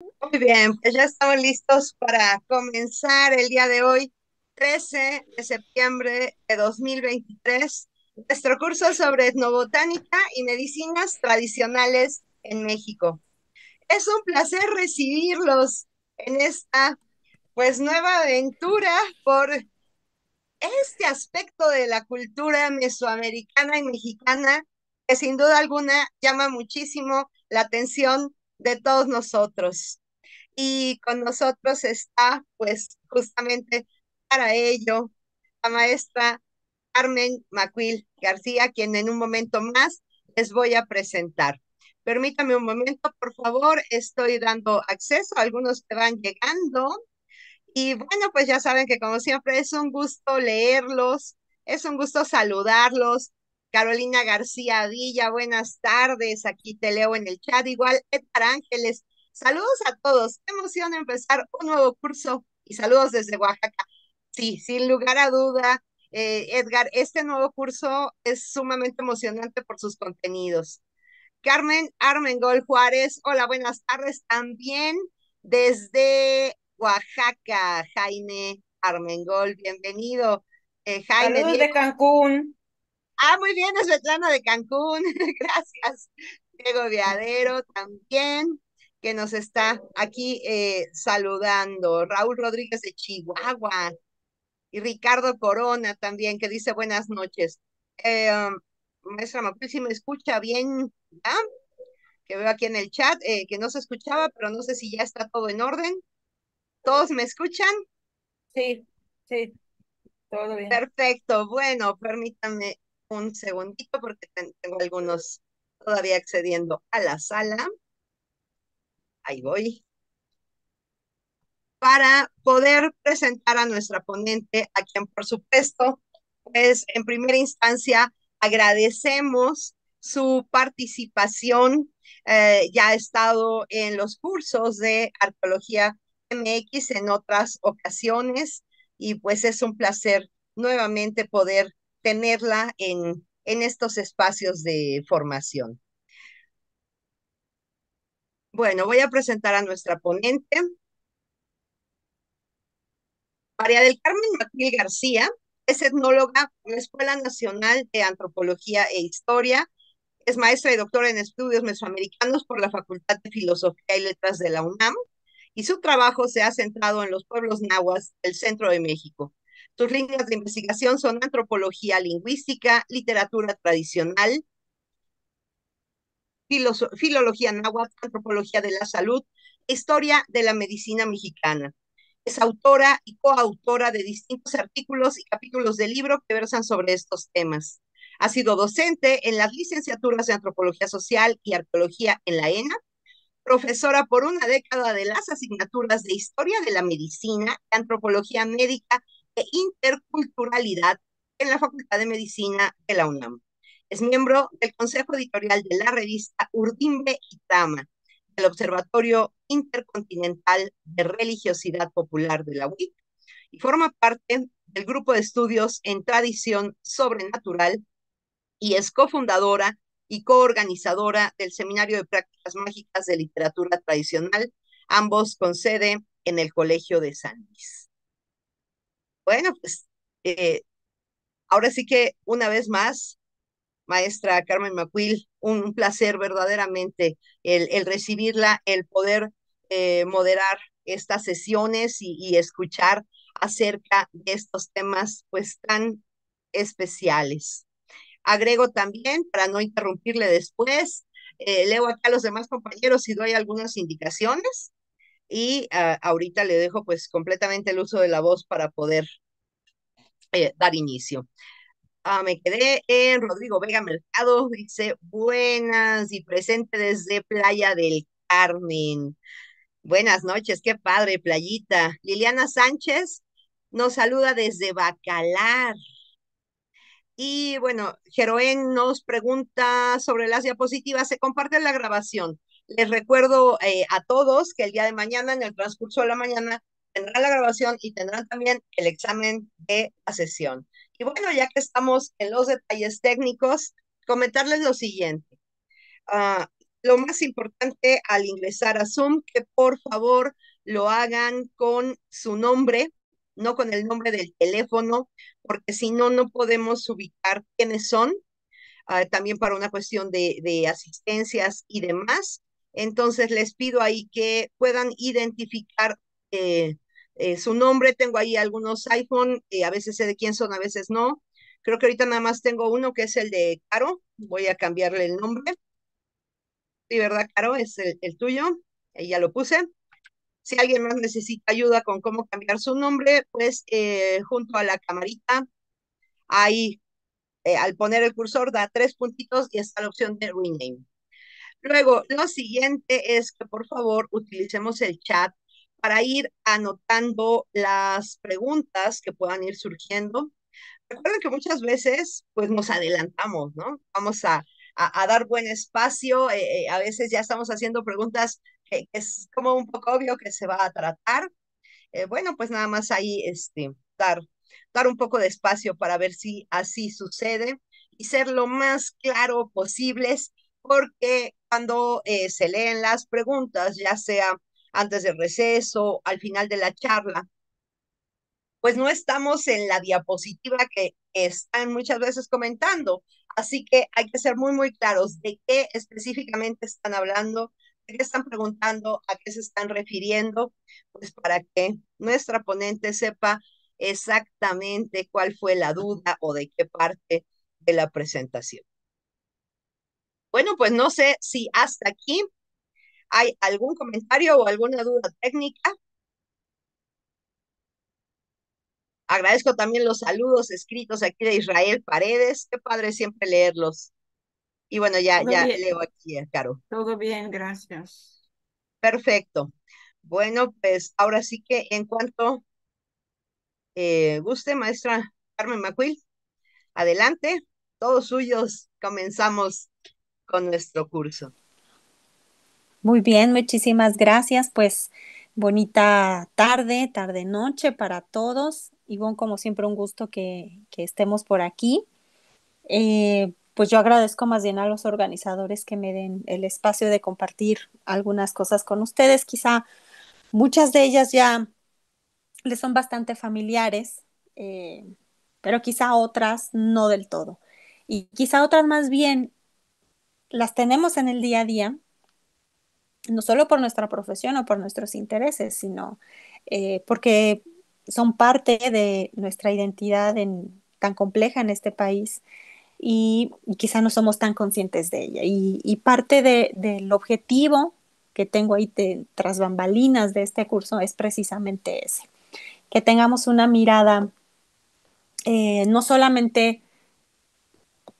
Muy bien, pues ya estamos listos para comenzar el día de hoy, 13 de septiembre de 2023, nuestro curso sobre etnobotánica y medicinas tradicionales en México. Es un placer recibirlos en esta pues nueva aventura por este aspecto de la cultura mesoamericana y mexicana que sin duda alguna llama muchísimo la atención de todos nosotros. Y con nosotros está, pues, justamente para ello, la maestra Carmen Macuil García, quien en un momento más les voy a presentar. Permítame un momento, por favor, estoy dando acceso, a algunos que van llegando. Y bueno, pues ya saben que como siempre es un gusto leerlos, es un gusto saludarlos, Carolina García Villa, buenas tardes, aquí te leo en el chat, igual Edgar Ángeles, saludos a todos, qué emoción empezar un nuevo curso y saludos desde Oaxaca. Sí, sin lugar a duda, eh, Edgar, este nuevo curso es sumamente emocionante por sus contenidos. Carmen Armengol Juárez, hola, buenas tardes también desde Oaxaca, Jaime Armengol, bienvenido. Eh, Jaime, de Cancún. Ah, muy bien, es Betlana de Cancún. Gracias. Diego Viadero también, que nos está aquí eh, saludando. Raúl Rodríguez de Chihuahua. Y Ricardo Corona también, que dice buenas noches. Eh, um, maestra Mapuche, si me escucha bien, ¿ya? Que veo aquí en el chat, eh, que no se escuchaba, pero no sé si ya está todo en orden. ¿Todos me escuchan? Sí, sí. Todo bien. Perfecto. Bueno, permítanme un segundito porque tengo algunos todavía accediendo a la sala. Ahí voy. Para poder presentar a nuestra ponente, a quien por supuesto, pues en primera instancia agradecemos su participación. Eh, ya ha estado en los cursos de arqueología MX en otras ocasiones y pues es un placer nuevamente poder tenerla en, en estos espacios de formación. Bueno, voy a presentar a nuestra ponente. María del Carmen Matil García es etnóloga de la Escuela Nacional de Antropología e Historia. Es maestra y doctora en estudios mesoamericanos por la Facultad de Filosofía y Letras de la UNAM y su trabajo se ha centrado en los pueblos nahuas del centro de México. Sus líneas de investigación son antropología lingüística, literatura tradicional, filología náhuatl, antropología de la salud, historia de la medicina mexicana. Es autora y coautora de distintos artículos y capítulos de libro que versan sobre estos temas. Ha sido docente en las licenciaturas de Antropología Social y Arqueología en la ENA, profesora por una década de las asignaturas de Historia de la Medicina, Antropología Médica interculturalidad en la Facultad de Medicina de la UNAM. Es miembro del Consejo Editorial de la revista Urdimbe y Tama, del Observatorio Intercontinental de Religiosidad Popular de la UIC, y forma parte del grupo de estudios en tradición sobrenatural y es cofundadora y coorganizadora del Seminario de Prácticas Mágicas de Literatura Tradicional, ambos con sede en el Colegio de San Luis. Bueno, pues eh, ahora sí que una vez más, maestra Carmen Macuil, un, placer verdaderamente el, el, recibirla, el poder eh, moderar estas sesiones y, escuchar acerca de estos temas pues tan especiales. Agrego también, para no interrumpirle después, eh, leo acá a los demás compañeros si doy algunas indicaciones y ah, ahorita le dejo pues completamente el uso de la voz para poder eh, dar inicio. Ah, me quedé en Rodrigo Vega Mercado, dice buenas y presente desde Playa del Carmen. Buenas noches, qué padre, playita. Liliana Sánchez nos saluda desde Bacalar. Y bueno, Jeroen nos pregunta sobre las diapositivas. ¿Se comparte la grabación? Les recuerdo eh, a todos que el día de mañana, en el transcurso de la mañana, tendrán la grabación y tendrán también el examen de la sesión. Y bueno, ya que estamos en los detalles técnicos, comentarles lo siguiente. Ah, lo más importante al ingresar a Zoom, que por favor lo hagan con su nombre, no con el nombre del teléfono, porque si no, no podemos ubicar quiénes son, ah, también para una cuestión de asistencias y demás. Entonces les pido ahí que puedan identificar eh, eh, su nombre. Tengo ahí algunos iPhone, eh, a veces sé de quién son, a veces no. Creo que ahorita nada más tengo uno que es el de Caro. Voy a cambiarle el nombre. Sí, ¿verdad, Caro? Es el, el tuyo. Ahí ya lo puse. Si alguien más necesita ayuda con cómo cambiar su nombre, pues junto a la camarita, ahí al poner el cursor da tres puntitos y está la opción de rename. Luego, lo siguiente es que por favor utilicemos el chat para ir anotando las preguntas que puedan ir surgiendo. Recuerden que muchas veces pues nos adelantamos, ¿no? Vamos a, dar buen espacio, eh, eh, a veces ya estamos haciendo preguntas que, es como un poco obvio que se va a tratar. Eh, bueno, pues nada más ahí este, dar, dar un poco de espacio para ver si así sucede y ser lo más claro posibles porque cuando eh, se leen las preguntas, ya sea antes del receso, al final de la charla, pues no estamos en la diapositiva que están muchas veces comentando. Así que hay que ser muy, muy claros de qué específicamente están hablando, de qué están preguntando, a qué se están refiriendo, pues para que nuestra ponente sepa exactamente cuál fue la duda o de qué parte de la presentación. Bueno, pues no sé si hasta aquí hay algún comentario o alguna duda técnica. Agradezco también los saludos escritos aquí de Israel Paredes. Qué padre siempre leerlos. Y bueno, ya, ya leo aquí, eh, Caro. Todo bien, gracias. Perfecto. Bueno, pues ahora sí que en cuanto eh, guste, maestra Carmen Macuil, adelante, todos suyos, comenzamos con nuestro curso. Muy bien, muchísimas gracias. Pues bonita tarde, tarde noche para todos. Ivonne, como siempre, un gusto que, estemos por aquí. Eh, pues yo agradezco más bien a los organizadores que me den el espacio de compartir algunas cosas con ustedes. Quizá muchas de ellas ya les son bastante familiares, eh, pero quizá otras no del todo. Y quizá otras más bien las tenemos en el día a día, no solo por nuestra profesión o por nuestros intereses, sino eh, porque son parte de nuestra identidad tan compleja en este país y, quizá no somos tan conscientes de ella. Y, parte del objetivo que tengo ahí tras bambalinas de este curso es precisamente ese, que tengamos una mirada eh, no solamente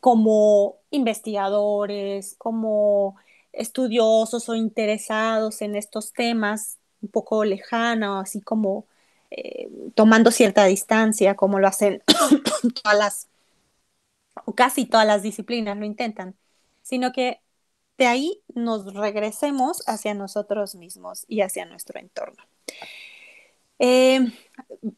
como investigadores, como estudiosos o interesados en estos temas, un poco lejano, así como eh, tomando cierta distancia, como lo hacen todas las, o casi todas las disciplinas lo intentan, sino que de ahí nos regresemos hacia nosotros mismos y hacia nuestro entorno. Eh,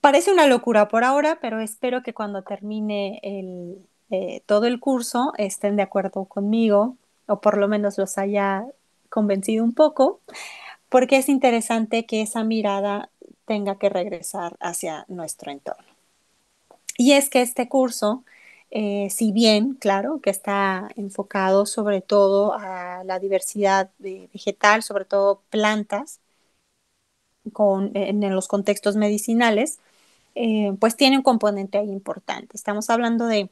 parece una locura por ahora, pero espero que cuando termine el, eh, todo el curso estén de acuerdo conmigo o por lo menos los haya convencido un poco, porque es interesante que esa mirada tenga que regresar hacia nuestro entorno. Y es que este curso, eh, si bien, claro, que está enfocado sobre todo a la diversidad vegetal, sobre todo plantas, en, los contextos medicinales, eh, pues tiene un componente ahí importante. Estamos hablando de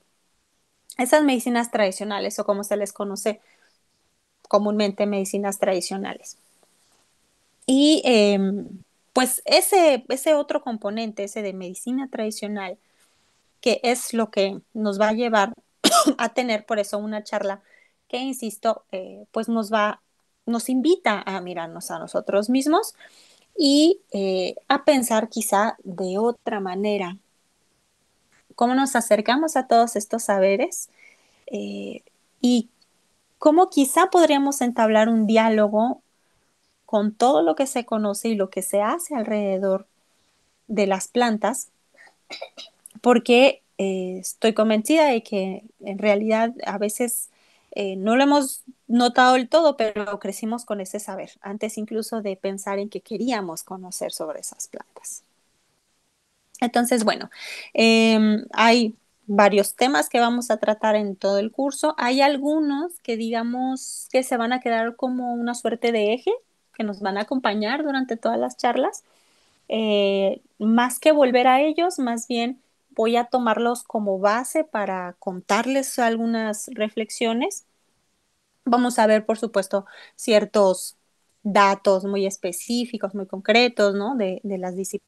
esas medicinas tradicionales o como se les conoce comúnmente medicinas tradicionales. Y em, pues ese, ese otro componente, ese de medicina tradicional, que es lo que nos va a llevar a tener por eso una charla que, insisto, eh, pues nos va, nos invita a mirarnos a nosotros mismos y eh, a pensar quizá de otra manera cómo nos acercamos a todos estos saberes eh, y cómo quizá podríamos entablar un diálogo con todo lo que se conoce y lo que se hace alrededor de las plantas, porque eh, estoy convencida de que en realidad a veces eh, no lo hemos notado del todo, pero crecimos con ese saber, antes incluso de pensar en que queríamos conocer sobre esas plantas. Entonces, bueno, em, hay varios temas que vamos a tratar en todo el curso. Hay algunos que digamos que se van a quedar como una suerte de eje, que nos van a acompañar durante todas las charlas. Eh, más que volver a ellos, más bien voy a tomarlos como base para contarles algunas reflexiones. Vamos a ver, por supuesto, ciertos datos muy específicos, muy concretos, ¿no? De, de las disciplinas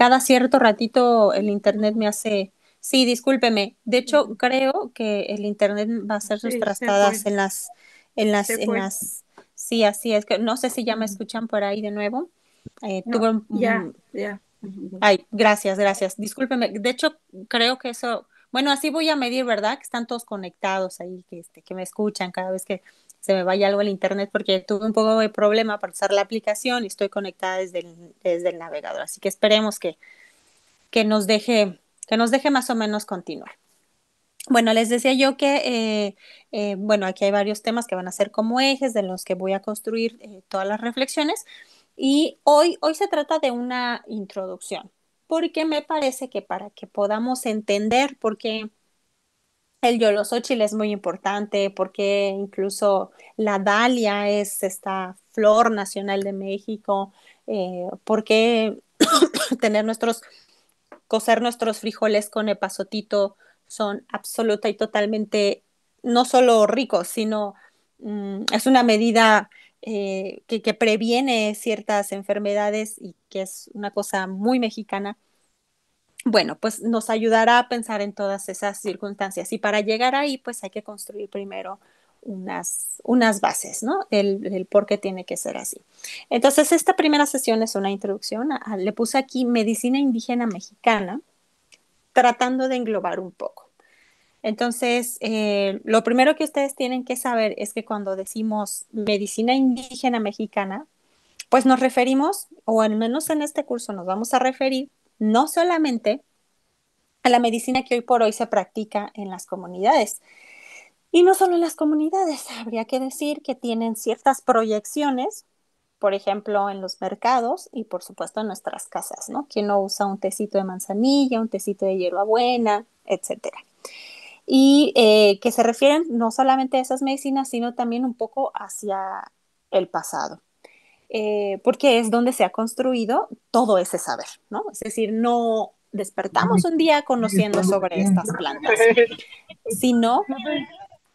cada cierto ratito el Internet me hace... Sí, discúlpeme. De hecho, creo que el Internet va a ser sus en las... En las, en las... Sí, así es. que No sé si ya me escuchan por ahí de nuevo. Eh, ya, ya. Ay, gracias, gracias. Discúlpeme. De hecho, creo que eso... Bueno, así voy a medir, ¿verdad? Que están todos conectados ahí, que este, me escuchan cada vez que se me vaya algo el internet porque tuve un poco de problema para usar la aplicación y estoy conectada desde el, desde el navegador. Así que esperemos que, que, nos deje, que nos deje más o menos continuar. Bueno, les decía yo que, eh, eh, bueno, aquí hay varios temas que van a ser como ejes de los que voy a construir eh, todas las reflexiones. Y hoy, hoy se trata de una introducción, porque me parece que para que podamos entender por qué el Yolosóchil es muy importante porque incluso la dalia es esta flor nacional de México, eh, porque tener nuestros, coser nuestros frijoles con pasotito son absoluta y totalmente no solo ricos, sino mm, es una medida eh, que previene ciertas enfermedades y que es una cosa muy mexicana bueno, pues nos ayudará a pensar en todas esas circunstancias. Y para llegar ahí, pues hay que construir primero unas, unas bases, ¿no? El por qué tiene que ser así. Entonces, esta primera sesión es una introducción. le puse aquí medicina indígena mexicana, tratando de englobar un poco. Entonces, eh, lo primero que ustedes tienen que saber es que cuando decimos medicina indígena mexicana, pues nos referimos, o al menos en este curso nos vamos a referir no solamente a la medicina que hoy por hoy se practica en las comunidades. Y no solo en las comunidades, habría que decir que tienen ciertas proyecciones, por ejemplo, en los mercados y por supuesto en nuestras casas, ¿no? Quien no usa un tecito de manzanilla, un tecito de hierbabuena, etcétera. Y eh, que se refieren no solamente a esas medicinas, sino también un poco hacia el pasado. Eh, porque es donde se ha construido todo ese saber, ¿no? Es decir, no despertamos un día conociendo sobre estas plantas, sino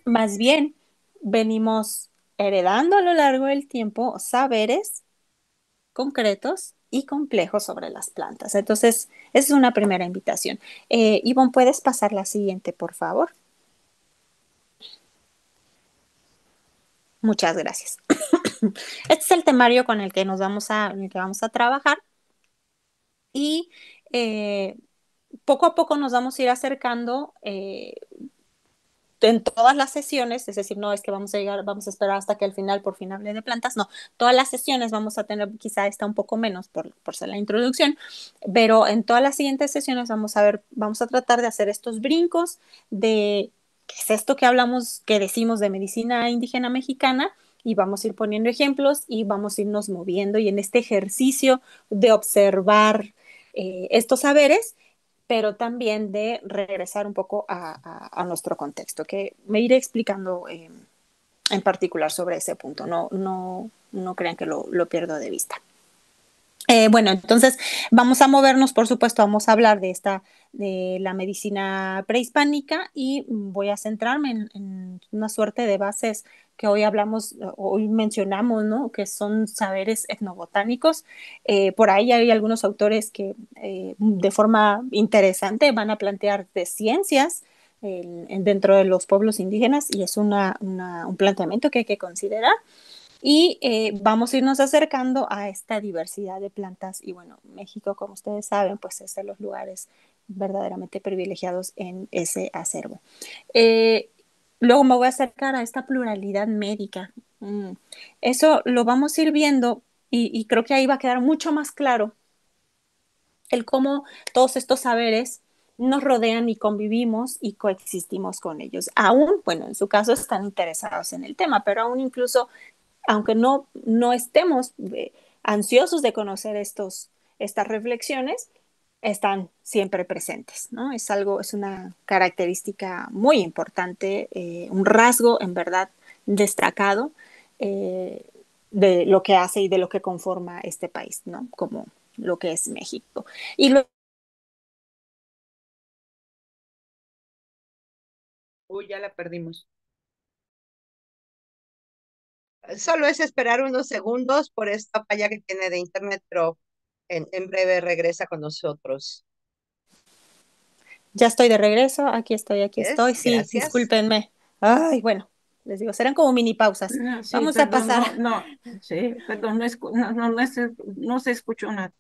más bien venimos heredando a lo largo del tiempo saberes concretos y complejos sobre las plantas. Entonces, esa es una primera invitación. Eh, Ivonne, ¿puedes pasar la siguiente, por favor? Muchas gracias. este es el temario con el que nos vamos a, que vamos a trabajar. Y eh, poco a poco nos vamos a ir acercando eh, en todas las sesiones, es decir, no es que vamos a llegar, vamos a esperar hasta que al final por fin hable de plantas, no, todas las sesiones vamos a tener, quizá esta un poco menos por, por ser la introducción, pero en todas las siguientes sesiones vamos a ver, vamos a tratar de hacer estos brincos de qué es esto que hablamos, que decimos de medicina indígena mexicana y vamos a ir poniendo ejemplos y vamos a irnos moviendo y en este ejercicio de observar eh, estos saberes, pero también de regresar un poco a, nuestro contexto, que me iré explicando eh, en particular sobre ese punto, no, no, crean que lo, pierdo de vista. Eh, bueno, entonces vamos a movernos, por supuesto, vamos a hablar de esta, de la medicina prehispánica y voy a centrarme en una suerte de bases que hoy hablamos, eh, hoy mencionamos, ¿no? que son saberes etnobotánicos. Eh, por ahí hay algunos autores que eh, de forma interesante van a plantear de ciencias dentro de los pueblos indígenas y es una, un planteamiento que hay que considerar. Y vamos a irnos acercando a esta diversidad de plantas. Y bueno, México, como ustedes saben, pues es de los lugares verdaderamente privilegiados en ese acervo. Luego me voy a acercar a esta pluralidad médica. Mm. Eso lo vamos a ir viendo y, y creo que ahí va a quedar mucho más claro el cómo todos estos saberes nos rodean y convivimos y coexistimos con ellos. Aún, bueno, en su caso están interesados en el tema, pero aún incluso, aunque no, no estemos eh, ansiosos de conocer estos, estas reflexiones, están siempre presentes, ¿no? Es algo, es una característica muy importante, eh, un rasgo en verdad destacado eh, de lo que hace y de lo que conforma este país, ¿no? Como lo que es México. Y luego. Uy, ya la perdimos. Solo es esperar unos segundos por esta falla que tiene de internet, pero en, breve regresa con nosotros. Ya estoy de regreso, aquí estoy, aquí estoy. Sí, discúlpenme. Ay, bueno, les digo, serán como mini pausas. Ah, vamos a pasar. No, sí, perdón, no, se, no, escuchó nada.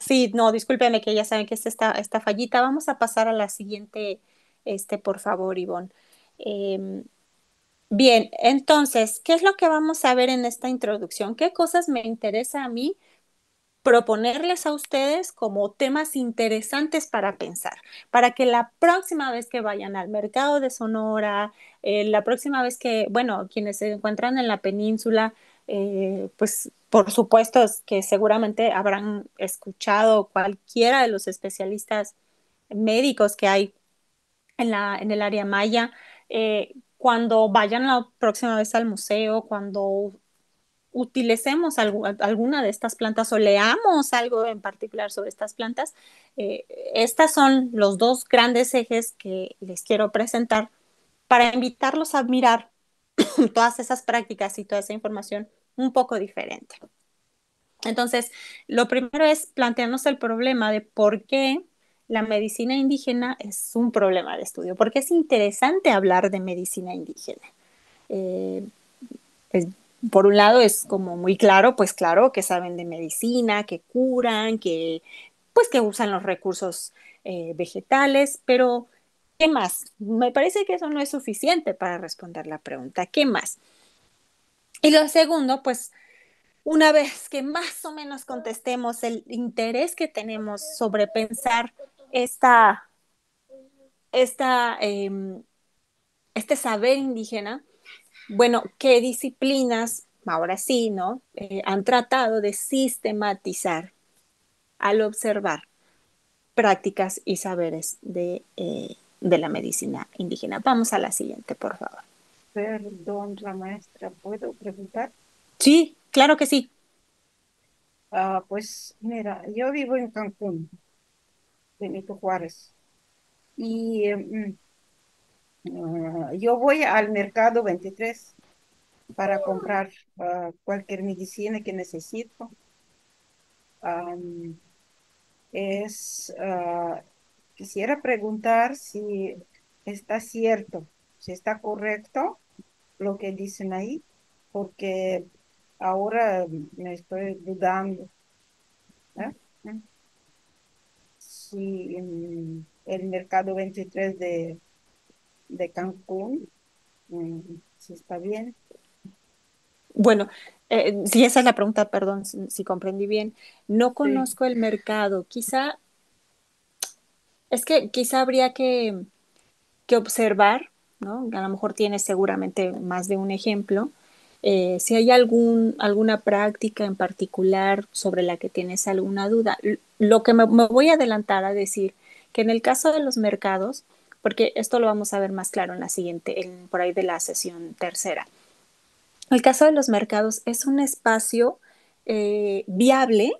Sí, no, discúlpenme que ya saben que esta, fallita. Vamos a pasar a la siguiente, este, por favor, Ivonne. Em, bien, entonces, ¿qué es lo que vamos a ver en esta introducción? ¿Qué cosas me interesa a mí proponerles a ustedes como temas interesantes para pensar, para que la próxima vez que vayan al mercado de Sonora, eh, la próxima vez que, bueno, quienes se encuentran en la península, eh, pues por supuesto que seguramente habrán escuchado cualquiera de los especialistas médicos que hay en, la, en el área maya. Eh, cuando vayan la próxima vez al museo, cuando utilicemos alguna de estas plantas o leamos algo en particular sobre estas plantas, eh, estos son los dos grandes ejes que les quiero presentar para invitarlos a mirar todas esas prácticas y toda esa información un poco diferente. Entonces, lo primero es plantearnos el problema de por qué la medicina indígena es un problema de estudio, porque es interesante hablar de medicina indígena. Eh, por un lado es como muy claro, pues claro, que saben de medicina, que curan, que pues que usan los recursos eh, vegetales, pero ¿qué más? Me parece que eso no es suficiente para responder la pregunta, ¿qué más? Y lo segundo, pues una vez que más o menos contestemos el interés que tenemos sobre pensar esta, em, este saber indígena, bueno, ¿qué disciplinas, ahora sí, ¿no? Eh, han tratado de sistematizar al observar prácticas y saberes de, eh, de la medicina indígena. Vamos a la siguiente, por favor. Perdón, la maestra, ¿puedo preguntar? Sí, claro que sí. Ah, pues mira, yo vivo en Cancún, Benito Juárez, y em, Ah, yo voy al mercado 23 para comprar ah, cualquier medicina que necesito. es, ah, quisiera preguntar si está cierto, si está correcto lo que dicen ahí, porque ahora me estoy dudando. ¿eh? Si el mercado 23 de de Cancún, eh, si está bien. Bueno, eh, si esa es la pregunta, perdón, si, comprendí bien. No conozco el mercado. Quizá, es que quizá habría que, que, observar, ¿no? A lo mejor tienes seguramente más de un ejemplo. Eh, si hay algún, alguna práctica en particular sobre la que tienes alguna duda. Lo que me voy a adelantar a decir, que en el caso de los mercados, porque esto lo vamos a ver más claro en la siguiente, por ahí de la sesión tercera. El caso de los mercados es un espacio eh, viable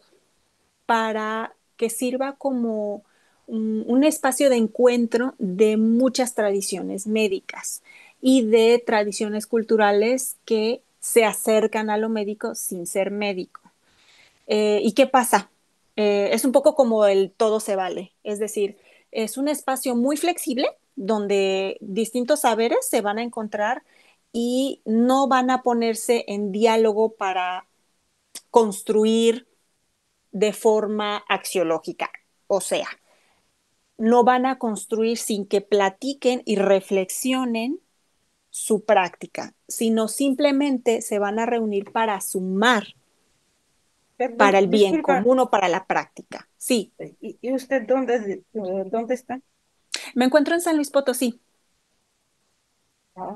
para que sirva como un, espacio de encuentro de muchas tradiciones médicas y de tradiciones culturales que se acercan a lo médico sin ser médico. Eh, ¿Y qué pasa? Eh, es un poco como el todo se vale, es decir, es un espacio muy flexible donde distintos saberes se van a encontrar y no van a ponerse en diálogo para construir de forma axiológica. O sea, no van a construir sin que platiquen y reflexionen su práctica, sino simplemente se van a reunir para sumar para el bien común o para la práctica. Sí. ¿Y usted dónde, eh, dónde está? Me encuentro en San Luis Potosí. Ah,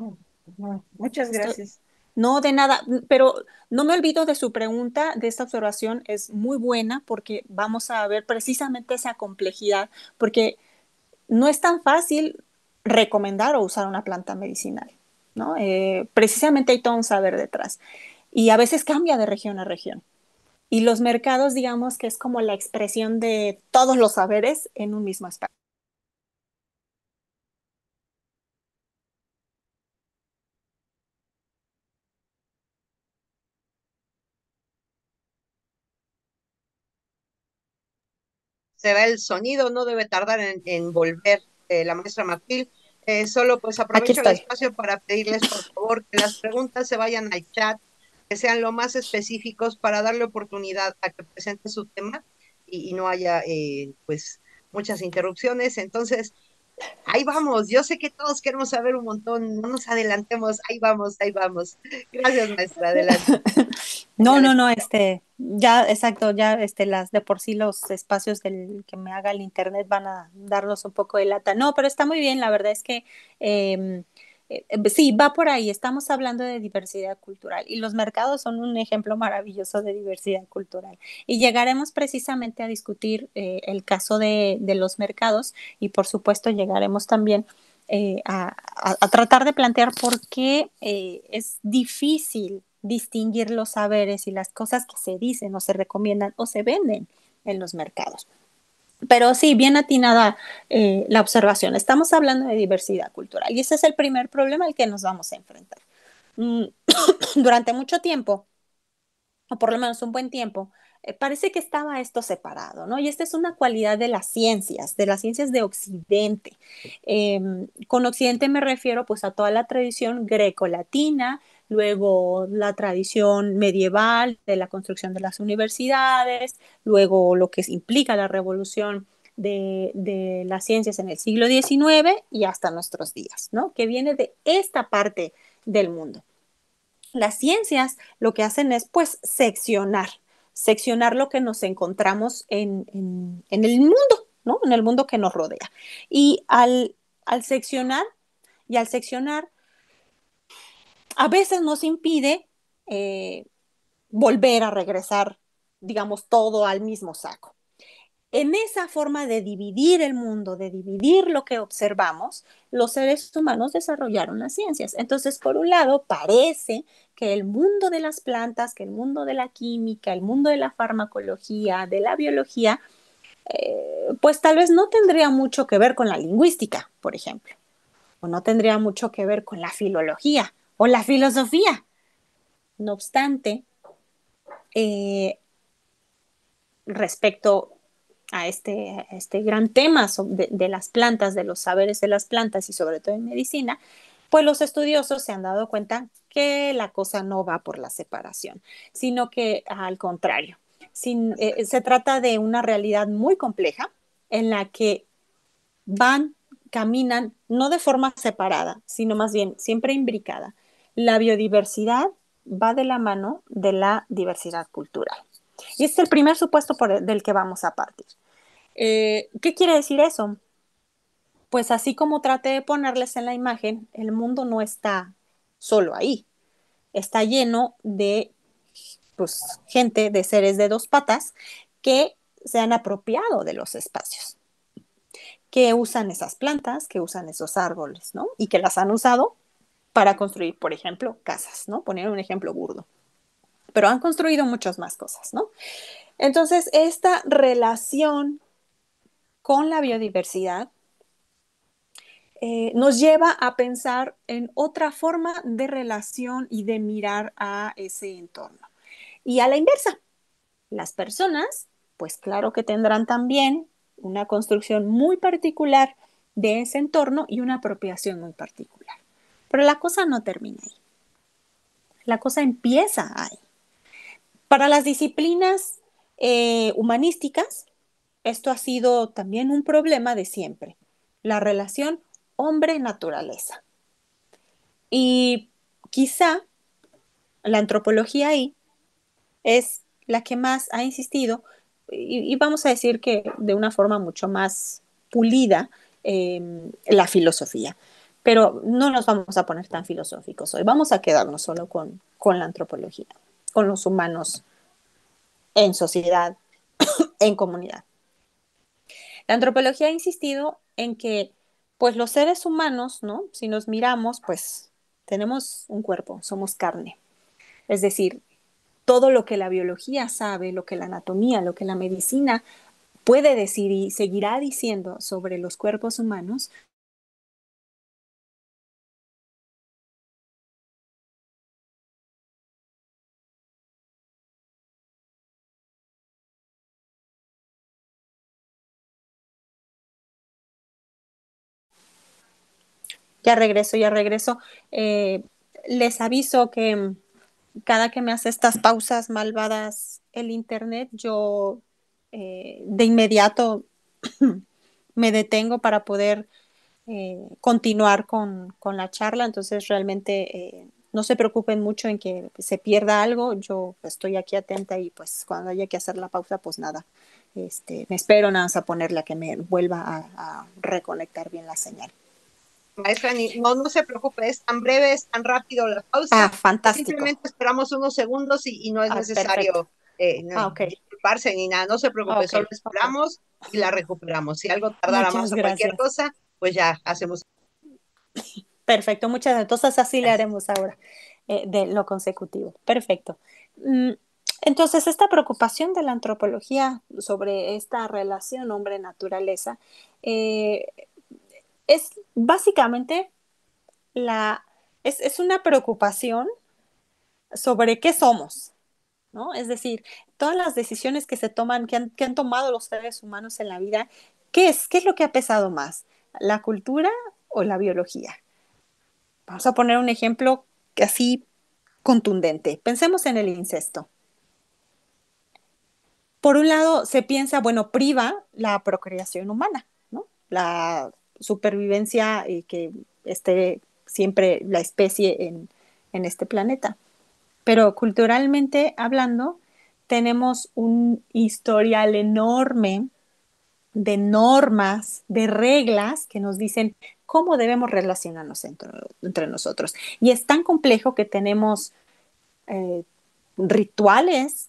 muchas gracias. No, de nada, pero no me olvido de su pregunta, de esta observación es muy buena porque vamos a ver precisamente esa complejidad, porque no es tan fácil recomendar o usar una planta medicinal, ¿no? Eh, precisamente hay todo un saber detrás y a veces cambia de región a región. Y los mercados, digamos que es como la expresión de todos los saberes en un mismo espacio. Se ve el sonido, no debe tardar en, volver eh, la maestra Matil. Eh, solo pues aprovecho el espacio para pedirles por favor que las preguntas se vayan al chat que sean lo más específicos para darle oportunidad a que presente su tema y, no haya eh, pues muchas interrupciones. Entonces, ahí vamos. Yo sé que todos queremos saber un montón. No nos adelantemos. Ahí vamos, ahí vamos. Gracias, maestra. Adelante. No, no, no, este, ya, exacto, ya, este, las, de por sí los espacios del que me haga el internet van a darnos un poco de lata. No, pero está muy bien, la verdad es que em, eh, eh, pues sí, va por ahí, estamos hablando de diversidad cultural y los mercados son un ejemplo maravilloso de diversidad cultural. Y llegaremos precisamente a discutir eh, el caso de, los mercados y por supuesto llegaremos también a, tratar de plantear por qué es difícil distinguir los saberes y las cosas que se dicen o se recomiendan o se venden en los mercados. Pero sí, bien atinada eh, la observación. Estamos hablando de diversidad cultural y ese es el primer problema al que nos vamos a enfrentar. Mm, durante mucho tiempo, o por lo menos un buen tiempo, eh, parece que estaba esto separado, ¿no? Y esta es una cualidad de las ciencias, de las ciencias de Occidente. Em, con Occidente me refiero pues a toda la tradición greco-latina, luego la tradición medieval de la construcción de las universidades, luego lo que implica la revolución de, las ciencias en el siglo XIX y hasta nuestros días, ¿no? que viene de esta parte del mundo. Las ciencias lo que hacen es pues seccionar, seccionar lo que nos encontramos en, el mundo, ¿no? en el mundo que nos rodea. Y al seccionar, y al seccionar a veces nos impide eh, volver a regresar, digamos, todo al mismo saco. En esa forma de dividir el mundo, de dividir lo que observamos, los seres humanos desarrollaron las ciencias. Entonces, por un lado, parece que el mundo de las plantas, que el mundo de la química, el mundo de la farmacología, de la biología, eh, pues tal vez no tendría mucho que ver con la lingüística, por ejemplo, o no tendría mucho que ver con la filología, o la filosofía. No obstante, eh, respecto este, a este, gran tema de, las plantas, de los saberes de las plantas y sobre todo en medicina, pues los estudiosos se han dado cuenta que la cosa no va por la separación, sino que al contrario, eh, eh, se trata de una realidad muy compleja en la que van, caminan, no de forma separada, sino más bien siempre imbricada, la biodiversidad va de la mano de la diversidad cultural. Y este es el primer supuesto del que vamos a partir. Eh, ¿Qué quiere decir eso? Pues así como traté de ponerles en la imagen, el mundo no está solo ahí. Está lleno de pues, gente, de seres de dos patas, que se han apropiado de los espacios, que usan esas plantas, que usan esos árboles, ¿no? Y que las han usado para construir, por ejemplo, casas, ¿no? Poner un ejemplo burdo. Pero han construido muchas más cosas, ¿no? Entonces, esta relación con la biodiversidad eh, nos lleva a pensar en otra forma de relación y de mirar a ese entorno. Y a la inversa, las personas, pues claro que tendrán también una construcción muy particular de ese entorno y una apropiación muy particular. Pero la cosa no termina ahí. La cosa empieza ahí. Para las disciplinas eh, humanísticas, esto ha sido también un problema de siempre, la relación hombre-naturaleza. Y quizá la antropología ahí es la que más ha insistido, y, vamos a decir que de una forma mucho más pulida, em, la filosofía. Pero no nos vamos a poner tan filosóficos hoy, vamos a quedarnos solo con, la antropología, con los humanos en sociedad, en comunidad. La antropología ha insistido en que, pues los seres humanos, ¿no? Si nos miramos, pues tenemos un cuerpo, somos carne. Es decir, todo lo que la biología sabe, lo que la anatomía, lo que la medicina puede decir y seguirá diciendo sobre los cuerpos humanos, ya regreso, ya regreso. Eh, les aviso que mm, cada que me hace estas pausas malvadas el Internet, yo eh, de inmediato me detengo para poder eh, continuar con, la charla. Entonces, realmente no se preocupen mucho en que se pierda algo. Yo estoy aquí atenta y pues cuando haya que hacer la pausa, pues nada. Este, me espero nada más a ponerla que me vuelva a reconectar bien la señal maestra, no, no se preocupe, es tan breve, es tan rápido la pausa. Ah, fantástico. Simplemente esperamos unos segundos y, no es ah, necesario eh, ah, disculparse ni nada, no se preocupe, solo esperamos y la recuperamos. Si algo tardara más o cualquier cosa, pues ya hacemos. Perfecto, muchas gracias. Entonces así le haremos ahora eh, de lo consecutivo. Perfecto. Mm, entonces, esta preocupación de la antropología sobre esta relación hombre-naturaleza eh, es básicamente la, es, una preocupación sobre qué somos, ¿no? Es decir, todas las decisiones que se toman, que han, tomado los seres humanos en la vida, ¿qué es, ¿qué es lo que ha pesado más? ¿La cultura o la biología? Vamos a poner un ejemplo así contundente. Pensemos en el incesto. Por un lado, se piensa, bueno, priva la procreación humana, ¿no? La supervivencia y que esté siempre la especie en, este planeta. Pero culturalmente hablando, tenemos un historial enorme de normas, de reglas que nos dicen cómo debemos relacionarnos entre, nosotros. Y es tan complejo que tenemos eh, rituales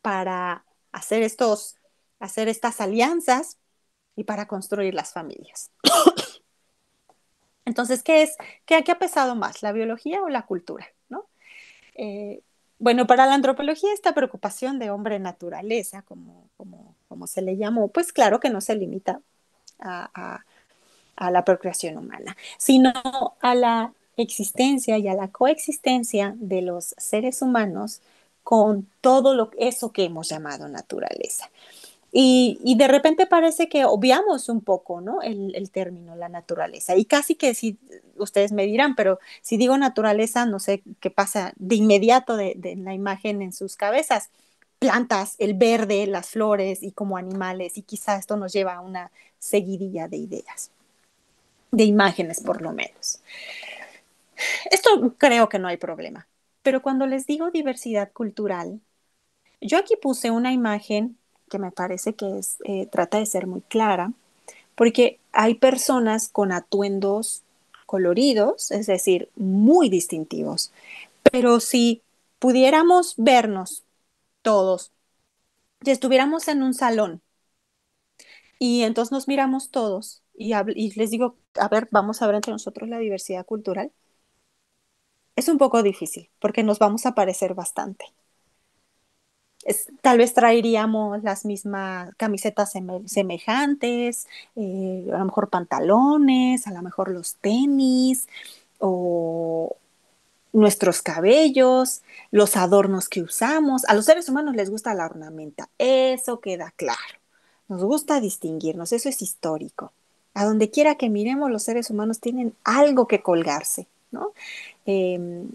para hacer, estos, hacer estas alianzas, y para construir las familias. Entonces, ¿qué es? ¿Qué, ha pesado más, la biología o la cultura? Eh, bueno, para la antropología esta preocupación de hombre-naturaleza, como, se le llamó, pues claro que no se limita a, a la procreación humana, sino a la existencia y a la coexistencia de los seres humanos con todo lo, eso que hemos llamado naturaleza. Y, de repente parece que obviamos un poco, El, término, la naturaleza. Y casi que si ustedes me dirán, pero si digo naturaleza, no sé qué pasa de inmediato de, en la imagen en sus cabezas. Plantas, el verde, las flores y como animales. Y quizá esto nos lleva a una seguidilla de ideas, de imágenes por lo menos. Esto creo que no hay problema. Pero cuando les digo diversidad cultural, yo aquí puse una imagen que me parece que eh, trata de ser muy clara, porque hay personas con atuendos coloridos, es decir, muy distintivos, pero si pudiéramos vernos todos, si estuviéramos en un salón y entonces nos miramos todos y, y les digo, a ver, vamos a ver entre nosotros la diversidad cultural, es un poco difícil porque nos vamos a parecer bastante tal vez traeríamos las mismas camisetas semejantes, eh, a lo mejor pantalones, a lo mejor los tenis o nuestros cabellos, los adornos que usamos. A los seres humanos les gusta la ornamenta, eso queda claro. Nos gusta distinguirnos, eso es histórico. A donde quiera que miremos, los seres humanos tienen algo que colgarse, ¿no? Em,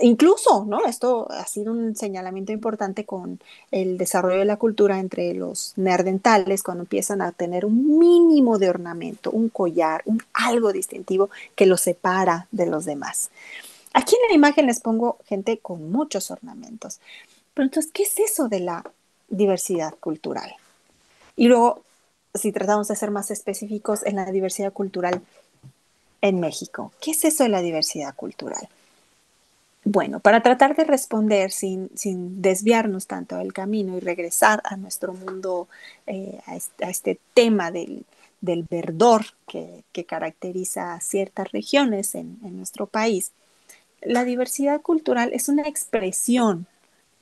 incluso, ¿no? Esto ha sido un señalamiento importante con el desarrollo de la cultura entre los nerdentales cuando empiezan a tener un mínimo de ornamento, un collar, un algo distintivo que los separa de los demás. Aquí en la imagen les pongo gente con muchos ornamentos. Pero entonces, ¿qué es eso de la diversidad cultural? Y luego, si tratamos de ser más específicos en la diversidad cultural en México, ¿qué es eso de la diversidad cultural? Bueno, para tratar de responder sin, desviarnos tanto del camino y regresar a nuestro mundo, eh, a, este, tema del, verdor que, caracteriza a ciertas regiones en nuestro país, la diversidad cultural es una expresión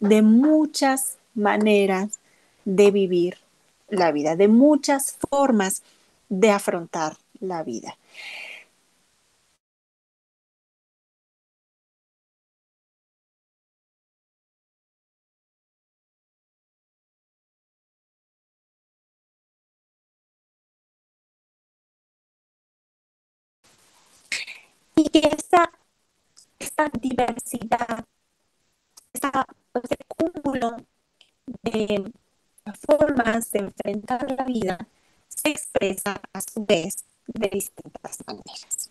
de muchas maneras de vivir la vida, de muchas formas de afrontar la vida. diversidad, esta, este cúmulo de formas de enfrentar la vida se expresa a su vez de distintas maneras.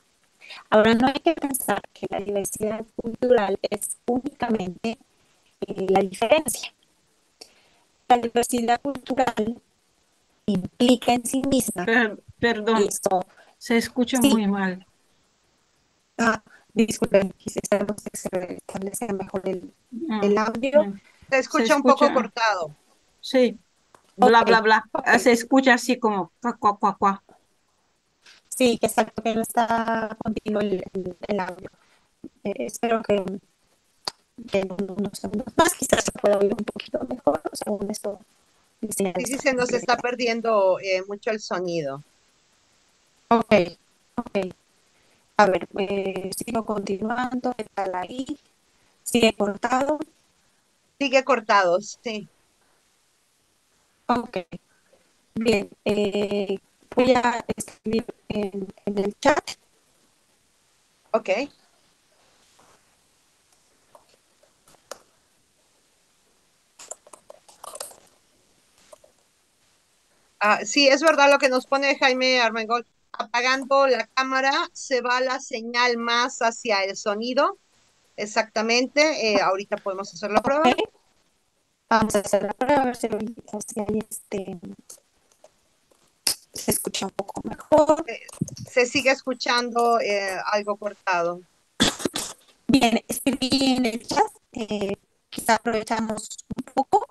Ahora, no hay que pensar que la diversidad cultural es únicamente eh, la diferencia. La diversidad cultural implica en sí misma. perdón, se escucha muy mal. Ah, Disculpen, saber que se establece mejor el, ah, el audio. Se escucha un poco cortado. Sí. Bla, bla, bla. Se escucha así como cua, cua, cua. Sí, exacto, que no está continuo el, audio. Eh, espero que en unos segundos más quizás se pueda oír un poquito mejor, según esto. Sí, sí, se nos está perdiendo eh, mucho el sonido. Ok, ok a ver, eh, sigo continuando, está ahí, sigue cortado. Sigue cortado, sí. Ok. Bien, eh, voy a escribir en, el chat. Ok. Ah, sí, es verdad lo que nos pone Jaime Armengol apagando la cámara se va la señal más hacia el sonido. Exactamente. Eh, ahorita podemos hacer la prueba. Vamos a hacer la prueba a ver si, este, se escucha un poco mejor. Eh, se sigue escuchando eh, algo cortado. Bien, escribí en el chat. quizá aprovechamos un poco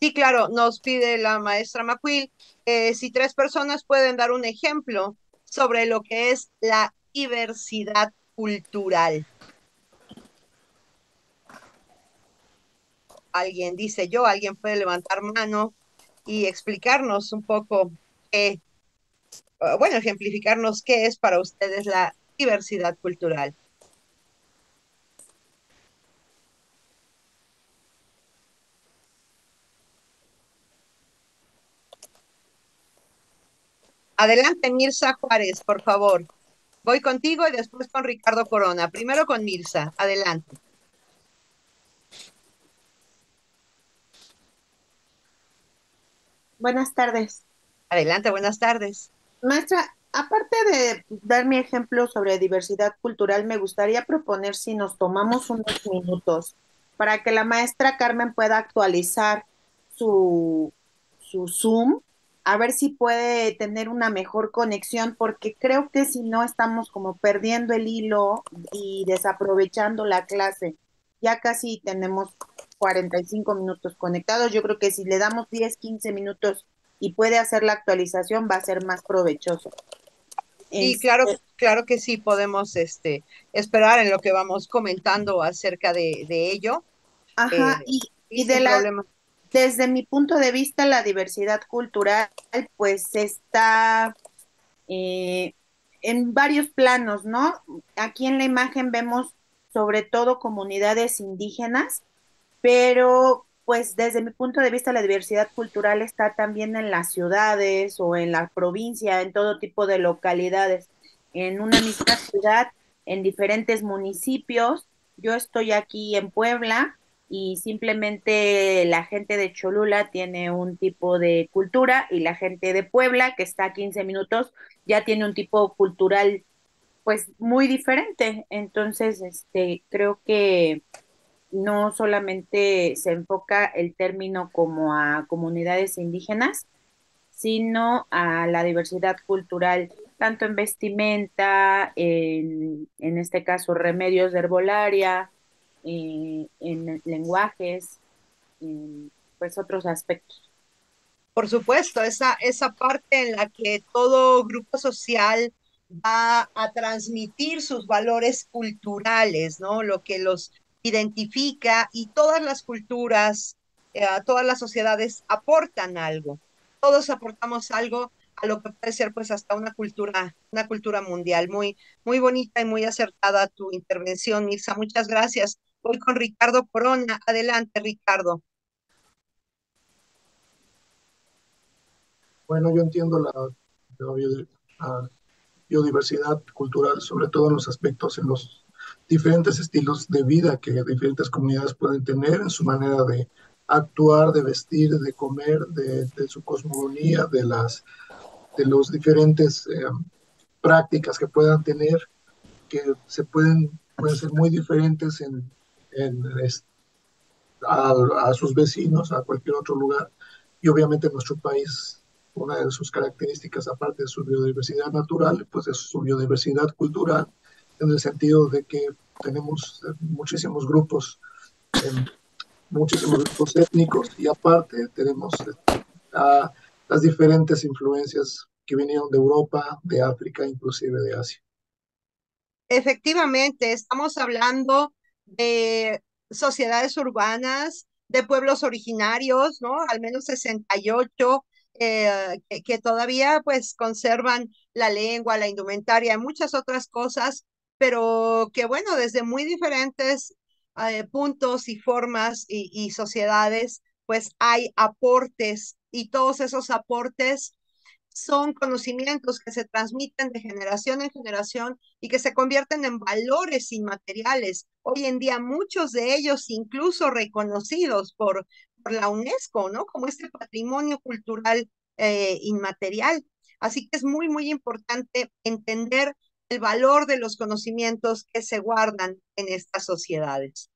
Sí, claro, nos pide la maestra Macuil, eh, si tres personas pueden dar un ejemplo sobre lo que es la diversidad cultural. Alguien dice yo, alguien puede levantar mano y explicarnos un poco qué, eh, bueno, ejemplificarnos qué es para ustedes la diversidad cultural. Adelante, Mirza Juárez, por favor. Voy contigo y después con Ricardo Corona. Primero con Mirza. Adelante. Buenas tardes. Adelante, buenas tardes. Maestra, aparte de dar mi ejemplo sobre diversidad cultural, me gustaría proponer si nos tomamos unos minutos para que la maestra Carmen pueda actualizar su, su Zoom a ver si puede tener una mejor conexión, porque creo que si no estamos como perdiendo el hilo y desaprovechando la clase. Ya casi tenemos 45 minutos conectados. Yo creo que si le damos 10, 15 minutos y puede hacer la actualización, va a ser más provechoso. Y claro, este claro que sí podemos este, esperar en lo que vamos comentando acerca de, ello. Ajá, eh, y, de la desde mi punto de vista, la diversidad cultural, pues está eh, en varios planos, ¿no? Aquí en la imagen vemos sobre todo comunidades indígenas, pero pues desde mi punto de vista la diversidad cultural está también en las ciudades o en la provincia, en todo tipo de localidades, en una misma ciudad, en diferentes municipios. Yo estoy aquí en Puebla, y simplemente la gente de Cholula tiene un tipo de cultura y la gente de Puebla, que está a 15 minutos, ya tiene un tipo cultural pues muy diferente. Entonces, este, creo que no solamente se enfoca el término como a comunidades indígenas, sino a la diversidad cultural, tanto en vestimenta, en, en este caso remedios de herbolaria, eh, en lenguajes, en pues otros aspectos. Por supuesto, esa, esa parte en la que todo grupo social va a transmitir sus valores culturales, ¿no? Lo que los identifica y todas las culturas, eh, todas las sociedades aportan algo. Todos aportamos algo a lo que puede ser pues hasta una cultura, una cultura mundial. Muy, muy bonita y muy acertada tu intervención, Mirza. Muchas gracias. Voy con Ricardo Corona. Adelante, Ricardo. Bueno, yo entiendo la, biodiversidad cultural, sobre todo en los aspectos, en los diferentes estilos de vida que diferentes comunidades pueden tener en su manera de actuar, de vestir, de comer, de, su cosmogonía, de las de los diferentes eh, prácticas que puedan tener, que se pueden, pueden ser muy diferentes en en, a, sus vecinos, a cualquier otro lugar. Y obviamente nuestro país, una de sus características, aparte de su biodiversidad natural, pues es su biodiversidad cultural, en el sentido de que tenemos eh, muchísimos grupos, em, muchísimos grupos étnicos y aparte tenemos eh, las diferentes influencias que vinieron de Europa, de África, inclusive de Asia. Efectivamente, estamos hablando de sociedades urbanas, de pueblos originarios, ¿no? Al menos 68 eh, que, todavía pues conservan la lengua, la indumentaria muchas otras cosas, pero que bueno, desde muy diferentes eh, puntos y formas y, sociedades, pues hay aportes y todos esos aportes son conocimientos que se transmiten de generación en generación y que se convierten en valores inmateriales. Hoy en día muchos de ellos incluso reconocidos por, la UNESCO, ¿no? Como este patrimonio cultural eh, inmaterial. Así que es muy, muy importante entender el valor de los conocimientos que se guardan en estas sociedades.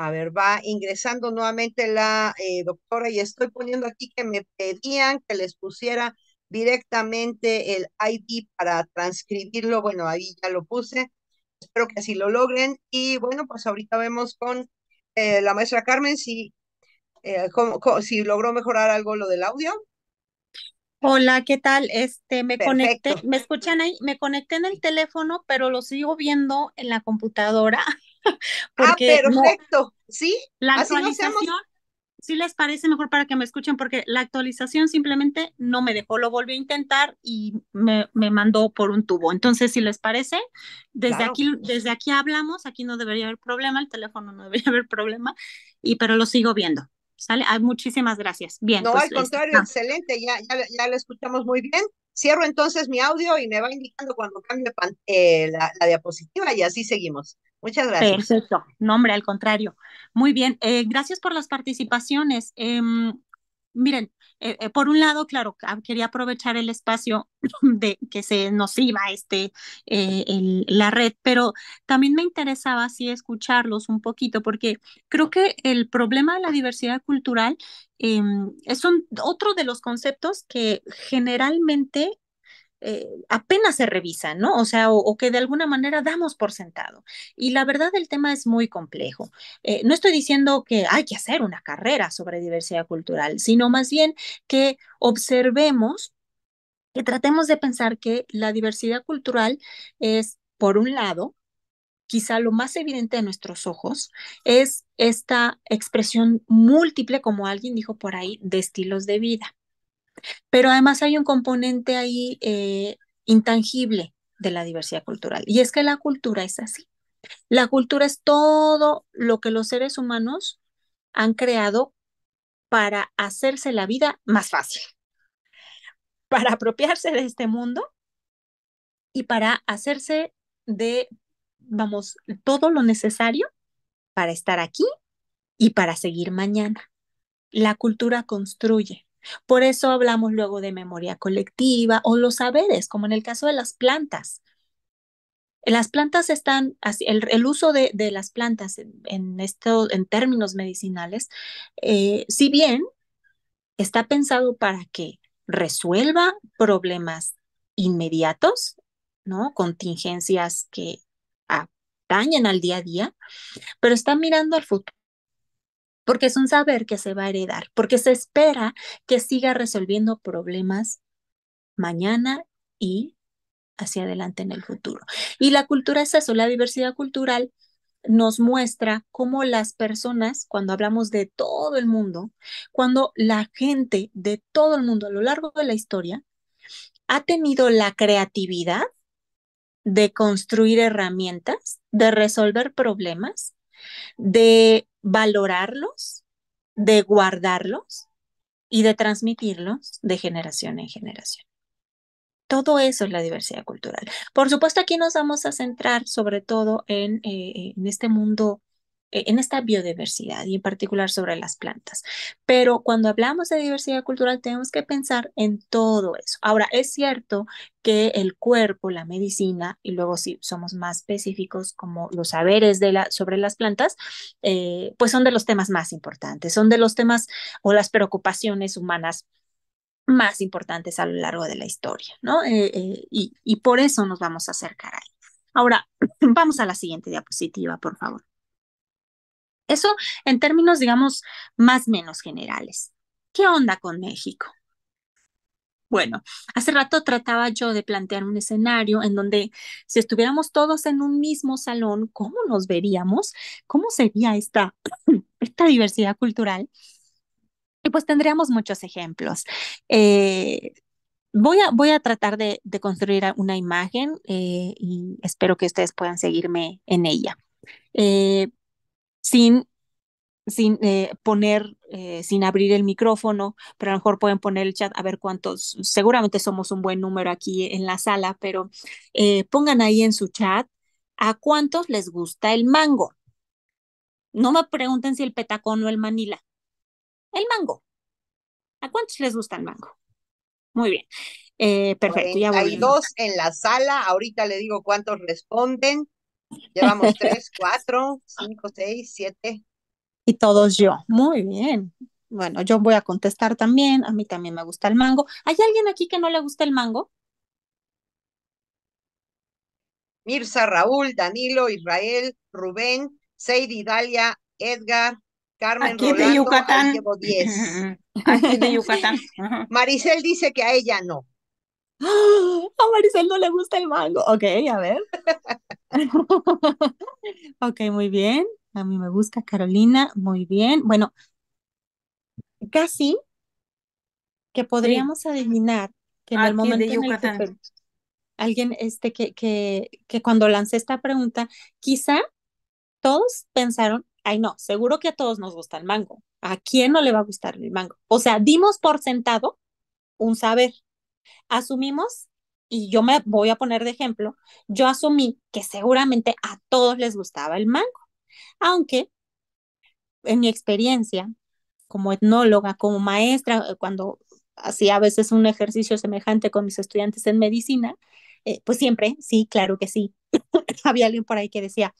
A ver, va ingresando nuevamente la eh, doctora y estoy poniendo aquí que me pedían que les pusiera directamente el ID para transcribirlo. Bueno, ahí ya lo puse. Espero que así lo logren. Y bueno, pues ahorita vemos con eh, la maestra Carmen si, eh, si logró mejorar algo lo del audio. Hola, ¿qué tal? Este, me conecté, me escuchan ahí, me conecté en el teléfono, pero lo sigo viendo en la computadora. ah, perfecto, ¿sí? La actualización, si les parece mejor para que me escuchen, porque la actualización simplemente no me dejó, lo volví a intentar y me, me mandó por un tubo. Entonces, si les parece, desde, aquí, desde aquí hablamos, aquí no debería haber problema, el teléfono no debería haber problema, y, pero lo sigo viendo. ¿Sale? Hay muchísimas gracias. Bien. No, pues, al este, contrario, ah. excelente, ya, ya, ya lo escuchamos muy bien. Cierro entonces mi audio y me va indicando cuando cambie eh, la, diapositiva y así seguimos. Muchas gracias. Perfecto. No, hombre, al contrario. Muy bien. Eh, gracias por las participaciones. Em, miren, eh, eh, por un lado, claro, quería aprovechar el espacio de que se nos iba este, eh, la red, pero también me interesaba así escucharlos un poquito, porque creo que el problema de la diversidad cultural em, es otro de los conceptos que generalmente eh, apenas se revisa, ¿no? O sea, o, que de alguna manera damos por sentado. Y la verdad, el tema es muy complejo. Eh, no estoy diciendo que hay que hacer una carrera sobre diversidad cultural, sino más bien que observemos, que tratemos de pensar que la diversidad cultural es, por un lado, quizá lo más evidente a nuestros ojos, es esta expresión múltiple, como alguien dijo por ahí, de estilos de vida. Pero además hay un componente ahí eh, intangible de la diversidad cultural y es que la cultura es así. La cultura es todo lo que los seres humanos han creado para hacerse la vida más fácil, para apropiarse de este mundo y para hacerse de, vamos, todo lo necesario para estar aquí y para seguir mañana. La cultura construye, por eso hablamos luego de memoria colectiva o los saberes, como en el caso de las plantas. Las plantas están, el, el uso de, las plantas en, esto, en términos medicinales, eh, si bien está pensado para que resuelva problemas inmediatos, ¿no? Contingencias que atañen al día a día, pero está mirando al futuro porque es un saber que se va a heredar, porque se espera que siga resolviendo problemas mañana y hacia adelante en el futuro. Y la cultura es eso, la diversidad cultural nos muestra cómo las personas, cuando hablamos de todo el mundo, cuando la gente de todo el mundo a lo largo de la historia ha tenido la creatividad de construir herramientas, de resolver problemas, de valorarlos, de guardarlos y de transmitirlos de generación en generación. Todo eso es la diversidad cultural. Por supuesto, aquí nos vamos a centrar sobre todo en, eh, en este mundo e, en esta biodiversidad y en particular sobre las plantas. Pero cuando hablamos de diversidad cultural tenemos que pensar en todo eso. Ahora, es cierto que el cuerpo, la medicina y luego si somos más específicos como los saberes de la, sobre las plantas, eh, pues son de los temas más importantes, son de los temas o las preocupaciones humanas más importantes a lo largo de la historia, ¿no? Eh, eh, y, y por eso nos vamos a acercar ahí. Ahora, vamos a la siguiente diapositiva, por favor. Eso en términos, digamos, más menos generales. ¿Qué onda con México? Bueno, hace rato trataba yo de plantear un escenario en donde si estuviéramos todos en un mismo salón, ¿cómo nos veríamos? ¿Cómo sería esta, esta diversidad cultural? Y pues tendríamos muchos ejemplos. Eh, voy, a, voy a tratar de, construir una imagen eh, y espero que ustedes puedan seguirme en ella. Eh, sin, sin eh, poner, eh, sin abrir el micrófono, pero a lo mejor pueden poner el chat a ver cuántos, seguramente somos un buen número aquí en la sala, pero eh, pongan ahí en su chat a cuántos les gusta el mango. No me pregunten si el petacón o el manila. El mango. ¿A cuántos les gusta el mango? Muy bien. perfecto. Pues ya Hay dos en la sala. Ahorita le digo cuántos responden. Llevamos tres, cuatro, cinco, seis, siete. Y todos yo. Muy bien. Bueno, yo voy a contestar también. A mí también me gusta el mango. ¿Hay alguien aquí que no le gusta el mango? Mirza, Raúl, Danilo, Israel, Rubén, Seidi, Dalia, Edgar, Carmen aquí de Yucatán. 10. Aquí de Yucatán. Maricel dice que a ella no. a Marisol no le gusta el mango. Ok, a ver. ok, muy bien. A mí me gusta Carolina, muy bien. Bueno, casi que podríamos adivinar que en el ah, momento En que, alguien este que, que, que cuando lancé esta pregunta, quizá todos pensaron, ay no, seguro que a todos nos gusta el mango. ¿A quién no le va a gustar el mango? O sea, dimos por sentado un saber. Asumimos, y yo me voy a poner de ejemplo, yo asumí que seguramente a todos les gustaba el mango, aunque en mi experiencia como etnóloga, como maestra, eh, cuando hacía a veces un ejercicio semejante con mis estudiantes en medicina, eh, pues siempre, sí, claro que sí, había alguien por ahí que decía,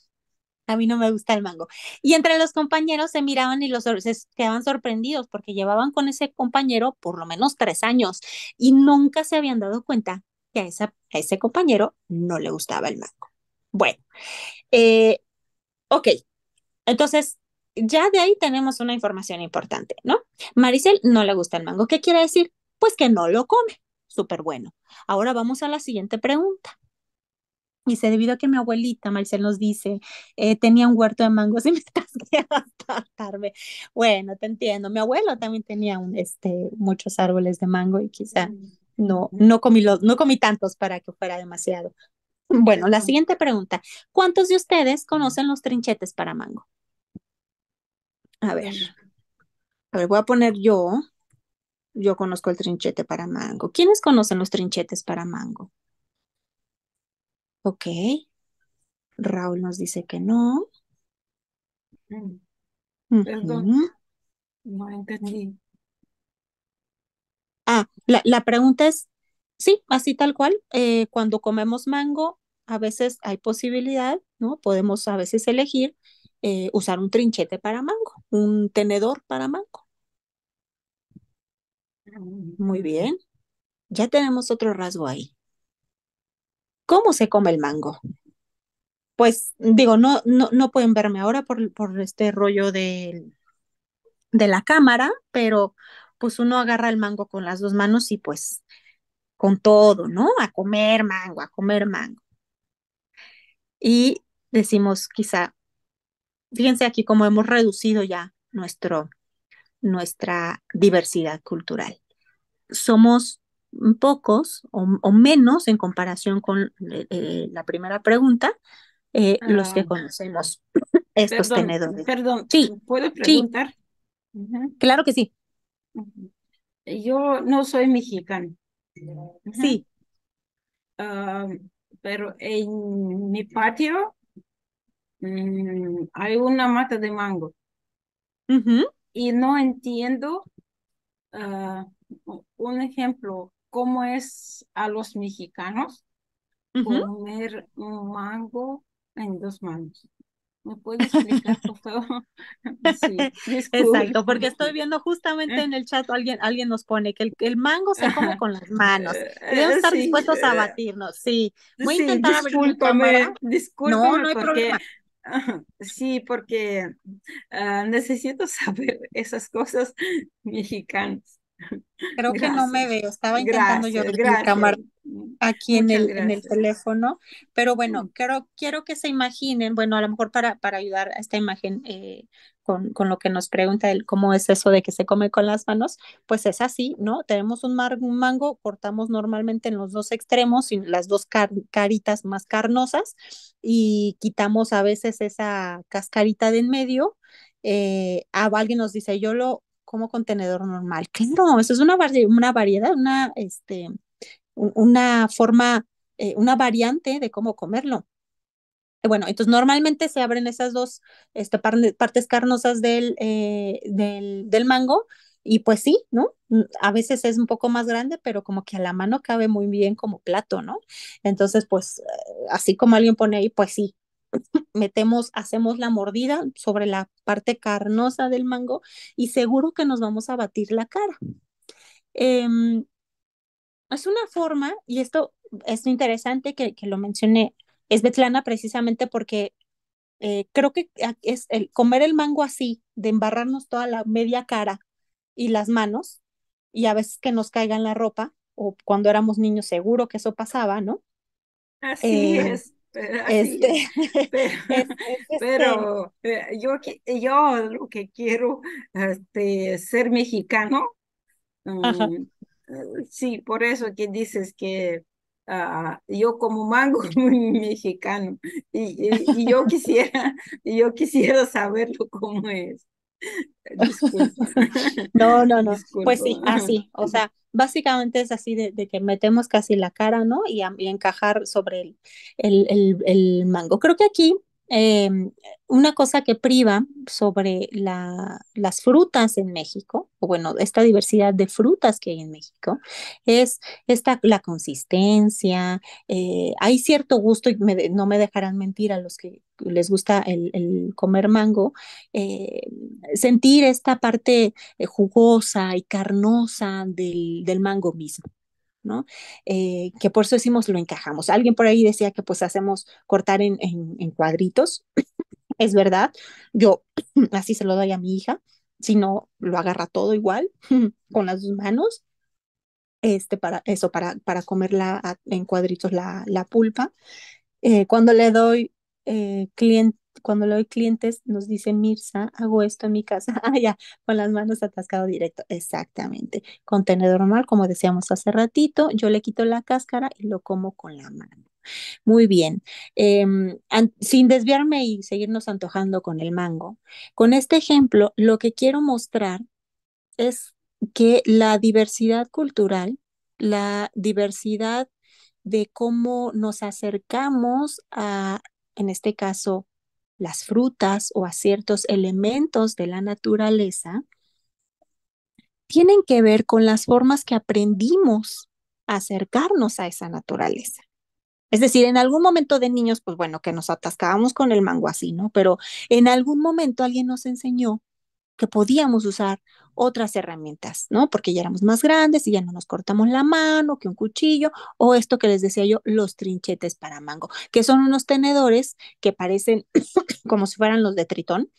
a mí no me gusta el mango. Y entre los compañeros se miraban y los se quedaban sorprendidos porque llevaban con ese compañero por lo menos tres años y nunca se habían dado cuenta que a, ese compañero no le gustaba el mango. Bueno, eh, ok, entonces ya de ahí tenemos una información importante, ¿no? Maricel no le gusta el mango. ¿Qué quiere decir? Pues que no lo come. Súper bueno. Ahora vamos a la siguiente pregunta. Dice, debido a que mi abuelita, Marcel nos dice, eh, tenía un huerto de mango. y me hasta tarde. Bueno, te entiendo. Mi abuelo también tenía este, muchos árboles de mango y quizá no, no, comí no comí tantos para que fuera demasiado. Bueno, la siguiente pregunta. ¿Cuántos de ustedes conocen los trinchetes para mango? A ver. A ver, voy a poner yo. Yo conozco el trinchete para mango. ¿Quiénes conocen los trinchetes para mango? Ok. Raúl nos dice que no. Mm. Perdón, no entendí. Ah, la, pregunta es, sí, así tal cual, eh, cuando comemos mango, a veces hay posibilidad, ¿no? Podemos a veces elegir eh, usar un trinchete para mango, un tenedor para mango. Muy bien, ya tenemos otro rasgo ahí. ¿Cómo se come el mango? Pues digo, no, no, no pueden verme ahora por, por este rollo de, la cámara, pero pues uno agarra el mango con las dos manos y pues con todo, ¿no? A comer mango, a comer mango. Y decimos quizá, fíjense aquí cómo hemos reducido ya nuestro, nuestra diversidad cultural. Somos Mm, pocos o, menos en comparación con eh, eh, la primera pregunta, eh, los que ah. conocemos estos tenedores. Perdón, sí, ¿puedo preguntar? Claro que sí. Yo no soy mexicano. Sí. Ah, pero en mi patio mm, hay una mata de mango. Y no entiendo, ah, un ejemplo, cómo es a los mexicanos comer un mango en dos manos. ¿Me puedes explicar, por favor? Sí, Exacto, porque estoy viendo justamente en el chat alguien, alguien nos pone que el, mango se come con las manos. Eh, Debemos estar dispuestos a eh, batirnos. Sí, disculpame. No, no hay porque, Sí, porque ah, necesito saber esas cosas mexicanas. Creo que no me veo, estaba intentando yo la cámara aquí en el, en el, teléfono, pero bueno, mm. creo, quiero que se imaginen, bueno, a lo mejor para, para ayudar a esta imagen eh, con, con, lo que nos pregunta él, cómo es eso de que se come con las manos, pues es así, ¿no? Tenemos un, mango, cortamos normalmente en los dos extremos, y las dos caritas más carnosas, y quitamos a veces esa cascarita de en medio. Eh, alguien nos dice, yo lo como contenedor normal. Claro, eso es una, una variedad, una, este, una forma, eh, una variante de cómo comerlo. Eh, bueno, entonces normalmente se abren esas dos este, partes carnosas del, eh, del, del mango y pues sí, ¿no? Mm, a veces es un poco más grande, pero como que a la mano cabe muy bien como plato, ¿no? Entonces, pues así como alguien pone ahí, pues sí, metemos, hacemos la mordida sobre la parte carnosa del mango y seguro que nos vamos a batir la cara. Em, es una forma, y esto es interesante que, que lo mencioné, es Betlana precisamente porque eh, creo que es el comer el mango así, de embarrarnos toda la media cara y las manos, y a veces que nos caiga en la ropa, o cuando éramos niños seguro que eso pasaba, ¿no? Así eh, es. Pero, este, este, pero, eh, yo, yo lo que quiero este, ser mexicano. Mm, eh, sí, por eso que dices que ah, yo como mango muy mexicano y, y, yo quisiera yo quisiera saberlo cómo es Disculpa. no no no pues sí así o sea básicamente es así de, que metemos casi la cara, ¿no? Y, encajar sobre el, el, el, mango. Creo que aquí Em, una cosa que priva sobre las frutas en México, o bueno, esta diversidad de frutas que hay en México, es esta, la consistencia. Eh, hay cierto gusto, y no me dejarán mentir a los que les gusta el, comer mango, eh, sentir esta parte eh, jugosa y carnosa del mango mismo. ¿no? Eh, que por eso decimos lo encajamos. Alguien por ahí decía que pues hacemos cortar en, en, cuadritos, es verdad, yo así se lo doy a mi hija, si no lo agarra todo igual, con las dos manos, este, para eso, para, para en cuadritos la, la pulpa. Eh, cuando le doy eh, cliente cuando le doy clientes, nos dice Mirza, hago esto en mi casa, ah, ya, con las manos atascado directo, exactamente, Contenedor tenedor normal, como decíamos hace ratito, yo le quito la cáscara y lo como con la mano. Muy bien, em, sin desviarme y seguirnos antojando con el mango, con este ejemplo lo que quiero mostrar es que la diversidad cultural, la diversidad de cómo nos acercamos a, en este caso, las frutas o a ciertos elementos de la naturaleza tienen que ver con las formas que aprendimos a acercarnos a esa naturaleza. Es decir, en algún momento de niños, pues bueno, que nos atascábamos con el mango así, Pero en algún momento alguien nos enseñó que podíamos usar otras herramientas, ¿no? Porque ya éramos más grandes y ya no nos cortamos la mano, que un cuchillo, o esto que les decía yo, los trinchetes para mango, que son unos tenedores que parecen como si fueran los de tritón,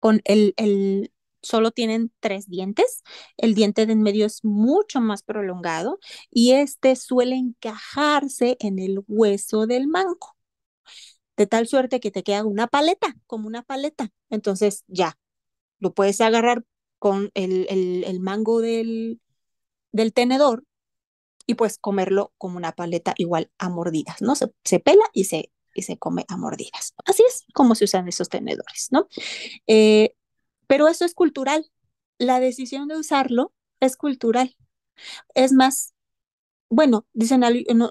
con el, el, solo tienen tres dientes, el diente de en medio es mucho más prolongado y este suele encajarse en el hueso del mango de tal suerte que te queda una paleta, como una paleta. Entonces ya lo puedes agarrar con el, el, mango del, del, tenedor y pues comerlo como una paleta igual a mordidas, ¿no? Se, pela y se, y se come a mordidas. Así es como se usan esos tenedores, ¿no? Eh, pero eso es cultural. La decisión de usarlo es cultural. Es más, bueno, dicen,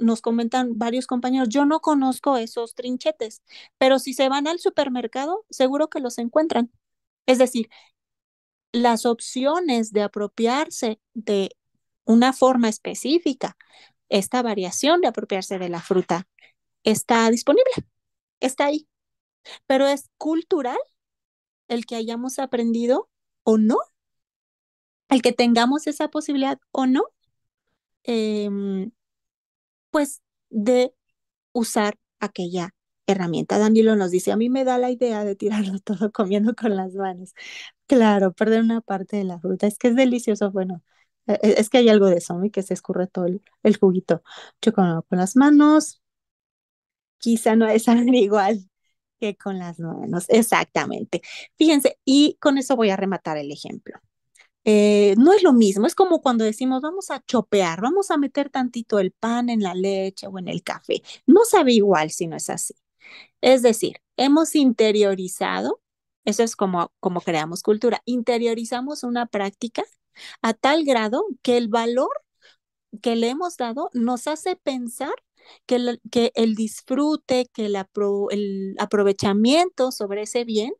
nos comentan varios compañeros, yo no conozco esos trinchetes, pero si se van al supermercado, seguro que los encuentran. Es decir, las opciones de apropiarse de una forma específica, esta variación de apropiarse de la fruta está disponible, está ahí. Pero es cultural el que hayamos aprendido o no, el que tengamos esa posibilidad o no, em, pues de usar aquella herramienta. Danilo nos dice, a mí me da la idea de tirarlo todo comiendo con las manos. Claro, perder una parte de la fruta. Es que es delicioso. Bueno, e, e, es que hay algo de eso, que se escurre todo el, juguito. Yo con, las manos, quizá no es igual que con las manos. Exactamente. Fíjense, y con eso voy a rematar el ejemplo. Eh, no es lo mismo, es como cuando decimos vamos a chopear, vamos a meter tantito el pan en la leche o en el café. No sabe igual si no es así. Es decir, hemos interiorizado, eso es como, como creamos cultura, interiorizamos una práctica a tal grado que el valor que le hemos dado nos hace pensar que, el disfrute, que el, el aprovechamiento sobre ese bien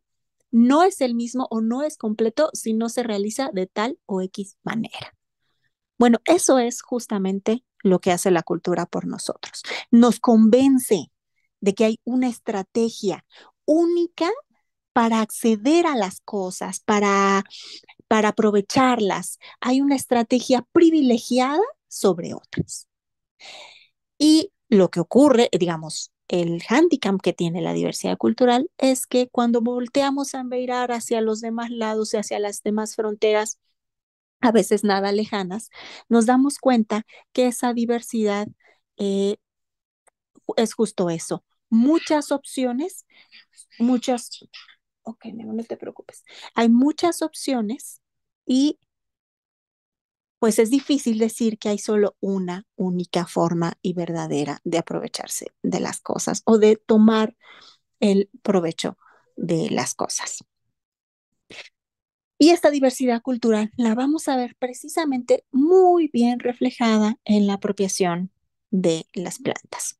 no es el mismo o no es completo si no se realiza de tal o X manera. Bueno, eso es justamente lo que hace la cultura por nosotros. Nos convence, de que hay una estrategia única para acceder a las cosas, para, para aprovecharlas. Hay una estrategia privilegiada sobre otras. Y lo que ocurre, digamos, el handicap que tiene la diversidad cultural es que cuando volteamos a mirar hacia los demás lados y hacia las demás fronteras, a veces nada lejanas, nos damos cuenta que esa diversidad eh, es justo eso, muchas opciones, muchas, ok, no te preocupes, hay muchas opciones y pues es difícil decir que hay solo una única forma y verdadera de aprovecharse de las cosas o de tomar el provecho de las cosas. Y esta diversidad cultural la vamos a ver precisamente muy bien reflejada en la apropiación de las plantas.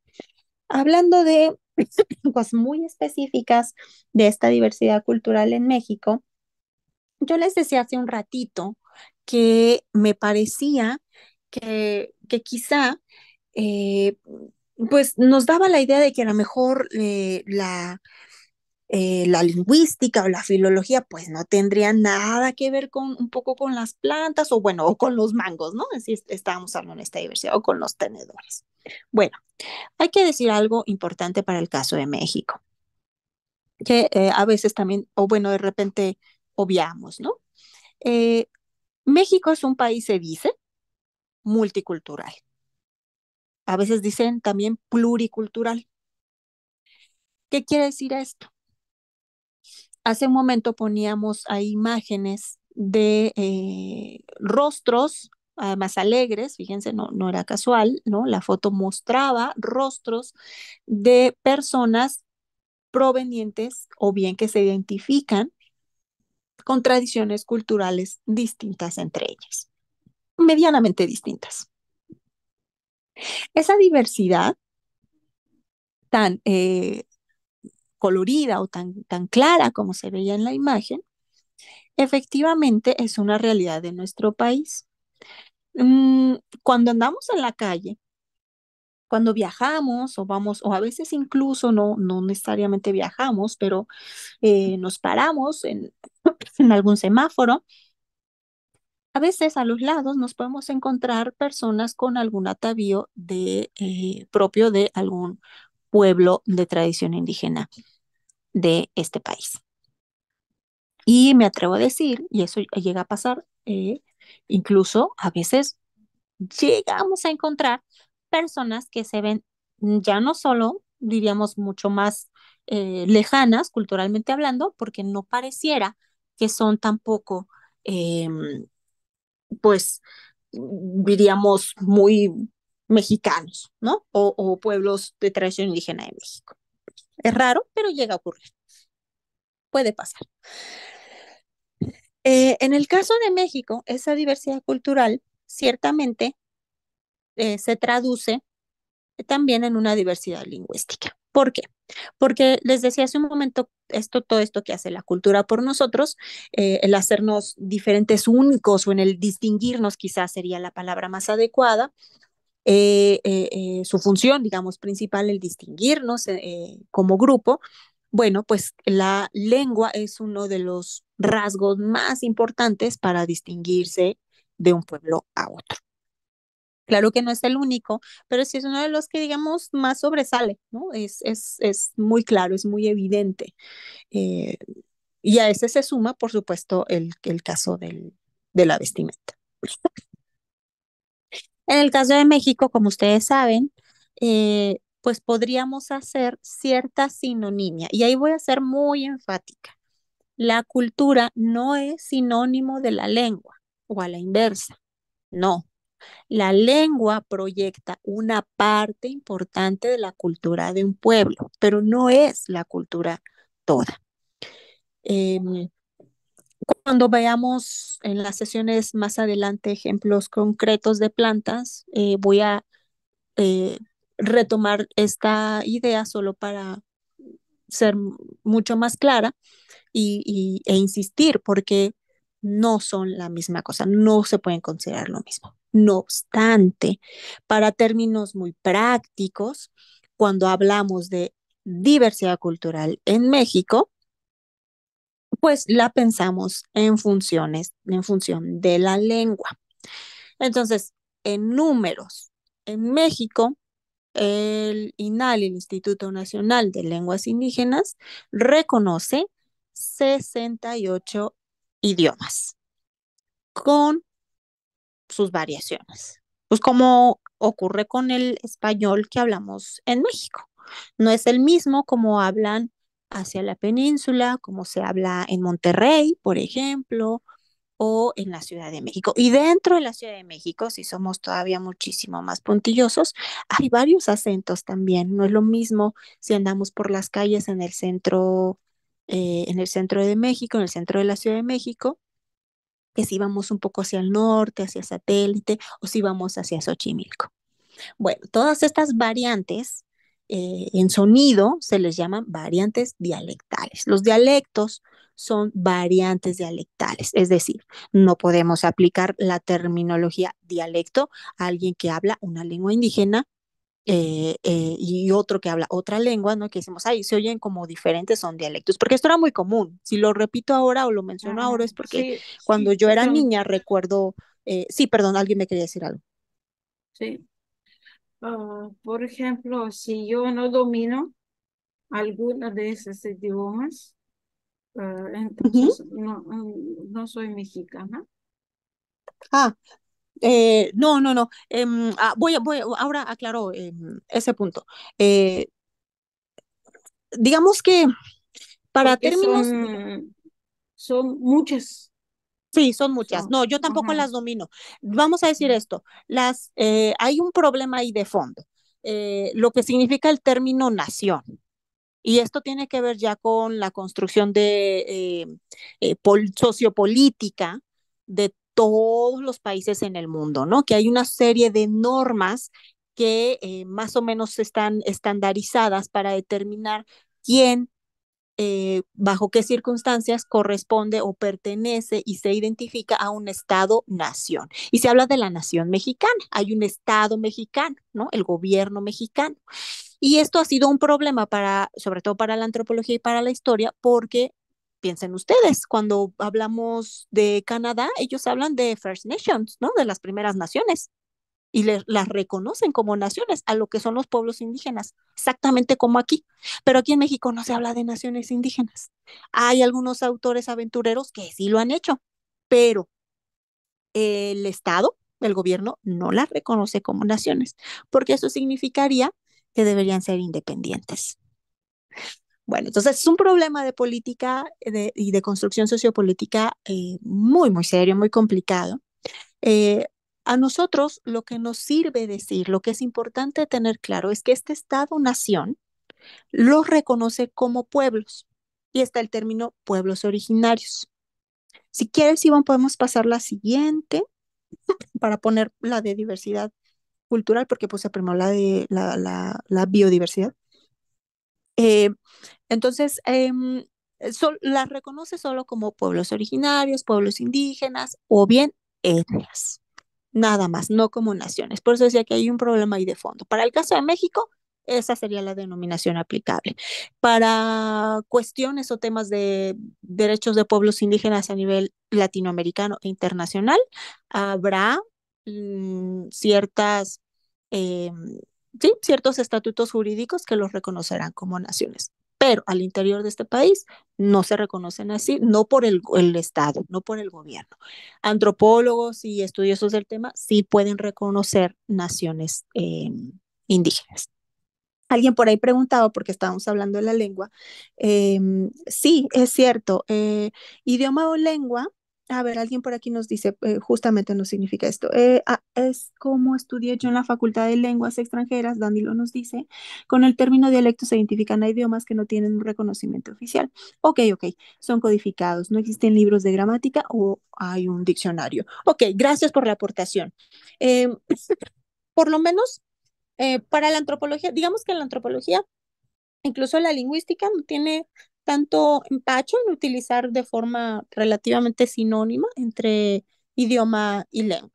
Hablando de cosas muy específicas de esta diversidad cultural en México, yo les decía hace un ratito que me parecía que, que quizá eh, pues nos daba la idea de que a lo mejor eh, la, eh, la lingüística o la filología, pues no tendría nada que ver con un poco con las plantas o bueno, o con los mangos, ¿no? Es estábamos hablando en esta diversidad o con los tenedores. Bueno, hay que decir algo importante para el caso de México, que eh, a veces también, o bueno, de repente obviamos, ¿no? Eh, México es un país, se dice, multicultural. A veces dicen también pluricultural. ¿Qué quiere decir esto? Hace un momento poníamos ahí imágenes de eh, rostros más alegres, fíjense, no, no era casual, ¿no? La foto mostraba rostros de personas provenientes o bien que se identifican con tradiciones culturales distintas entre ellas, medianamente distintas. Esa diversidad tan eh, colorida o tan, tan clara como se veía en la imagen, efectivamente es una realidad de nuestro país. Mm, cuando andamos en la calle, cuando viajamos o vamos, o a veces incluso no, no necesariamente viajamos, pero eh, nos paramos en, en algún semáforo, a veces a los lados nos podemos encontrar personas con algún atavío de, eh, propio de algún pueblo de tradición indígena de este país. Y me atrevo a decir, y eso llega a pasar, eh, incluso a veces llegamos a encontrar personas que se ven ya no solo, diríamos, mucho más eh, lejanas culturalmente hablando, porque no pareciera que son tampoco, em, pues, diríamos, muy mexicanos, ¿no? O, pueblos de tradición indígena de México. Es raro, pero llega a ocurrir. Puede pasar. Eh, en el caso de México, esa diversidad cultural ciertamente eh, se traduce también en una diversidad lingüística. ¿Por qué? Porque les decía hace un momento, esto, todo esto que hace la cultura por nosotros, eh, el hacernos diferentes únicos o en el distinguirnos quizás sería la palabra más adecuada, eh, eh, eh, su función, digamos, principal, el distinguirnos como grupo, bueno, pues la lengua es uno de los rasgos más importantes para distinguirse de un pueblo a otro. Claro que no es el único, pero sí es uno de los que, digamos, más sobresale, ¿no? Es, es, es muy claro, es muy evidente. y a ese se suma, por supuesto, el, el caso del, de la vestimenta. En el caso de México, como ustedes saben, eh, pues podríamos hacer cierta sinonimia. Y ahí voy a ser muy enfática. La cultura no es sinónimo de la lengua o a la inversa. No. La lengua proyecta una parte importante de la cultura de un pueblo, pero no es la cultura toda. Eh, cuando veamos en las sesiones más adelante ejemplos concretos de plantas, eh, voy a eh, retomar esta idea solo para ser mucho más clara y, e insistir porque no son la misma cosa, no se pueden considerar lo mismo. No obstante, para términos muy prácticos, cuando hablamos de diversidad cultural en México, pues la pensamos en funciones, en función de la lengua. Entonces, en números, en México, el INAL, el Instituto Nacional de Lenguas Indígenas, reconoce 68 idiomas con sus variaciones. Pues como ocurre con el español que hablamos en México. No es el mismo como hablan hacia la península, como se habla en Monterrey, por ejemplo, o en la Ciudad de México. Y dentro de la Ciudad de México, si somos todavía muchísimo más puntillosos, hay varios acentos también. No es lo mismo si andamos por las calles en el centro, eh, en el centro de México, en el centro de la Ciudad de México, que si vamos un poco hacia el norte, hacia satélite, o si vamos hacia Xochimilco. Bueno, todas estas variantes eh, en sonido se les llaman variantes dialectales. Los dialectos son variantes dialectales, es decir, no podemos aplicar la terminología dialecto a alguien que habla una lengua indígena eh, eh, y otro que habla otra lengua, ¿no? Que decimos, ahí se oyen como diferentes, son dialectos, porque esto era muy común. Si lo repito ahora o lo menciono ahora es porque cuando yo era niña recuerdo, sí, perdón, alguien me quería decir algo. Sí, Ah, por ejemplo, si yo no domino alguna de esos idiomas, ah, entonces mm, no, soy mexicana. Ah, eh, no, no, no. Em, ah, voy, voy, ahora aclaro em, ese punto. Eh, digamos que para términos... son muchas Sí, son muchas. No, yo tampoco las domino. Vamos a decir esto, las, eh, hay un problema ahí de fondo, eh, lo que significa el término nación. Y esto tiene que ver ya con la construcción de eh, sociopolítica de todos los países en el mundo, ¿no? Que hay una serie de normas que más o menos están estandarizadas para determinar quién eh, bajo qué circunstancias corresponde o pertenece y se identifica a un Estado-nación. Y se habla de la nación mexicana, hay un Estado mexicano, ¿no? El gobierno mexicano. Y esto ha sido un problema para, sobre todo para la antropología y para la historia, porque piensen ustedes, cuando hablamos de Canadá, ellos hablan de First Nations, ¿no? De las primeras naciones y las reconocen como naciones a lo que son los pueblos indígenas, exactamente como aquí. Pero aquí en México no se habla de naciones indígenas. Hay algunos autores aventureros que sí lo han hecho, pero el Estado, el gobierno, no las reconoce como naciones, porque eso significaría que deberían ser independientes. Bueno, entonces es un problema de política y de construcción sociopolítica eh, muy, muy serio, muy complicado. Eh, a nosotros lo que nos sirve decir, lo que es importante tener claro es que este Estado-nación los reconoce como pueblos y está el término pueblos originarios. Si quieres, Iván, podemos pasar la siguiente para poner la de diversidad cultural, porque se primero la de la, biodiversidad. Eh, entonces, em, las reconoce solo como pueblos originarios, pueblos indígenas o bien etnias nada más, no como naciones. Por eso decía que hay un problema ahí de fondo. Para el caso de México, esa sería la denominación aplicable. Para cuestiones o temas de derechos de pueblos indígenas a nivel latinoamericano e internacional, habrá mm, ciertas, em, sí, ciertos estatutos jurídicos que los reconocerán como naciones pero al interior de este país no se reconocen así, no por el, Estado, no por el gobierno. Antropólogos y estudiosos del tema sí pueden reconocer naciones eh, indígenas. Alguien por ahí preguntaba, porque estábamos hablando de la lengua, em, sí, es cierto, eh, idioma o lengua a ver, alguien por aquí nos dice, eh, justamente no significa esto. Eh, ah, es como estudié yo en la Facultad de Lenguas Extranjeras, Danilo nos dice, con el término dialecto se identifican a idiomas que no tienen un reconocimiento oficial. Ok, ok, son codificados, no existen libros de gramática o hay un diccionario. Ok, gracias por la aportación. Eh, por lo menos para la antropología, digamos que en la antropología, incluso la lingüística no tiene tanto empacho en utilizar de forma relativamente sinónima entre idioma y lengua.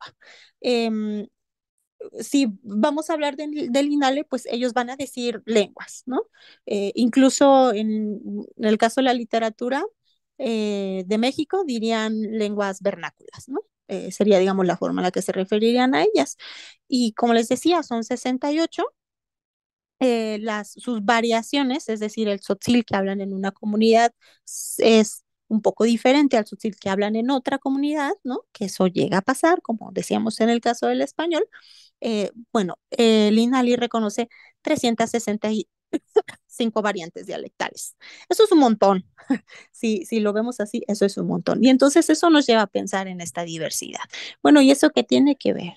Em, si vamos a hablar del INALE, pues ellos van a decir lenguas, ¿no? Eh, incluso en, el caso de la literatura eh, de México dirían lenguas vernáculas, ¿no? Eh, sería, digamos, la forma en la que se referirían a ellas. Y como les decía, son 68 eh, las, sus variaciones, es decir, el sotil que hablan en una comunidad es un poco diferente al sotil que hablan en otra comunidad, ¿no? Que eso llega a pasar, como decíamos en el caso del español. Eh, bueno, el Linali reconoce 365 variantes dialectales. Eso es un montón. si, si lo vemos así, eso es un montón. Y entonces eso nos lleva a pensar en esta diversidad. Bueno, ¿y eso qué tiene que ver?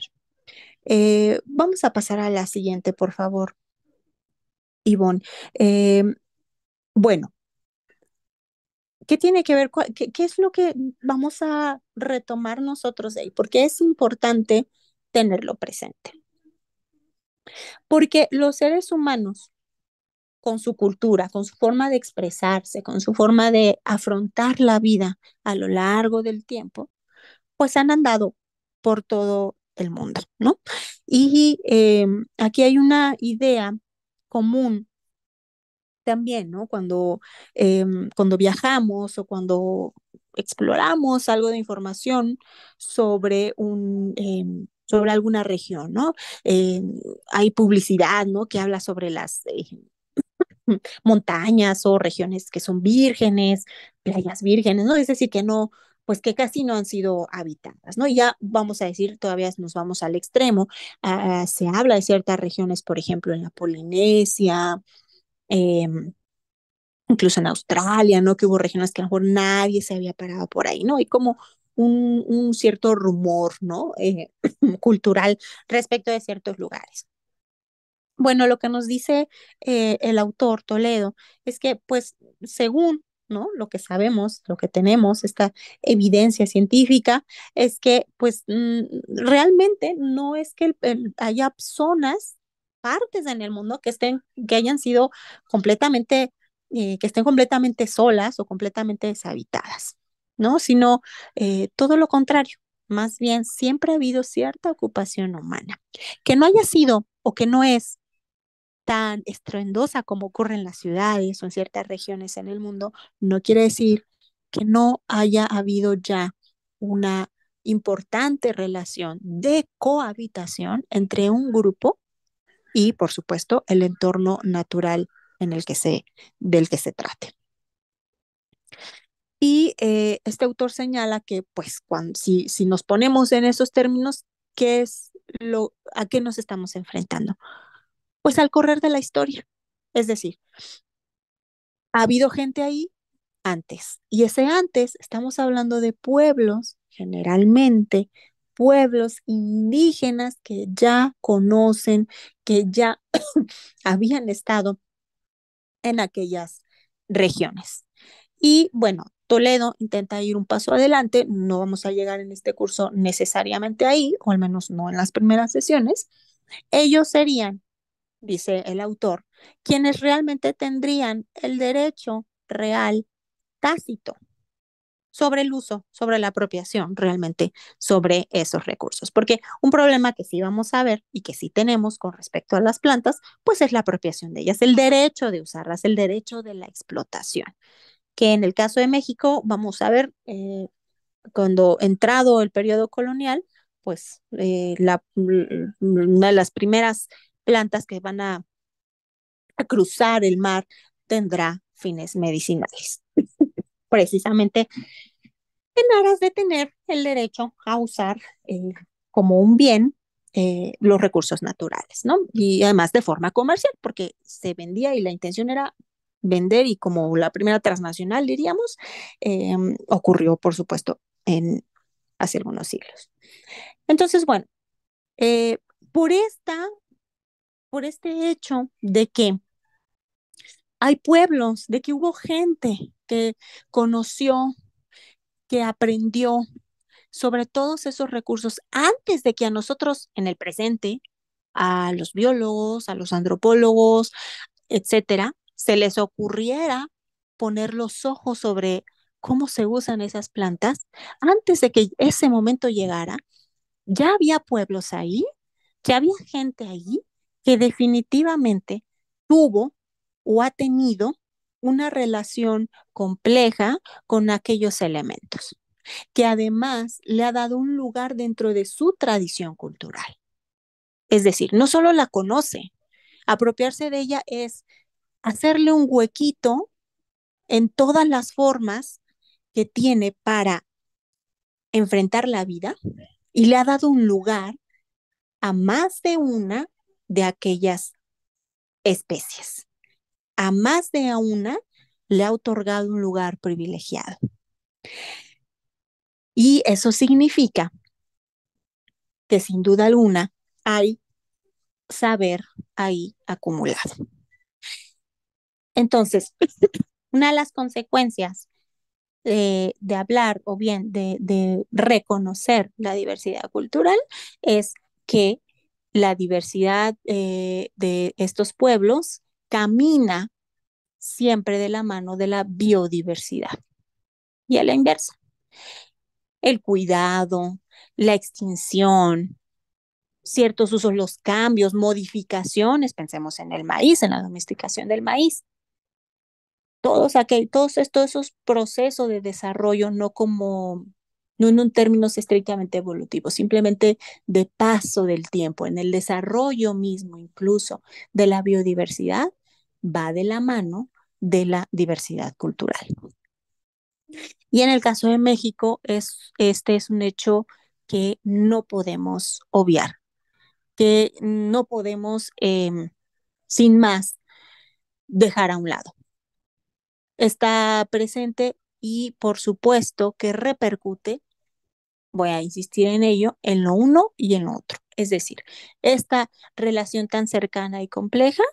Eh, vamos a pasar a la siguiente, por favor. Ivonne. Em, bueno, ¿qué tiene que ver? Qué, es lo que vamos a retomar nosotros de ahí? Porque es importante tenerlo presente. Porque los seres humanos, con su cultura, con su forma de expresarse, con su forma de afrontar la vida a lo largo del tiempo, pues han andado por todo el mundo, ¿no? Y em, aquí hay una idea común también, ¿no? Cuando, em, cuando viajamos o cuando exploramos algo de información sobre un... Em, sobre alguna región, ¿no? Em, hay publicidad, ¿no? Que habla sobre las eh, montañas o regiones que son vírgenes, playas vírgenes, ¿no? Es decir, que no, pues que casi no han sido habitadas, ¿no? Y ya vamos a decir, todavía nos vamos al extremo, ah, ah, se habla de ciertas regiones, por ejemplo, en la Polinesia, em, incluso en Australia, ¿no? Que hubo regiones que a lo mejor nadie se había parado por ahí, ¿no? Y como un, cierto rumor, ¿no? Eh, cultural respecto de ciertos lugares. Bueno, lo que nos dice eh, el autor Toledo es que, pues, según ¿no? Lo que sabemos, lo que tenemos, esta evidencia científica, es que pues mm, realmente no es que haya zonas, partes en el mundo que estén, que hayan sido completamente, eh, que estén completamente solas o completamente deshabitadas, ¿no? Sino eh, todo lo contrario. Más bien, siempre ha habido cierta ocupación humana. Que no haya sido o que no es tan estruendosa como ocurre en las ciudades o en ciertas regiones en el mundo, no quiere decir que no haya habido ya una importante relación de cohabitación entre un grupo y, por supuesto, el entorno natural en el que se, del que se trate. Y eh, este autor señala que, pues, si, si nos ponemos en esos términos, ¿qué es lo, ¿a qué nos estamos enfrentando? pues al correr de la historia. Es decir, ha habido gente ahí antes. Y ese antes, estamos hablando de pueblos, generalmente, pueblos indígenas que ya conocen, que ya habían estado en aquellas regiones. Y bueno, Toledo intenta ir un paso adelante, no vamos a llegar en este curso necesariamente ahí, o al menos no en las primeras sesiones. Ellos serían dice el autor, quienes realmente tendrían el derecho real tácito sobre el uso, sobre la apropiación realmente sobre esos recursos. Porque un problema que sí vamos a ver y que sí tenemos con respecto a las plantas, pues es la apropiación de ellas, el derecho de usarlas, el derecho de la explotación. Que en el caso de México, vamos a ver, eh, cuando entrado el periodo colonial, pues eh, la, una de las primeras plantas que van a, cruzar el mar tendrá fines medicinales. Precisamente en aras de tener el derecho a usar eh, como un bien eh, los recursos naturales, ¿no? Y además de forma comercial, porque se vendía y la intención era vender y como la primera transnacional, diríamos, em, ocurrió, por supuesto, en hace algunos siglos. Entonces, bueno, eh, por esta por este hecho de que hay pueblos, de que hubo gente que conoció, que aprendió sobre todos esos recursos antes de que a nosotros en el presente, a los biólogos, a los antropólogos, etcétera, se les ocurriera poner los ojos sobre cómo se usan esas plantas, antes de que ese momento llegara, ya había pueblos ahí, ya había gente ahí que definitivamente tuvo o ha tenido una relación compleja con aquellos elementos, que además le ha dado un lugar dentro de su tradición cultural. Es decir, no solo la conoce, apropiarse de ella es hacerle un huequito en todas las formas que tiene para enfrentar la vida y le ha dado un lugar a más de una de aquellas especies. A más de a una le ha otorgado un lugar privilegiado. Y eso significa que sin duda alguna hay saber ahí acumulado. Entonces, una de las consecuencias de, hablar o bien de reconocer la diversidad cultural es que la diversidad eh, de estos pueblos camina siempre de la mano de la biodiversidad. Y a la inversa, el cuidado, la extinción, ciertos usos, los cambios, modificaciones, pensemos en el maíz, en la domesticación del maíz. Todos, aquel, todos estos esos procesos de desarrollo no como no en términos estrictamente evolutivos, simplemente de paso del tiempo, en el desarrollo mismo incluso de la biodiversidad, va de la mano de la diversidad cultural. Y en el caso de México, es, este es un hecho que no podemos obviar, que no podemos, em, sin más, dejar a un lado. Está presente y, por supuesto, que repercute voy a insistir en ello, en lo uno y en lo otro. Es decir, esta relación tan cercana y compleja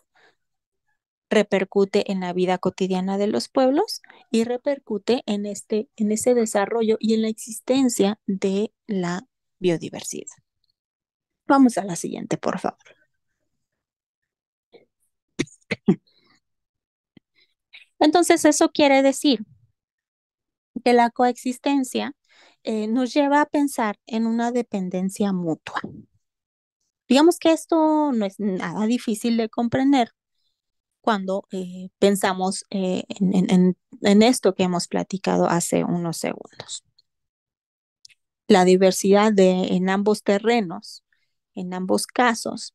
repercute en la vida cotidiana de los pueblos y repercute en, este, en ese desarrollo y en la existencia de la biodiversidad. Vamos a la siguiente, por favor. Entonces, eso quiere decir que la coexistencia eh, nos lleva a pensar en una dependencia mutua. Digamos que esto no es nada difícil de comprender cuando eh, pensamos eh, en, esto que hemos platicado hace unos segundos. La diversidad de, en ambos terrenos, en ambos casos,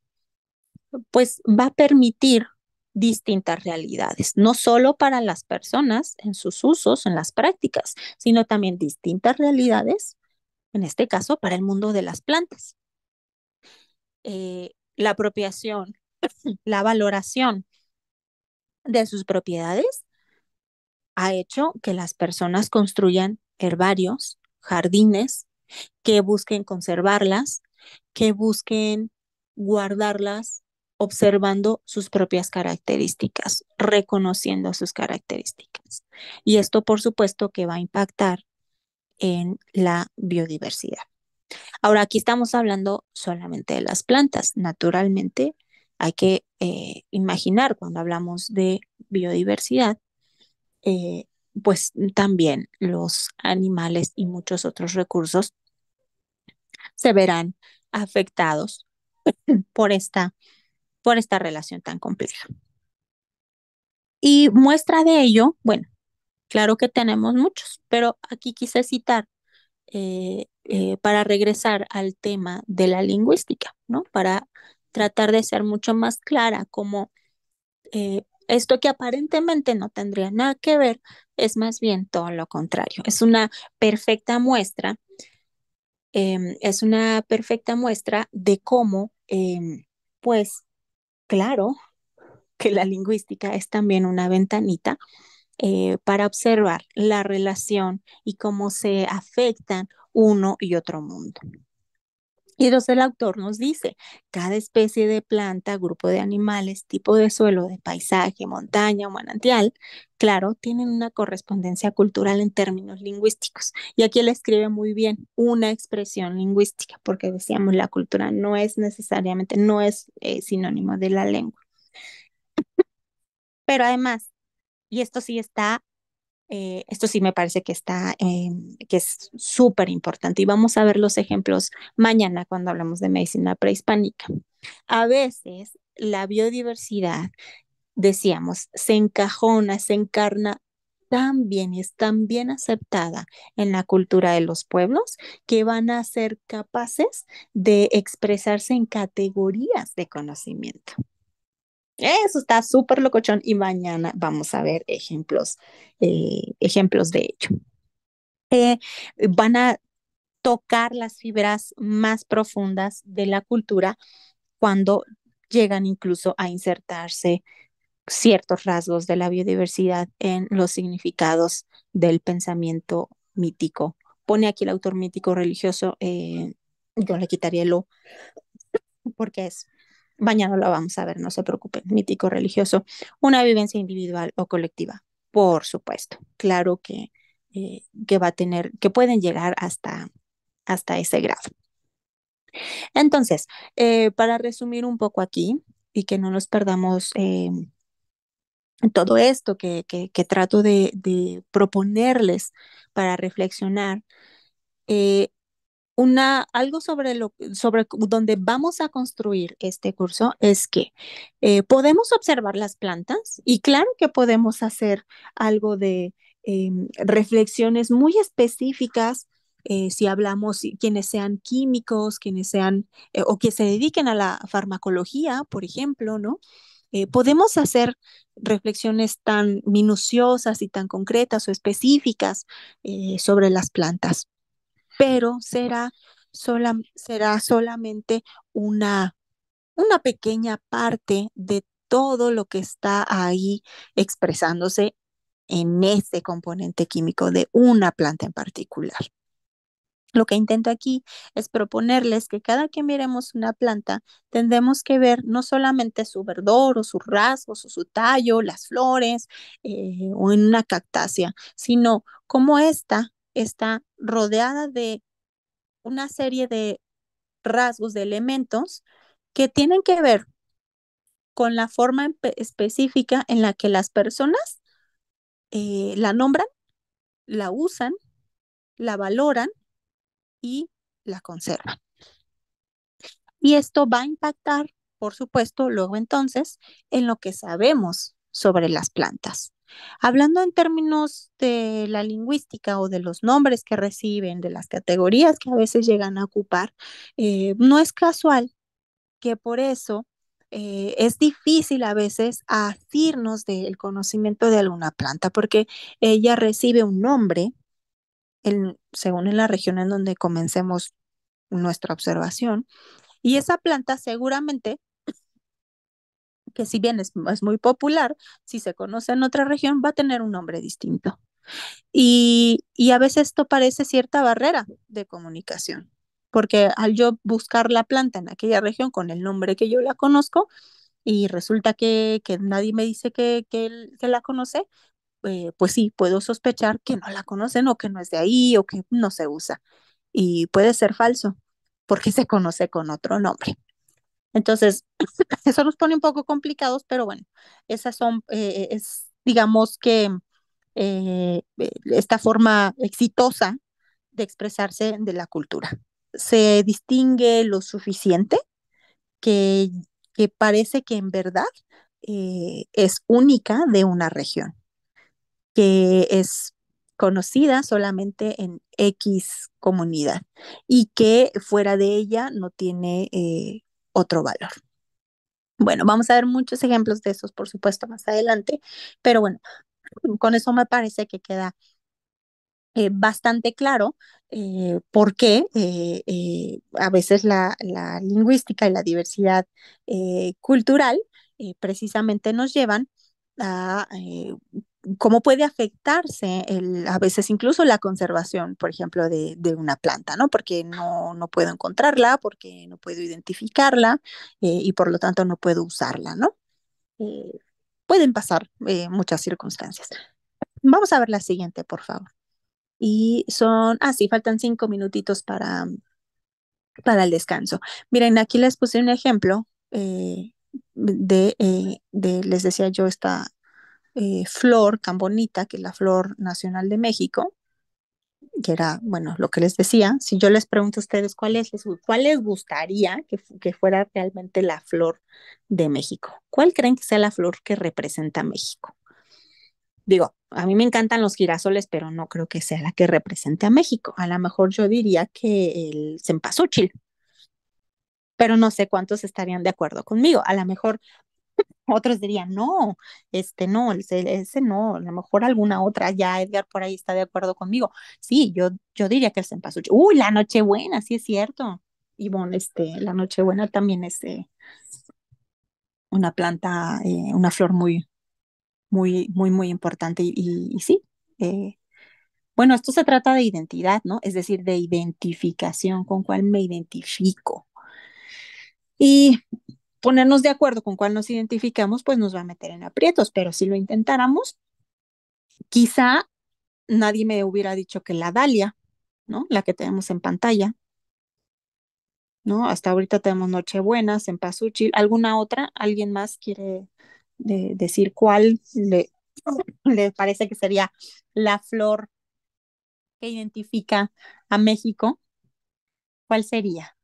pues va a permitir distintas realidades, no solo para las personas en sus usos, en las prácticas, sino también distintas realidades, en este caso para el mundo de las plantas. Eh, la apropiación, la valoración de sus propiedades ha hecho que las personas construyan herbarios, jardines, que busquen conservarlas, que busquen guardarlas, observando sus propias características, reconociendo sus características. Y esto, por supuesto, que va a impactar en la biodiversidad. Ahora, aquí estamos hablando solamente de las plantas. Naturalmente, hay que eh, imaginar cuando hablamos de biodiversidad, eh, pues también los animales y muchos otros recursos se verán afectados por esta por esta relación tan compleja. Y muestra de ello, bueno, claro que tenemos muchos, pero aquí quise citar eh, eh, para regresar al tema de la lingüística, ¿no? Para tratar de ser mucho más clara como eh, esto que aparentemente no tendría nada que ver, es más bien todo lo contrario. Es una perfecta muestra, em, es una perfecta muestra de cómo, em, pues, claro que la lingüística es también una ventanita eh, para observar la relación y cómo se afectan uno y otro mundo. Y entonces el autor nos dice, cada especie de planta, grupo de animales, tipo de suelo, de paisaje, montaña o manantial, claro, tienen una correspondencia cultural en términos lingüísticos. Y aquí él escribe muy bien una expresión lingüística, porque decíamos la cultura no es necesariamente, no es eh, sinónimo de la lengua. Pero además, y esto sí está eh, esto sí me parece que está, que es súper importante y vamos a ver los ejemplos mañana cuando hablamos de medicina prehispánica. A veces la biodiversidad, decíamos, se encajona, se encarna tan bien y es tan bien aceptada en la cultura de los pueblos que van a ser capaces de expresarse en categorías de conocimiento. Eso está súper locochón y mañana vamos a ver ejemplos, eh, ejemplos de ello. Eh, van a tocar las fibras más profundas de la cultura cuando llegan incluso a insertarse ciertos rasgos de la biodiversidad en los significados del pensamiento mítico. Pone aquí el autor mítico religioso, eh, yo le quitaría lo porque es Mañana lo vamos a ver, no se preocupen, mítico religioso, una vivencia individual o colectiva, por supuesto, claro que, eh, que va a tener, que pueden llegar hasta, hasta ese grado. Entonces, eh, para resumir un poco aquí y que no nos perdamos em, todo esto que, que, trato de, de, proponerles para reflexionar, eh, una, algo sobre, lo, sobre donde vamos a construir este curso es que eh, podemos observar las plantas y claro que podemos hacer algo de em, reflexiones muy específicas eh, si hablamos quienes sean químicos, quienes sean eh, o que se dediquen a la farmacología, por ejemplo, ¿no? podemos hacer reflexiones tan minuciosas y tan concretas o específicas sobre las plantas pero será, solamente una, pequeña parte de todo lo que está ahí expresándose en ese componente químico de una planta en particular. Lo que intento aquí es proponerles que cada que miremos una planta, tendremos que ver no solamente su verdor o sus rasgos o su tallo, las flores eh, o en una cactácea, sino cómo esta está rodeada de una serie de rasgos, de elementos que tienen que ver con la forma específica en la que las personas eh, la nombran, la usan, la valoran y la conservan. Y esto va a impactar, por supuesto, luego entonces en lo que sabemos sobre las plantas. Hablando en términos de la lingüística o de los nombres que reciben, de las categorías que a veces llegan a ocupar, eh, no es casual que por eso eh, es difícil a veces asirnos del conocimiento de alguna planta, porque ella recibe un nombre, según en la región en donde comencemos nuestra observación, y esa planta seguramente que si bien es, muy popular, si se conoce en otra región, va a tener un nombre distinto. Y, a veces esto parece cierta barrera de comunicación, porque al yo buscar la planta en aquella región con el nombre que yo la conozco, y resulta que, nadie me dice que, que, la conoce, eh, pues sí, puedo sospechar que no la conocen o que no es de ahí o que no se usa. Y puede ser falso porque se conoce con otro nombre. Entonces, eso nos pone un poco complicados, pero bueno, esas son, eh, eh, es, digamos que eh, esta forma exitosa de expresarse de la cultura. Se distingue lo suficiente que, que parece que en verdad es única de una región, que es conocida solamente en X comunidad y que fuera de ella no tiene otro valor. Bueno, vamos a ver muchos ejemplos de esos, por supuesto, más adelante, pero bueno, con eso me parece que queda eh, bastante claro eh, por qué eh, a veces la, la, lingüística y la diversidad cultural precisamente nos llevan a cómo puede afectarse a veces incluso la conservación, por ejemplo, de, una planta, ¿no? Porque no, no, puedo encontrarla, porque no puedo identificarla eh, y por lo tanto no puedo usarla, ¿no? Eh, pueden pasar eh, muchas circunstancias. Vamos a ver la siguiente, por favor. Y son, ah, sí, faltan cinco minutitos para, para el descanso. Miren, aquí les puse un ejemplo de, de les decía yo, esta, eh, flor bonita que es la flor nacional de México, que era, bueno, lo que les decía, si yo les pregunto a ustedes cuál es, cuál les gustaría que, que fuera realmente la flor de México, ¿cuál creen que sea la flor que representa a México? Digo, a mí me encantan los girasoles, pero no creo que sea la que represente a México. A lo mejor yo diría que el cempasúchil, pero no sé cuántos estarían de acuerdo conmigo. A lo mejor otros dirían, no, este no, ese, no, a lo mejor alguna otra, ya Edgar por ahí está de acuerdo conmigo. Sí, yo, yo diría que el cempasúchil. Uy, la Nochebuena, sí es cierto. Y bueno, este, la Nochebuena también es eh, una planta, eh, una flor muy, muy, muy, muy importante. Y, sí, eh, bueno, esto se trata de identidad, ¿no? Es decir, de identificación, con cuál me identifico. Y ponernos de acuerdo con cuál nos identificamos, pues nos va a meter en aprietos, pero si lo intentáramos, quizá nadie me hubiera dicho que la Dalia, ¿no? La que tenemos en pantalla, ¿no? Hasta ahorita tenemos En Pasuchil, ¿alguna otra? ¿Alguien más quiere decir cuál le, le parece que sería la flor que identifica a México? ¿Cuál sería?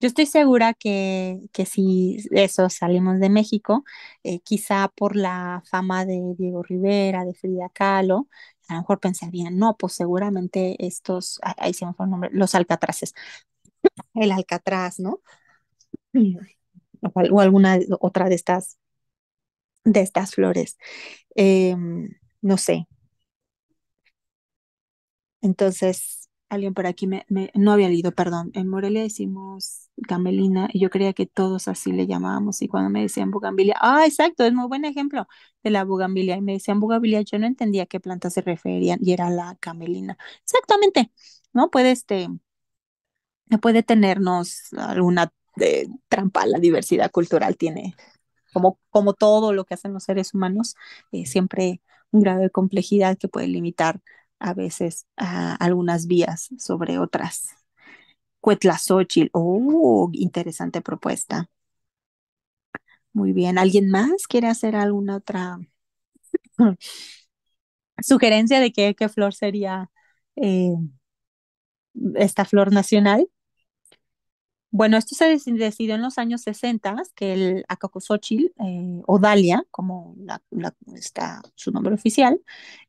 Yo estoy segura que, que si eso salimos de México, eh, quizá por la fama de Diego Rivera, de Frida Kahlo, a lo mejor pensarían, no, pues seguramente estos, ahí se me fue el nombre, los alcatraces, el alcatraz, ¿no? O, alguna otra de estas, de estas flores. Em, no sé. Entonces, alguien por aquí me, no había leído, perdón, en Morelia decimos camelina y yo creía que todos así le llamábamos y cuando me decían bugambilia, ah, exacto, es muy buen ejemplo de la bugambilia y me decían bugambilia, yo no entendía a qué planta se referían y era la camelina. Exactamente, ¿no? Puede este puede tenernos alguna eh, trampa, la diversidad cultural tiene como, como todo lo que hacen los seres humanos, eh, siempre un grado de complejidad que puede limitar a veces ah, algunas vías sobre otras. Cuetlazóchil, oh, interesante propuesta. Muy bien, ¿alguien más quiere hacer alguna otra sugerencia de qué, flor sería eh, esta flor nacional? Bueno, esto se decidió en los años 60, que el acocosóchil eh, o Dalia, como está su nombre oficial,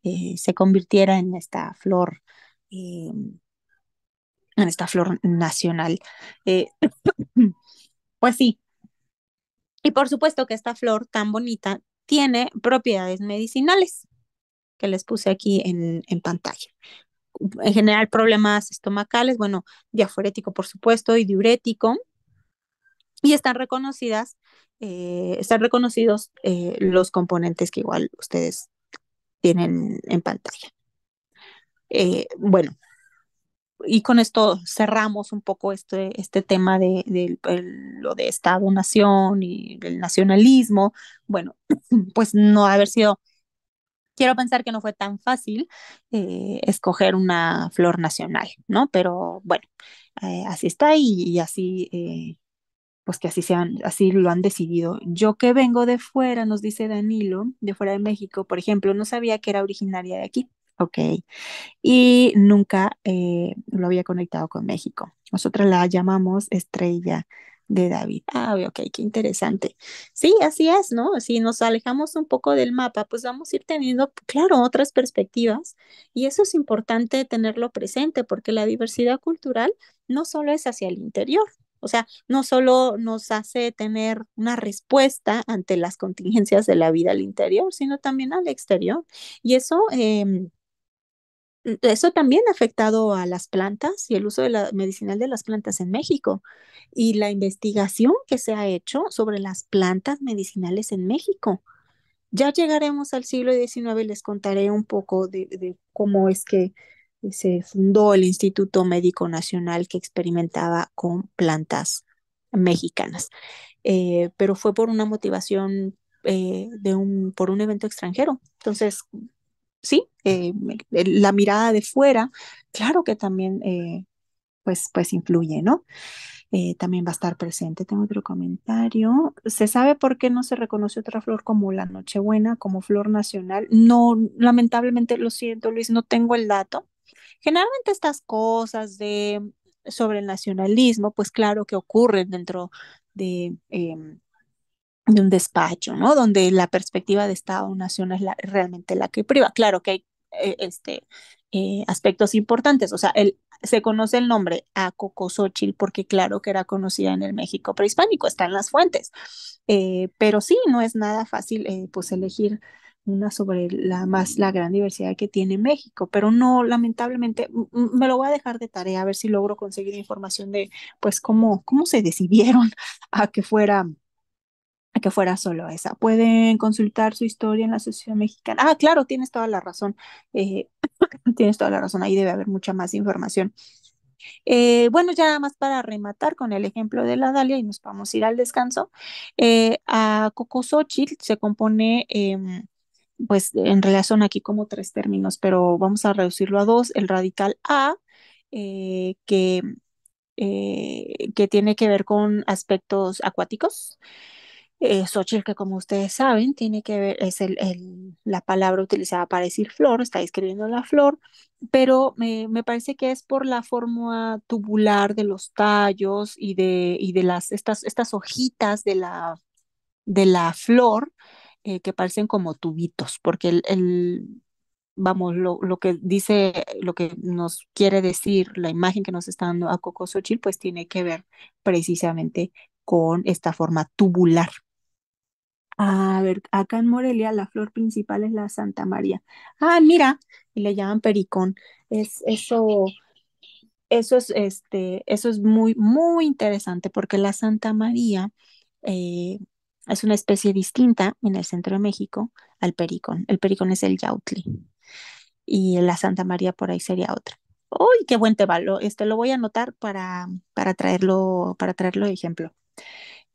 eh, se convirtiera en esta flor, eh, en esta flor nacional. pues sí. Y por supuesto que esta flor tan bonita tiene propiedades medicinales, que les puse aquí en, en pantalla en general problemas estomacales, bueno, diaforético por supuesto y diurético, y están reconocidas, eh, están reconocidos eh, los componentes que igual ustedes tienen en pantalla. Eh, bueno, y con esto cerramos un poco este, este tema de, de lo de Estado-Nación y el nacionalismo. Bueno, pues no haber sido quiero pensar que no fue tan fácil eh, escoger una flor nacional, ¿no? Pero bueno, eh, así está y, así, eh, pues que así, sean, así lo han decidido. Yo que vengo de fuera, nos dice Danilo, de fuera de México, por ejemplo, no sabía que era originaria de aquí. Ok, y nunca lo había conectado con México. Nosotras la llamamos estrella de David. Ah, ok, qué interesante. Sí, así es, ¿no? Si nos alejamos un poco del mapa, pues vamos a ir teniendo, claro, otras perspectivas y eso es importante tenerlo presente porque la diversidad cultural no solo es hacia el interior, o sea, no solo nos hace tener una respuesta ante las contingencias de la vida al interior, sino también al exterior. Y eso... Em, Mm, eso también ha afectado a las plantas y el uso de la medicinal de las plantas en México. Y la investigación que se ha hecho sobre las plantas medicinales en México. Ya llegaremos al siglo XIX y les contaré un poco de, cómo es que se fundó el Instituto Médico Nacional que experimentaba con plantas mexicanas. Eh, pero fue por una motivación eh, de un, por un evento extranjero. Entonces, sí, eh, eh, la mirada de fuera, claro que también eh, pues, pues influye, ¿no? también va a estar presente. Tengo otro comentario. ¿Se sabe por qué no se reconoce otra flor como la Nochebuena, como flor nacional? No, lamentablemente lo siento, Luis, no tengo el dato. Generalmente estas cosas de sobre el nacionalismo, pues claro que ocurren dentro de em, de un despacho, ¿no? Donde la perspectiva de Estado-Nación es realmente la que priva. Claro que hay eh, este, eh, aspectos importantes, o sea, el, se conoce el nombre a Xochitl porque claro que era conocida en el México prehispánico, está en las fuentes, eh, pero sí, no es nada fácil pues elegir una sobre la más la gran diversidad que tiene México, pero no lamentablemente me lo voy a dejar de tarea a ver si logro conseguir información de pues cómo cómo se decidieron a que fuera que fuera solo esa. Pueden consultar su historia en la Asociación Mexicana. Ah, claro, tienes toda la razón. Eh, tienes toda la razón. Ahí debe haber mucha más información. Eh, bueno, ya nada más para rematar con el ejemplo de la Dalia y nos vamos a ir al descanso. Eh, a Cocosochil se compone, em, pues en relación aquí como tres términos, pero vamos a reducirlo a dos. El radical A, que, que tiene que ver con aspectos acuáticos. Eh, Xochitl, que como ustedes saben, tiene que ver, es el, el, la palabra utilizada para decir flor, está describiendo la flor, pero me, me, parece que es por la forma tubular de los tallos y de, y de las, estas, estas hojitas de la, de la flor eh, que parecen como tubitos, porque el, el vamos, lo, lo, que dice, lo que nos quiere decir la imagen que nos está dando a Coco Xochitl, pues tiene que ver precisamente con esta forma tubular Ah, a ver, acá en Morelia la flor principal es la Santa María. Ah, mira, y le llaman pericón. Es eso, eso es este, eso es muy, muy interesante porque la Santa María eh, es una especie distinta en el centro de México al pericón. El pericón es el yautli y la Santa María por ahí sería otra. ¡Uy, qué buen tevalo! este lo voy a anotar para, para traerlo, para traerlo de ejemplo.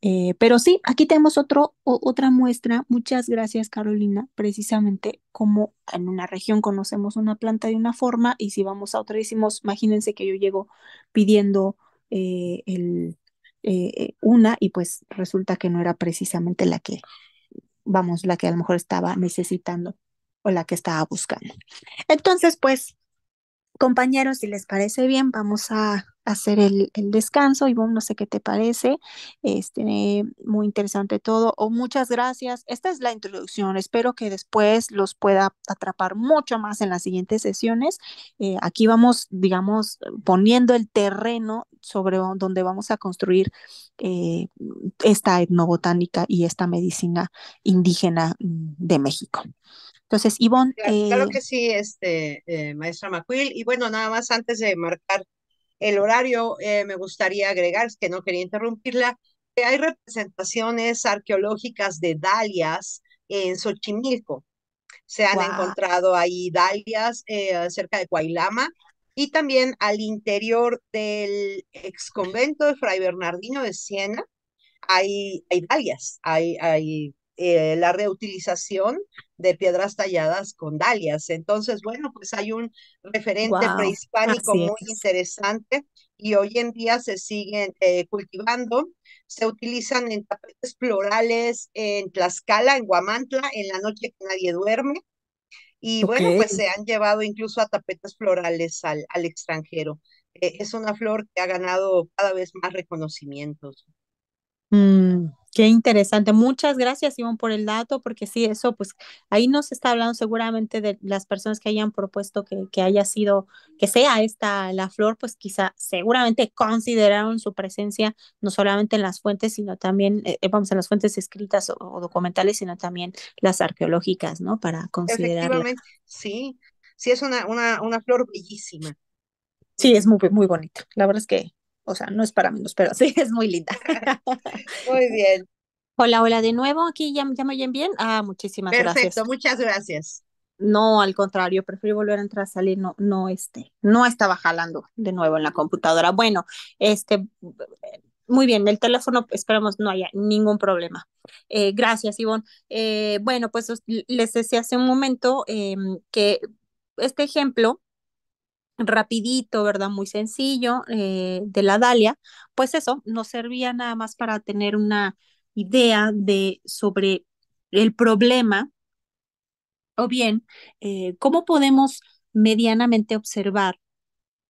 Eh, pero sí, aquí tenemos otro, otra muestra. Muchas gracias, Carolina. Precisamente como en una región conocemos una planta de una forma y si vamos a otra decimos, imagínense que yo llego pidiendo eh, el, eh, una y pues resulta que no era precisamente la que, vamos, la que a lo mejor estaba necesitando o la que estaba buscando. Entonces, pues, compañeros, si les parece bien, vamos a hacer el, el descanso. Ivonne, no sé qué te parece. Este, muy interesante todo. O oh, muchas gracias. Esta es la introducción. Espero que después los pueda atrapar mucho más en las siguientes sesiones. Eh, aquí vamos, digamos, poniendo el terreno sobre donde vamos a construir eh, esta etnobotánica y esta medicina indígena mm, de México. Entonces, Ivonne. Claro, claro eh, que sí, este, maestra Macuil. Y bueno, nada más antes de marcar el horario, eh, me gustaría agregar, es que no quería interrumpirla, que hay representaciones arqueológicas de dalias en Xochimilco. Se han encontrado ahí dalias eh, cerca de Cuailama y también al interior del ex convento de Fray Bernardino de Siena hay, hay dalias, hay, hay eh, la reutilización de piedras talladas con dalias. Entonces, bueno, pues hay un referente prehispánico muy interesante y hoy en día se siguen eh, cultivando. Se utilizan en tapetes florales en Tlaxcala, en Guamantla, en la noche que nadie duerme. Y bueno, pues se han llevado incluso a tapetes florales al, extranjero. Eh, es una flor que ha ganado cada vez más reconocimientos. Mm, qué interesante. Muchas gracias, Iván, por el dato, porque sí, eso, pues ahí nos está hablando seguramente de las personas que hayan propuesto que, que haya sido, que sea esta la flor, pues quizá seguramente consideraron su presencia no solamente en las fuentes, sino también, eh, eh, vamos, en las fuentes escritas o, documentales, sino también las arqueológicas, ¿no? Para considerar. sí, sí, es una, una, una flor bellísima. Sí, es muy, muy bonita. La verdad es que o sea, no es para menos, pero sí, es muy linda. muy bien. Hola, hola de nuevo. Aquí ya, me oyen bien. Ah, muchísimas gracias. Perfecto, muchas gracias. No, al contrario, prefiero volver a entrar a salir. No, no, este, no estaba jalando de nuevo en la computadora. Bueno, este, muy bien, el teléfono esperamos no haya ningún problema. Eh, gracias, Ivonne. Eh, bueno, pues les decía hace un momento em, que este ejemplo rapidito, ¿verdad? Muy sencillo eh, de la Dalia, pues eso nos servía nada más para tener una idea de sobre el problema o bien eh, cómo podemos medianamente observar,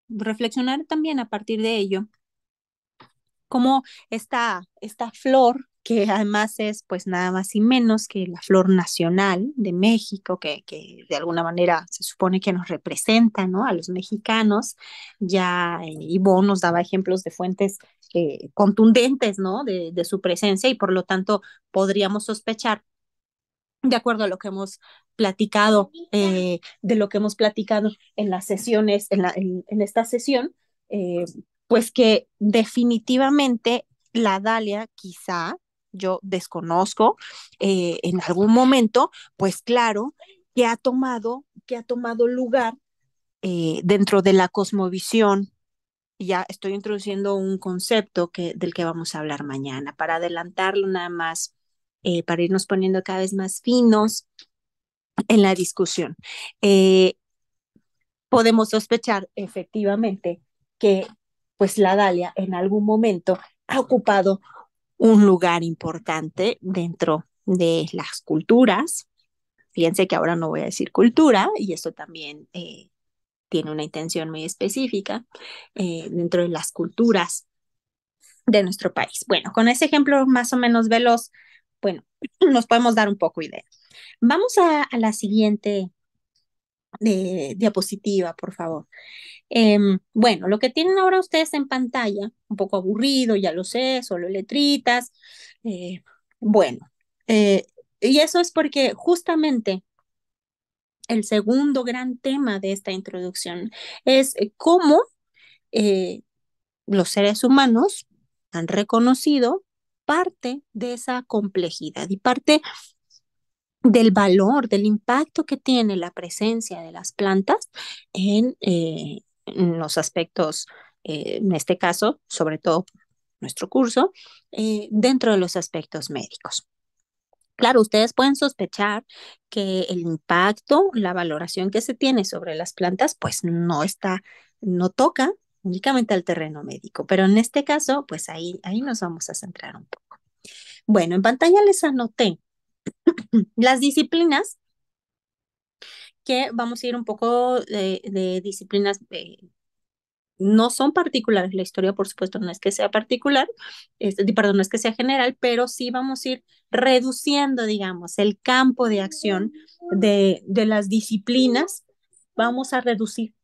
reflexionar también a partir de ello, cómo está esta flor que además es pues nada más y menos que la flor nacional de México, que, que de alguna manera se supone que nos representa ¿no? a los mexicanos. Ya eh, Ivonne nos daba ejemplos de fuentes eh, contundentes ¿no? de, su presencia y por lo tanto podríamos sospechar de acuerdo a lo que hemos platicado, eh, de lo que hemos platicado en las sesiones, en, la, esta sesión, pues que definitivamente la Dalia quizá yo desconozco eh, en algún momento, pues claro, que ha tomado, que ha tomado lugar eh, dentro de la cosmovisión. Ya estoy introduciendo un concepto que, del que vamos a hablar mañana. Para adelantarlo nada más, eh, para irnos poniendo cada vez más finos en la discusión. podemos sospechar efectivamente que pues la Dalia en algún momento ha ocupado un lugar importante dentro de las culturas. Fíjense que ahora no voy a decir cultura y esto también eh, tiene una intención muy específica eh, dentro de las culturas de nuestro país. Bueno, con ese ejemplo más o menos veloz, bueno, nos podemos dar un poco idea. Vamos a, a la siguiente de diapositiva, por favor. Em, bueno, lo que tienen ahora ustedes en pantalla, un poco aburrido, ya lo sé, solo letritas. Eh, bueno, eh, y eso es porque justamente el segundo gran tema de esta introducción es eh, cómo los seres humanos han reconocido parte de esa complejidad y parte del valor, del impacto que tiene la presencia de las plantas en, eh, los aspectos, eh, en este caso, sobre todo nuestro curso, eh, dentro de los aspectos médicos. Claro, ustedes pueden sospechar que el impacto, la valoración que se tiene sobre las plantas, pues no está, no toca únicamente al terreno médico, pero en este caso, pues ahí, ahí nos vamos a centrar un poco. Bueno, en pantalla les anoté Las disciplinas, que vamos a ir un poco de, disciplinas, eh, no son particulares, la historia por supuesto no es que sea particular, este, perdón, no es que sea general, pero sí vamos a ir reduciendo, digamos, el campo de acción de, de las disciplinas, vamos a reducir,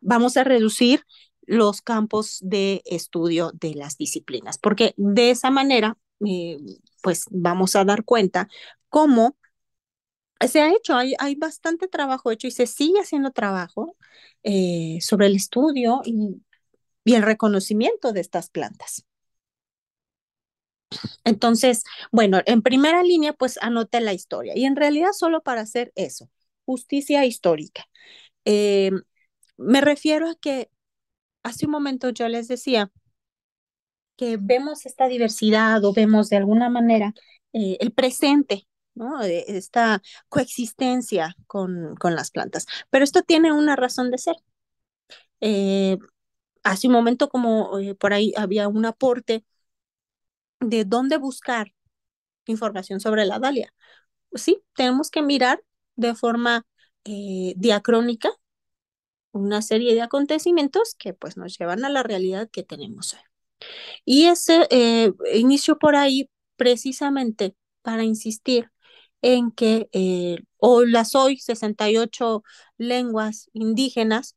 vamos a reducir los campos de estudio de las disciplinas, porque de esa manera eh, pues vamos a dar cuenta cómo se ha hecho, hay, hay bastante trabajo hecho y se sigue haciendo trabajo eh, sobre el estudio y, el reconocimiento de estas plantas. Entonces, bueno, en primera línea, pues anoté la historia y en realidad solo para hacer eso, justicia histórica. Eh, me refiero a que hace un momento yo les decía que vemos esta diversidad o vemos de alguna manera eh, el presente, ¿no? Eh, esta coexistencia con, con, las plantas. Pero esto tiene una razón de ser. Eh, hace un momento, como por ahí había un aporte de dónde buscar información sobre la Dalia. Sí, tenemos que mirar de forma diacrónica una serie de acontecimientos que pues nos llevan a la realidad que tenemos hoy. Y ese eh, inicio por ahí precisamente para insistir en que eh, o las hoy 68 lenguas indígenas,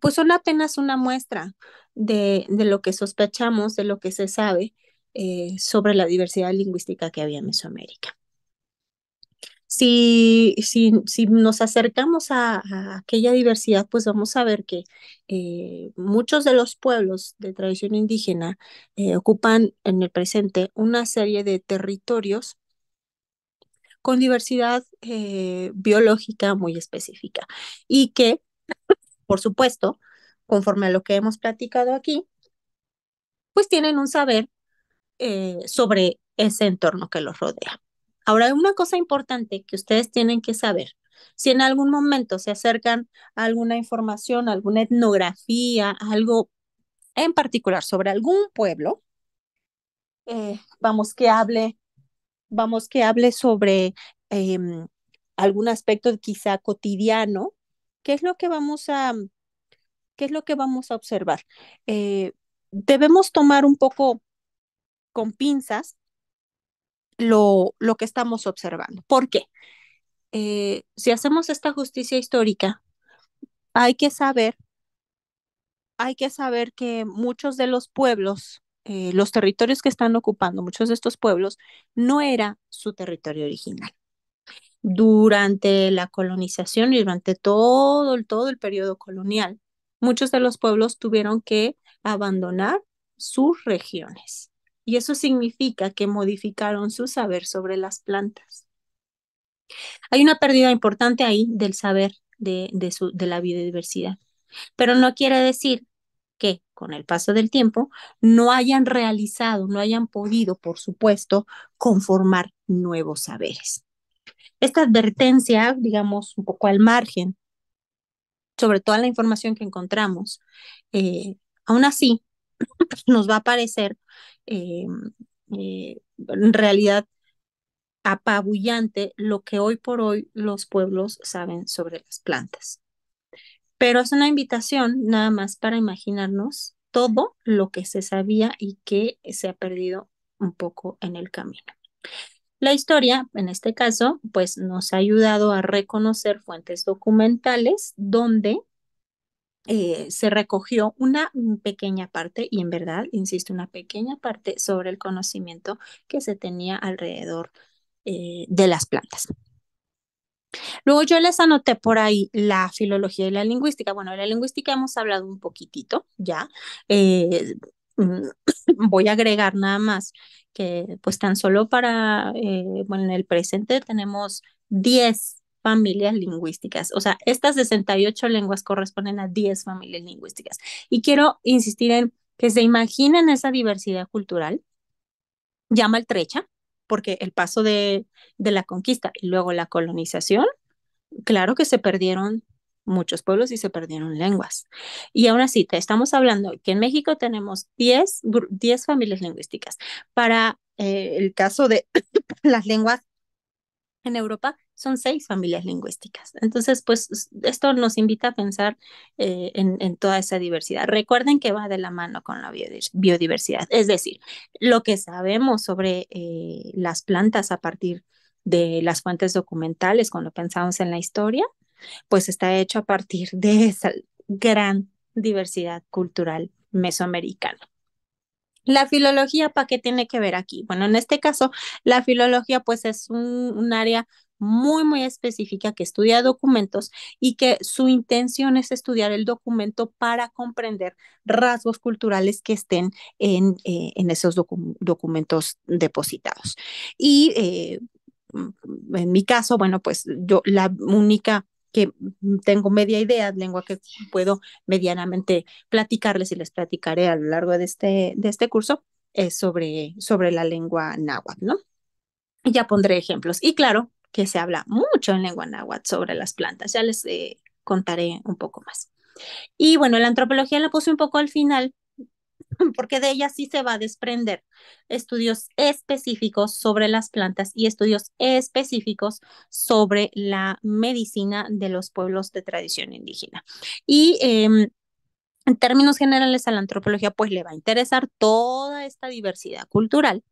pues son apenas una muestra de, lo que sospechamos, de lo que se sabe eh, sobre la diversidad lingüística que había en Mesoamérica si, si, nos acercamos a, aquella diversidad, pues vamos a ver que eh, muchos de los pueblos de tradición indígena eh, ocupan en el presente una serie de territorios con diversidad eh, biológica muy específica y que, por supuesto, conforme a lo que hemos platicado aquí, pues tienen un saber sobre ese entorno que los rodea. Ahora, una cosa importante que ustedes tienen que saber, si en algún momento se acercan a alguna información, alguna etnografía, algo en particular sobre algún pueblo, eh, vamos que hable, vamos que hable sobre em, algún aspecto quizá cotidiano, ¿qué es lo que vamos a, es lo que vamos a observar? Eh, debemos tomar un poco con pinzas lo, que estamos observando. ¿Por qué? Eh, si hacemos esta justicia histórica, hay que saber, hay que saber que muchos de los pueblos, eh, los territorios que están ocupando, muchos de estos pueblos, no era su territorio original. Durante la colonización y durante todo, todo el periodo colonial, muchos de los pueblos tuvieron que abandonar sus regiones y eso significa que modificaron su saber sobre las plantas. Hay una pérdida importante ahí del saber de, su, de la biodiversidad, pero no quiere decir que con el paso del tiempo no hayan realizado, no hayan podido, por supuesto, conformar nuevos saberes. Esta advertencia, digamos, un poco al margen, sobre toda la información que encontramos, eh, aún así nos va a parecer eh, eh, en realidad apabullante lo que hoy por hoy los pueblos saben sobre las plantas. Pero es una invitación nada más para imaginarnos todo lo que se sabía y que se ha perdido un poco en el camino. La historia, en este caso, pues nos ha ayudado a reconocer fuentes documentales donde eh, se recogió una mm, pequeña parte, y en verdad, insisto, una pequeña parte sobre el conocimiento que se tenía alrededor eh, de las plantas. Luego yo les anoté por ahí la filología y la lingüística. Bueno, de la lingüística hemos hablado un poquitito ya. Eh, mm, voy a agregar nada más que pues tan solo para, bueno, en el presente tenemos 10 familias lingüísticas. O sea, estas 68 lenguas corresponden a 10 familias lingüísticas. Y quiero insistir en que se imaginen esa diversidad cultural ya maltrecha, porque el paso de, la conquista y luego la colonización, claro que se perdieron muchos pueblos y se perdieron lenguas. Y aún así, te estamos hablando que en México tenemos 10, familias lingüísticas. Para eh, el caso de las lenguas en Europa son seis familias lingüísticas. Entonces, pues esto nos invita a pensar eh, en, toda esa diversidad. Recuerden que va de la mano con la biodiversidad, es decir, lo que sabemos sobre eh, las plantas a partir de las fuentes documentales, cuando pensamos en la historia, pues está hecho a partir de esa gran diversidad cultural mesoamericana. La filología, ¿para qué tiene que ver aquí? Bueno, en este caso, la filología pues es un, área muy, muy específica que estudia documentos y que su intención es estudiar el documento para comprender rasgos culturales que estén en, eh, en esos documentos depositados. Y eh, mm, en mi caso, bueno, pues yo la única que mm, tengo media idea, lengua que puedo medianamente platicarles y les platicaré a lo largo de este, de este curso, es sobre, sobre la lengua náhuatl, ¿no? ya pondré ejemplos. Y claro, que se habla mucho en lengua náhuatl sobre las plantas, ya les eh, contaré un poco más. Y bueno, la antropología la puse un poco al final porque de ella sí se va a desprender estudios específicos sobre las plantas y estudios específicos sobre la medicina de los pueblos de tradición indígena. Y em, en términos generales a la antropología pues le va a interesar toda esta diversidad cultural,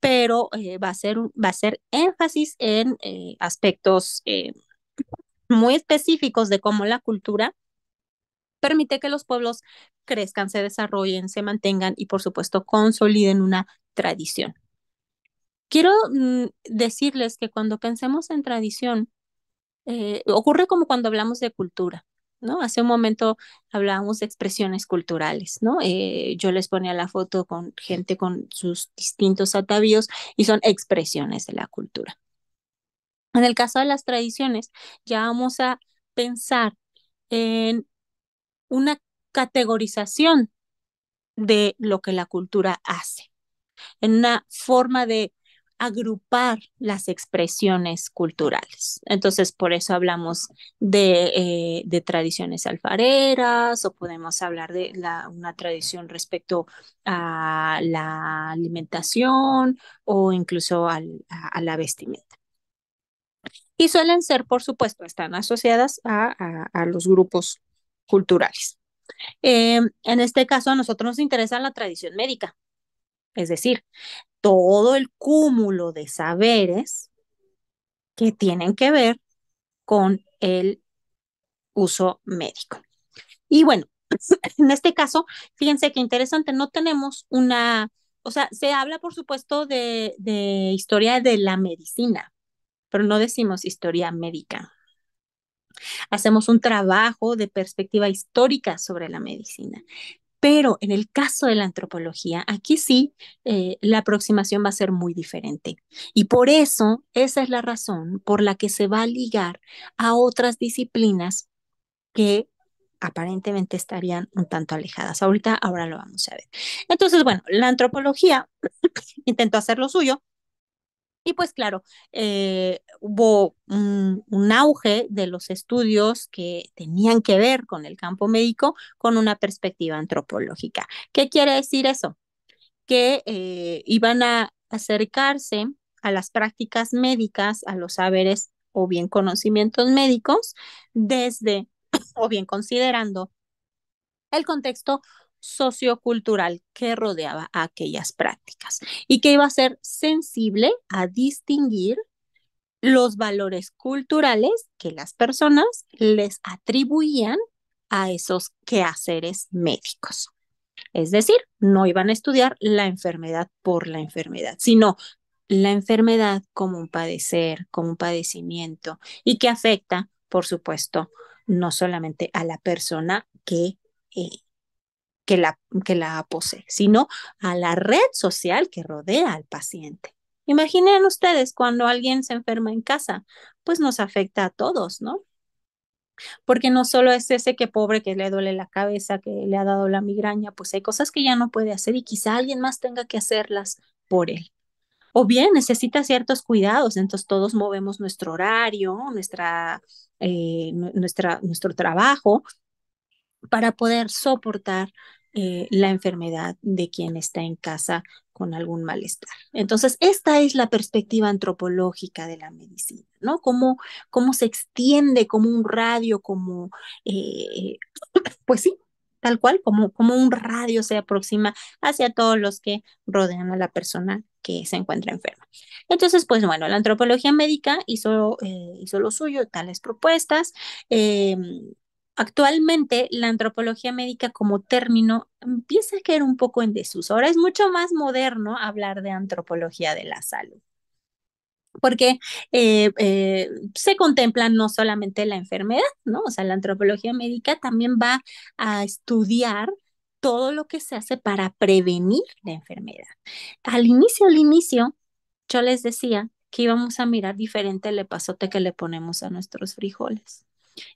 pero eh, va, a ser, va a ser énfasis en eh, aspectos eh, muy específicos de cómo la cultura permite que los pueblos crezcan, se desarrollen, se mantengan y por supuesto consoliden una tradición. Quiero mm, decirles que cuando pensemos en tradición, eh, ocurre como cuando hablamos de cultura. ¿No? Hace un momento hablábamos de expresiones culturales, ¿no? Eh, yo les ponía la foto con gente con sus distintos atavíos y son expresiones de la cultura. En el caso de las tradiciones, ya vamos a pensar en una categorización de lo que la cultura hace, en una forma de agrupar las expresiones culturales. Entonces, por eso hablamos de, eh, tradiciones alfareras o podemos hablar de una tradición respecto a la alimentación o incluso a, la vestimenta. Y suelen ser, por supuesto, están asociadas a los grupos culturales. Eh, en este caso a nosotros nos interesa la tradición médica, es decir, todo el cúmulo de saberes que tienen que ver con el uso médico. Y bueno, en este caso, fíjense que interesante, no tenemos una, o sea, se habla por supuesto de, de historia de la medicina, pero no decimos historia médica, Hacemos un trabajo de perspectiva histórica sobre la medicina. Pero en el caso de la antropología, aquí sí, eh, la aproximación va a ser muy diferente. Y por eso, esa es la razón por la que se va a ligar a otras disciplinas que aparentemente estarían un tanto alejadas. Ahorita, ahora lo vamos a ver. Entonces, bueno, la antropología intentó hacer lo suyo, y pues claro, eh, hubo un, auge de los estudios que tenían que ver con el campo médico con una perspectiva antropológica. ¿Qué quiere decir eso? Que eh, iban a acercarse a las prácticas médicas, a los saberes o bien conocimientos médicos, desde o bien considerando el contexto sociocultural que rodeaba aquellas prácticas y que iba a ser sensible a distinguir los valores culturales que las personas les atribuían a esos quehaceres médicos. Es decir, no iban a estudiar la enfermedad por la enfermedad, sino la enfermedad como un padecer, como un padecimiento y que afecta, por supuesto, no solamente a la persona que eh, que la, que la posee, sino a la red social que rodea al paciente. Imaginen ustedes cuando alguien se enferma en casa, pues nos afecta a todos, ¿no? Porque no solo es ese que pobre que le duele la cabeza, que le ha dado la migraña, pues hay cosas que ya no puede hacer y quizá alguien más tenga que hacerlas por él. O bien necesita ciertos cuidados, entonces todos movemos nuestro horario, nuestra, eh, nuestro trabajo para poder soportar eh, la enfermedad de quien está en casa con algún malestar. Entonces, esta es la perspectiva antropológica de la medicina, ¿no? Cómo, cómo se extiende como un radio, como, eh, pues sí, tal cual, como, como un radio se aproxima hacia todos los que rodean a la persona que se encuentra enferma. Entonces, pues bueno, la antropología médica hizo, eh, hizo lo suyo, tales propuestas. Em, Actualmente la antropología médica como término empieza a caer un poco en desuso. Ahora es mucho más moderno hablar de antropología de la salud porque eh, eh, se contempla no solamente la enfermedad, ¿no? O sea, la antropología médica también va a estudiar todo lo que se hace para prevenir la enfermedad. Al inicio, al inicio, yo les decía que íbamos a mirar diferente el epazote que le ponemos a nuestros frijoles.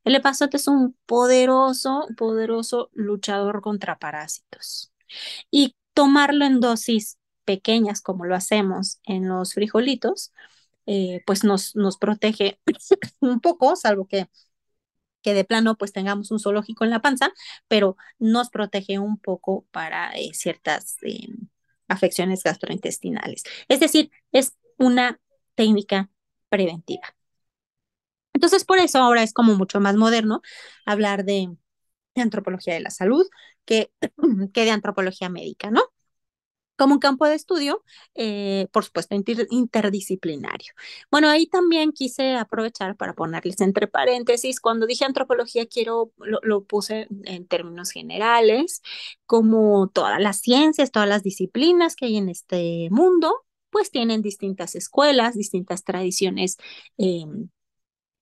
El epazote es un poderoso, poderoso luchador contra parásitos. Y tomarlo en dosis pequeñas, como lo hacemos en los frijolitos, eh, pues nos, nos protege un poco, salvo que, que de plano pues tengamos un zoológico en la panza, pero nos protege un poco para eh, ciertas eh, afecciones gastrointestinales. Es decir, es una técnica preventiva. Entonces, por eso ahora es como mucho más moderno hablar de, antropología de la salud que, que de antropología médica, ¿no? como un campo de estudio, eh, por supuesto, interdisciplinario. Bueno, ahí también quise aprovechar para ponerles entre paréntesis, cuando dije antropología, quiero, lo, puse en términos generales, como todas las ciencias, todas las disciplinas que hay en este mundo, pues tienen distintas escuelas, distintas tradiciones. Em,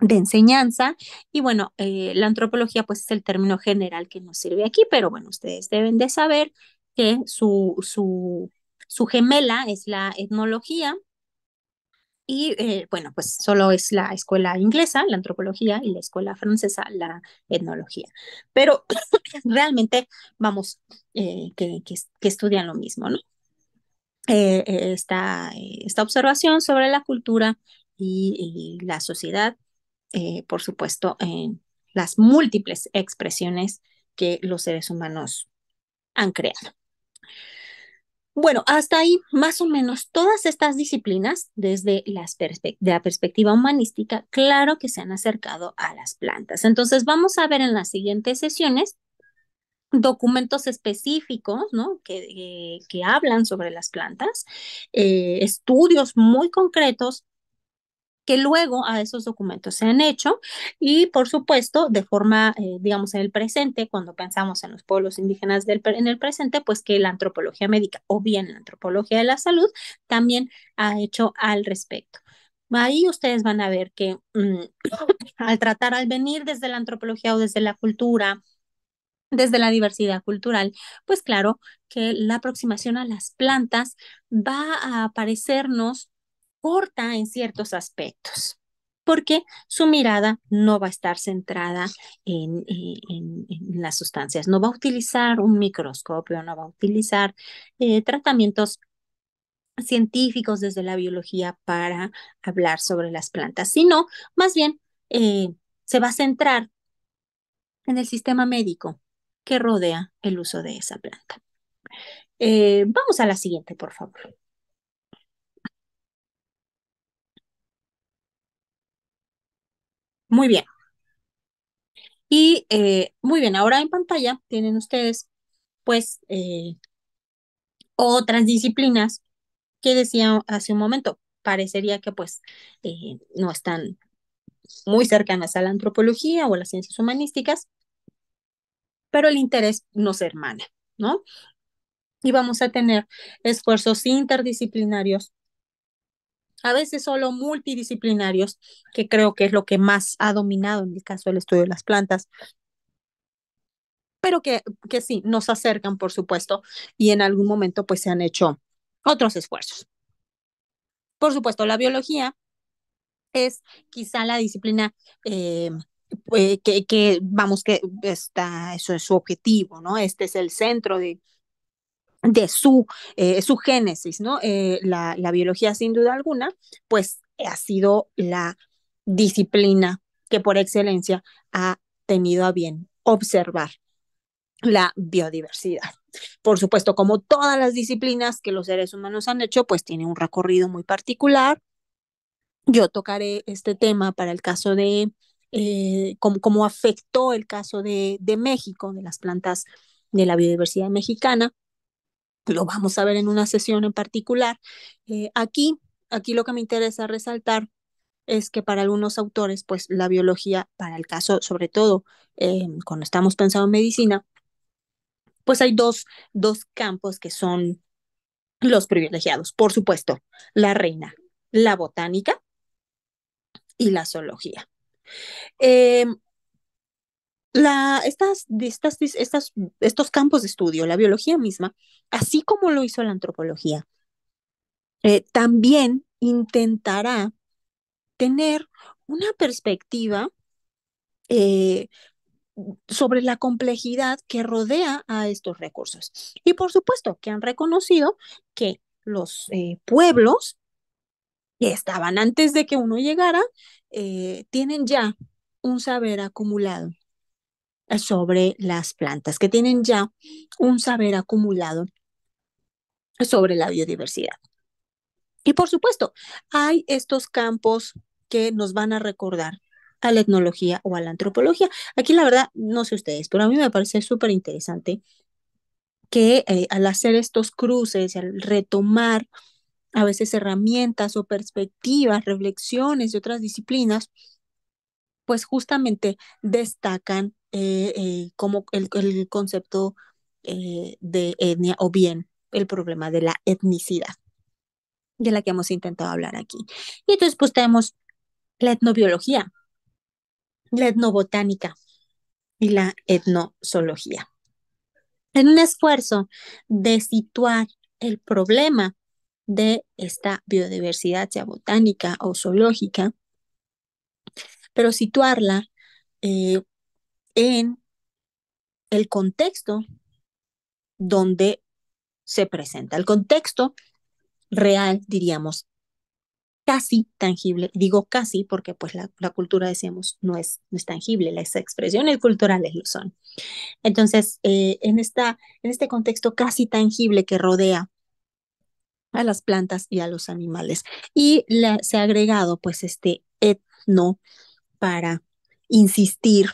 de enseñanza. Y bueno, eh, la antropología pues es el término general que nos sirve aquí, pero bueno, ustedes deben de saber que su, su, su gemela es la etnología. Y eh, bueno, pues solo es la escuela inglesa, la antropología, y la escuela francesa, la etnología. Pero realmente, vamos, eh, que, que, estudian lo mismo, ¿no? esta, observación sobre la cultura y, la sociedad eh, por supuesto, en las múltiples expresiones que los seres humanos han creado. Bueno, hasta ahí más o menos todas estas disciplinas desde la perspectiva humanística, claro que se han acercado a las plantas. Entonces vamos a ver en las siguientes sesiones documentos específicos, eh, Que, hablan sobre las plantas, eh, estudios muy concretos que luego a esos documentos se han hecho y por supuesto de forma, eh, digamos, en el presente, cuando pensamos en los pueblos indígenas del, en el presente, pues que la antropología médica o bien la antropología de la salud también ha hecho al respecto. Ahí ustedes van a ver que mm, al tratar, al venir desde la antropología o desde la cultura, desde la diversidad cultural, pues claro que la aproximación a las plantas va a parecernos corta en ciertos aspectos porque su mirada no va a estar centrada en, eh, las sustancias, no va a utilizar un microscopio, no va a utilizar eh, tratamientos científicos desde la biología para hablar sobre las plantas, sino más bien eh, se va a centrar en el sistema médico que rodea el uso de esa planta. vamos a la siguiente, por favor. Muy bien. Y eh, muy bien, ahora en pantalla tienen ustedes pues eh, otras disciplinas que decía hace un momento. Parecería que pues eh, no están muy cercanas a la antropología o a las ciencias humanísticas, pero el interés nos hermana, ¿no? Y vamos a tener esfuerzos interdisciplinarios a veces solo multidisciplinarios, que creo que es lo que más ha dominado en el caso del estudio de las plantas, pero que, que sí, nos acercan, por supuesto, y en algún momento pues se han hecho otros esfuerzos. Por supuesto, la biología es quizá la disciplina eh, pues, que, que, vamos, que está, eso es su objetivo, ¿no? Este es el centro de, de su, eh, su génesis, ¿no? Eh, la, biología, sin duda alguna, pues eh, ha sido la disciplina que por excelencia ha tenido a bien observar la biodiversidad. Por supuesto, como todas las disciplinas que los seres humanos han hecho, pues tiene un recorrido muy particular. Yo tocaré este tema para el caso de cómo, afectó el caso de, de México, de las plantas de la biodiversidad mexicana, lo vamos a ver en una sesión en particular. Eh, aquí, aquí lo que me interesa resaltar es que para algunos autores, pues la biología, para el caso, sobre todo eh, cuando estamos pensando en medicina, pues hay dos, dos campos que son los privilegiados, por supuesto, la reina, la botánica y la zoología. Em, estas, estas, estos campos de estudio, la biología misma, así como lo hizo la antropología, eh, también intentará tener una perspectiva eh, sobre la complejidad que rodea a estos recursos. Y por supuesto que han reconocido que los eh, pueblos que estaban antes de que uno llegara, tienen ya un saber acumulado sobre las plantas que tienen ya un saber acumulado sobre la biodiversidad. Y por supuesto, hay estos campos que nos van a recordar a la etnología o a la antropología. Aquí la verdad, no sé ustedes, pero a mí me parece súper interesante que eh, al hacer estos cruces, al retomar a veces herramientas o perspectivas, reflexiones de otras disciplinas, pues justamente destacan eh, eh, como el, concepto eh, de etnia o bien el problema de la etnicidad, de la que hemos intentado hablar aquí. Y entonces pues tenemos la etnobiología, la etnobotánica y la etnozoología. En un esfuerzo de situar el problema de esta biodiversidad, sea botánica o zoológica, pero situarla eh, en el contexto donde se presenta, el contexto real, diríamos, casi tangible. Digo casi porque pues la, cultura, decíamos, no es, no es tangible, las expresiones culturales lo son. Entonces, eh, en, esta, en este contexto casi tangible que rodea a las plantas y a los animales. Y se ha agregado pues este etno para insistir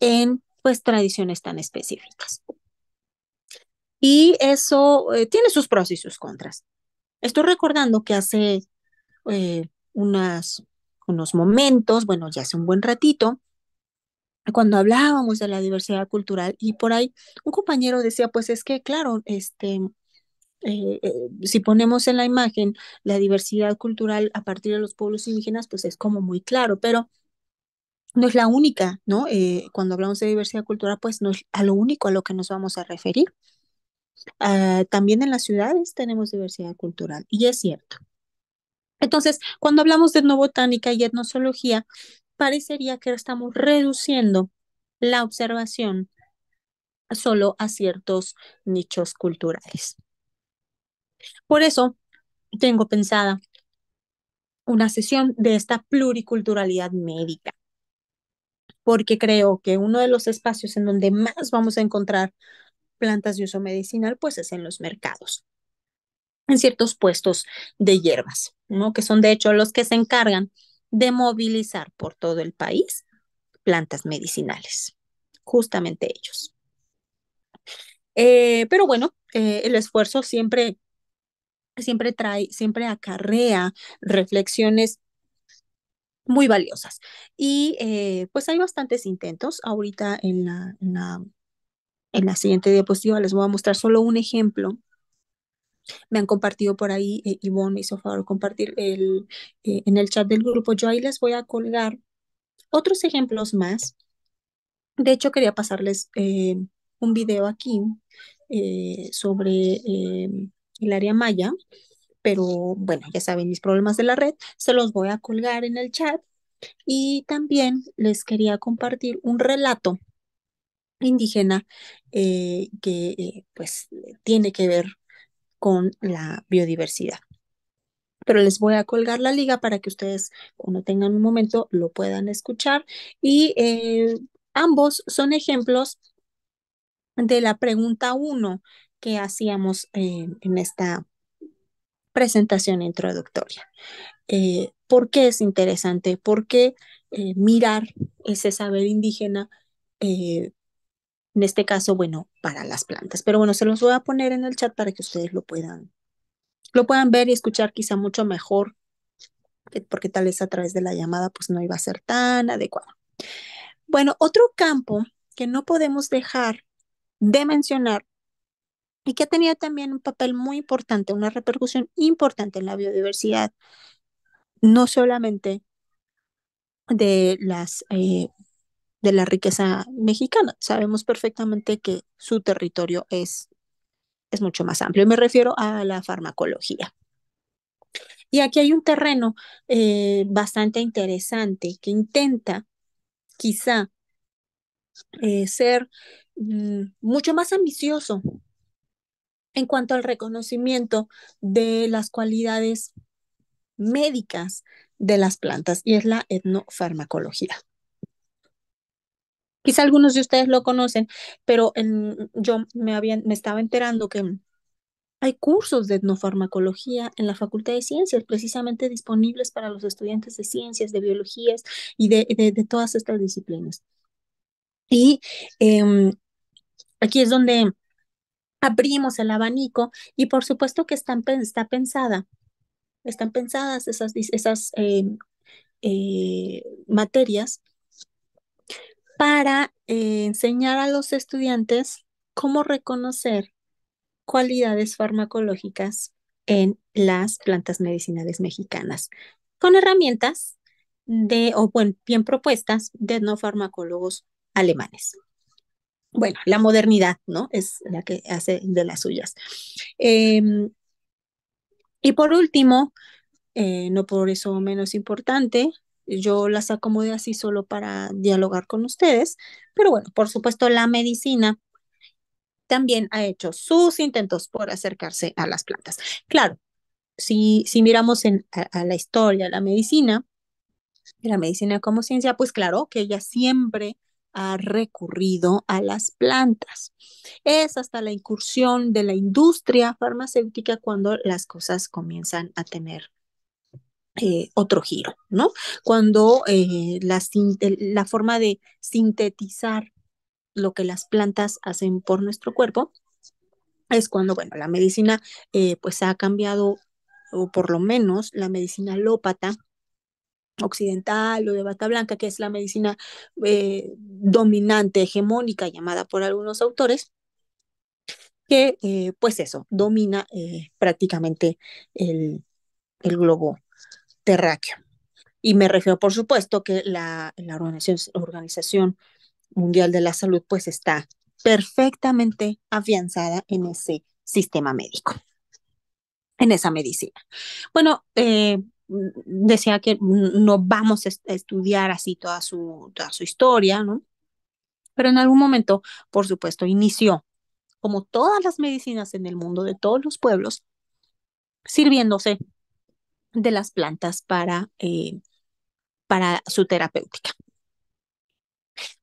en pues tradiciones tan específicas. Y eso eh, tiene sus pros y sus contras. Estoy recordando que hace eh, unas, unos momentos, bueno, ya hace un buen ratito, cuando hablábamos de la diversidad cultural y por ahí un compañero decía, pues es que, claro, este, eh, si ponemos en la imagen la diversidad cultural a partir de los pueblos indígenas, pues es como muy claro, pero no es la única, ¿no? Eh, cuando hablamos de diversidad cultural, pues no es a lo único a lo que nos vamos a referir. Ah, también en las ciudades tenemos diversidad cultural, y es cierto. Entonces, cuando hablamos de etnobotánica y etnozoología, parecería que estamos reduciendo la observación solo a ciertos nichos culturales. Por eso, tengo pensada una sesión de esta pluriculturalidad médica porque creo que uno de los espacios en donde más vamos a encontrar plantas de uso medicinal, pues es en los mercados, en ciertos puestos de hierbas, ¿no? que son de hecho los que se encargan de movilizar por todo el país plantas medicinales, justamente ellos. Eh, pero bueno, eh, el esfuerzo siempre, siempre trae, siempre acarrea reflexiones muy valiosas. Y eh, pues hay bastantes intentos. Ahorita en la, en la, en la siguiente diapositiva les voy a mostrar solo un ejemplo me han compartido por ahí, eh, Ivonne me hizo favor compartir el, eh, en el chat del grupo. Yo ahí les voy a colgar otros ejemplos más. De hecho, quería pasarles un video aquí sobre el área maya, pero bueno, ya saben mis problemas de la red, se los voy a colgar en el chat. Y también les quería compartir un relato indígena eh, que eh, pues tiene que ver con la biodiversidad. Pero les voy a colgar la liga para que ustedes cuando tengan un momento lo puedan escuchar. Y eh, ambos son ejemplos de la pregunta 1 que hacíamos en esta presentación introductoria. Eh, ¿Por qué es interesante? ¿Por qué eh, mirar ese saber indígena? Eh, en este caso, bueno, para las plantas. Pero bueno, se los voy a poner en el chat para que ustedes lo puedan, lo puedan ver y escuchar quizá mucho mejor, porque tal vez a través de la llamada pues no iba a ser tan adecuado. Bueno, otro campo que no podemos dejar de mencionar y que ha tenido también un papel muy importante, una repercusión importante en la biodiversidad, no solamente de las eh, de la riqueza mexicana. Sabemos perfectamente que su territorio es, es mucho más amplio. Me refiero a la farmacología. Y aquí hay un terreno eh, bastante interesante que intenta quizá eh, ser mm, mucho más ambicioso en cuanto al reconocimiento de las cualidades médicas de las plantas y es la etnofarmacología. Quizá algunos de ustedes lo conocen, pero yo me, estaba enterando que hay cursos de etnofarmacología en la Facultad de Ciencias, precisamente disponibles para los estudiantes de ciencias, de biologías y de, todas estas disciplinas. Y em, aquí es donde abrimos el abanico y por supuesto que están, está pensada, están pensadas esas, esas eh, eh, materias para eh, enseñar a los estudiantes cómo reconocer cualidades farmacológicas en las plantas medicinales mexicanas, con herramientas de, o bueno, bien propuestas de no farmacólogos alemanes bueno, la modernidad, ¿no? Es la que hace de las suyas. Em, y por último, eh, no por eso menos importante, yo las acomodé así solo para dialogar con ustedes, pero bueno, por supuesto la medicina también ha hecho sus intentos por acercarse a las plantas. Claro, si, si miramos en, a, a la historia, la medicina, la medicina como ciencia, pues claro que ella siempre ha recurrido a las plantas. Es hasta la incursión de la industria farmacéutica cuando las cosas comienzan a tener eh, otro giro, ¿no? Cuando eh, la, forma de sintetizar lo que las plantas hacen por nuestro cuerpo es cuando, bueno, la medicina eh, pues ha cambiado, o por lo menos la medicina alópata occidental o de bata blanca, que es la medicina eh, dominante, hegemónica, llamada por algunos autores, que eh, pues eso, domina eh, prácticamente el, globo terráqueo. Y me refiero, por supuesto, que la, organización, Mundial de la Salud pues está perfectamente afianzada en ese sistema médico, en esa medicina. Bueno, decía que no vamos a estudiar así toda su, toda su historia, ¿no? Pero en algún momento, por supuesto, inició, como todas las medicinas en el mundo de todos los pueblos, sirviéndose de las plantas para, eh, para su terapéutica.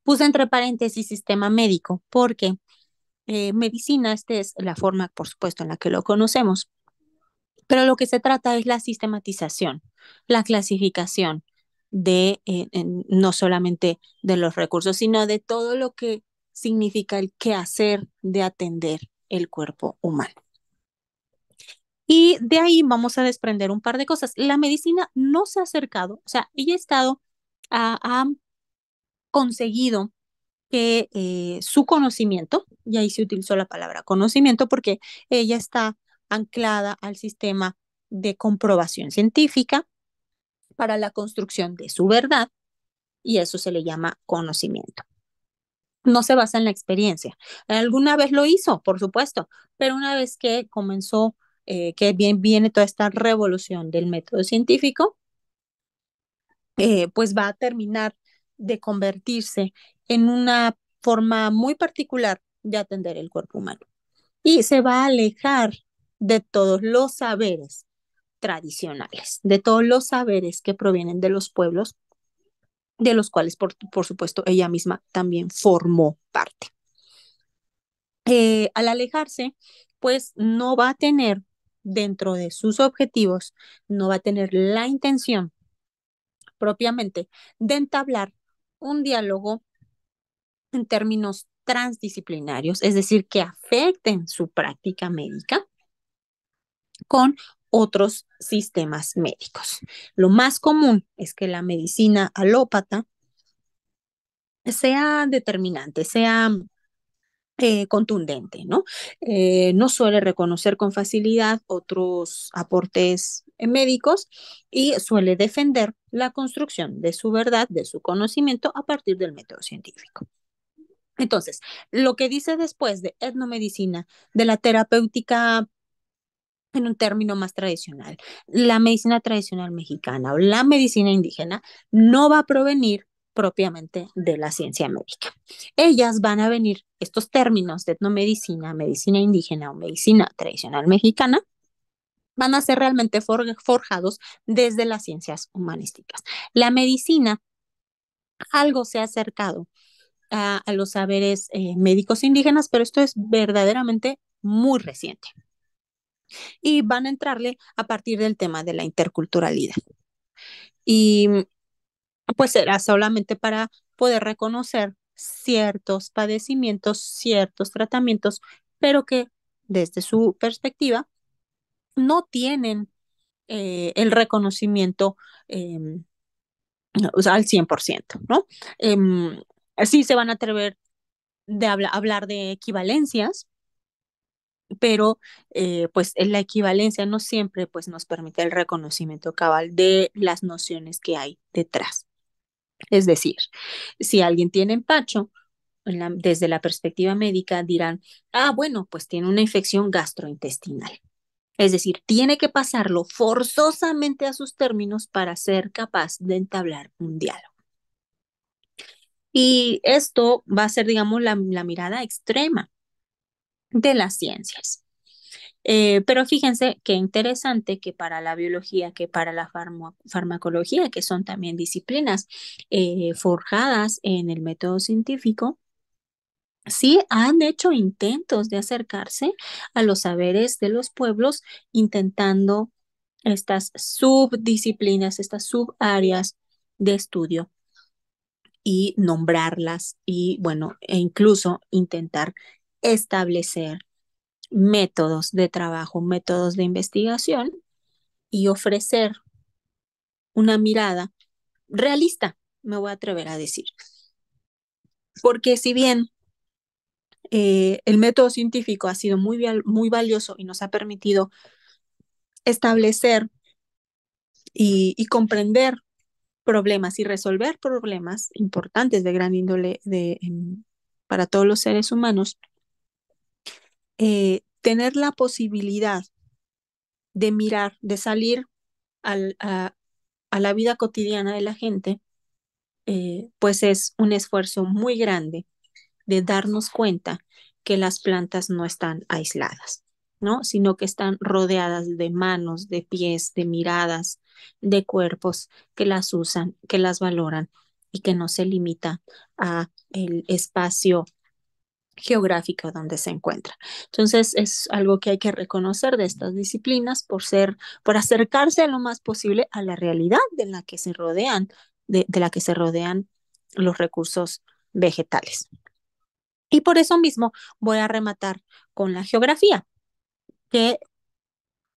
Puse entre paréntesis sistema médico porque eh, medicina, esta es la forma, por supuesto, en la que lo conocemos, pero lo que se trata es la sistematización, la clasificación de eh, no solamente de los recursos, sino de todo lo que significa el hacer de atender el cuerpo humano. Y de ahí vamos a desprender un par de cosas. La medicina no se ha acercado, o sea, ella ha estado, ha, conseguido que eh, su conocimiento, y ahí se utilizó la palabra conocimiento porque ella está anclada al sistema de comprobación científica para la construcción de su verdad y eso se le llama conocimiento. No se basa en la experiencia. Alguna vez lo hizo, por supuesto, pero una vez que comenzó, eh, que bien viene toda esta revolución del método científico, eh, pues va a terminar de convertirse en una forma muy particular de atender el cuerpo humano. Y se va a alejar de todos los saberes tradicionales, de todos los saberes que provienen de los pueblos, de los cuales, por, supuesto, ella misma también formó parte. Eh, al alejarse, pues no va a tener dentro de sus objetivos, no va a tener la intención propiamente de entablar un diálogo en términos transdisciplinarios, es decir, que afecten su práctica médica, con otros sistemas médicos. Lo más común es que la medicina alópata sea determinante, sea eh, contundente, ¿no? Eh, no suele reconocer con facilidad otros aportes médicos y suele defender la construcción de su verdad, de su conocimiento a partir del método científico. Entonces, lo que dice después de etnomedicina, de la terapéutica en un término más tradicional, la medicina tradicional mexicana o la medicina indígena no va a provenir propiamente de la ciencia médica. Ellas van a venir, estos términos de etnomedicina, medicina indígena o medicina tradicional mexicana, van a ser realmente forjados desde las ciencias humanísticas. La medicina, algo se ha acercado a, los saberes eh, médicos indígenas, pero esto es verdaderamente muy reciente. Y van a entrarle a partir del tema de la interculturalidad. Y pues será solamente para poder reconocer ciertos padecimientos, ciertos tratamientos, pero que desde su perspectiva no tienen eh, el reconocimiento em, al 100%, ¿no? Em, sí se van a atrever de hablar de equivalencias, pero eh, pues la equivalencia no siempre pues nos permite el reconocimiento cabal de las nociones que hay detrás. Es decir, si alguien tiene empacho, desde la perspectiva médica dirán, ah, bueno, pues tiene una infección gastrointestinal. Es decir, tiene que pasarlo forzosamente a sus términos para ser capaz de entablar un diálogo. Y esto va a ser, digamos, la mirada extrema, de las ciencias. Eh, pero fíjense qué interesante que para la biología, que para la farmacología, que son también disciplinas eh, forjadas en el método científico, sí han hecho intentos de acercarse a los saberes de los pueblos, intentando estas subdisciplinas, estas subáreas de estudio y nombrarlas y bueno, e incluso intentar establecer métodos de trabajo, métodos de investigación y ofrecer una mirada realista, me voy a atrever a decir. Porque si bien eh, el método científico ha sido muy, muy valioso y nos ha permitido establecer y, comprender problemas y resolver problemas importantes de gran índole para todos los seres humanos, eh, tener la posibilidad de mirar, de salir a, la vida cotidiana de la gente, eh, pues es un esfuerzo muy grande de darnos cuenta que las plantas no están aisladas, ¿no? Sino que están rodeadas de manos, de pies, de miradas, de cuerpos que las usan, que las valoran y que no se limita a el espacio geográfico donde se encuentra. Entonces, es algo que hay que reconocer de estas disciplinas por ser, por acercarse lo más posible a la realidad de la que se rodean, de, la que se rodean los recursos vegetales. Y por eso mismo voy a rematar con la geografía, que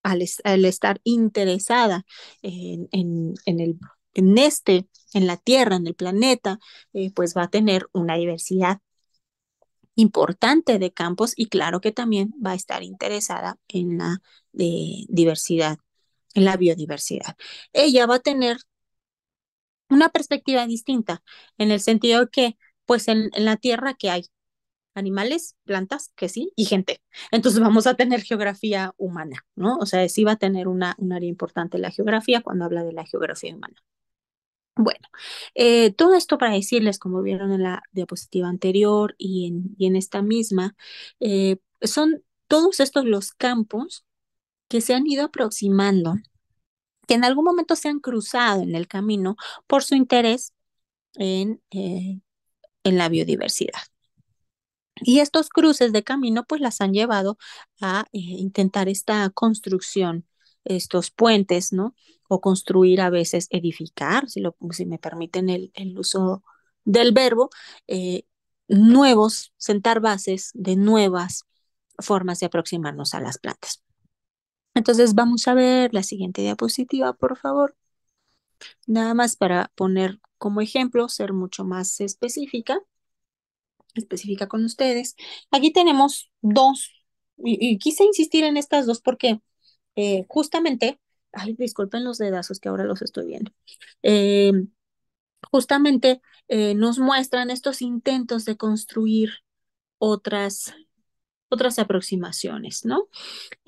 al, estar interesada en, en, el en este, en la Tierra, en el planeta, eh, pues va a tener una diversidad importante de campos y claro que también va a estar interesada en la diversidad, en la biodiversidad. Ella va a tener una perspectiva distinta en el sentido que, pues en, la tierra que hay animales, plantas, que sí, y gente. Entonces vamos a tener geografía humana, ¿no? O sea, sí va a tener una, un área importante la geografía cuando habla de la geografía humana. Bueno, eh, todo esto para decirles, como vieron en la diapositiva anterior y en, esta misma, eh, son todos estos los campos que se han ido aproximando, que en algún momento se han cruzado en el camino por su interés en, eh, en la biodiversidad. Y estos cruces de camino pues las han llevado a intentar esta construcción estos puentes, ¿no? O construir a veces, edificar, si, lo, me permiten el, uso del verbo, eh, nuevos, sentar bases de nuevas formas de aproximarnos a las plantas. Entonces vamos a ver la siguiente diapositiva, por favor. Nada más para poner como ejemplo, ser mucho más específica, específica con ustedes. Aquí tenemos dos, y, y quise insistir en estas dos porque eh, justamente, ay, disculpen los dedazos que ahora los estoy viendo, eh, justamente eh, nos muestran estos intentos de construir otras otras aproximaciones, ¿no?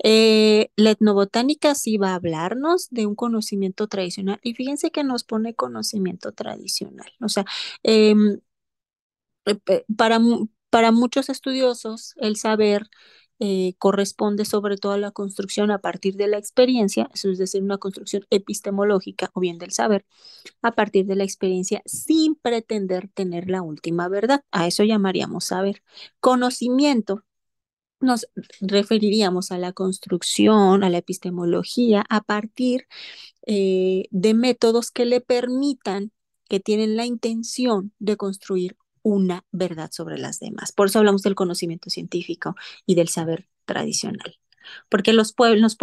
la etnobotánica sí va a hablarnos de un conocimiento tradicional y fíjense que nos pone conocimiento tradicional, o sea, em, para, para muchos estudiosos el saber eh, corresponde sobre todo a la construcción a partir de la experiencia, eso es decir, una construcción epistemológica o bien del saber, a partir de la experiencia sin pretender tener la última verdad. A eso llamaríamos saber. Conocimiento nos referiríamos a la construcción, a la epistemología, a partir eh, de métodos que le permitan, que tienen la intención de construir una verdad sobre las demás. Por eso hablamos del conocimiento científico y del saber tradicional. Porque los pueblos,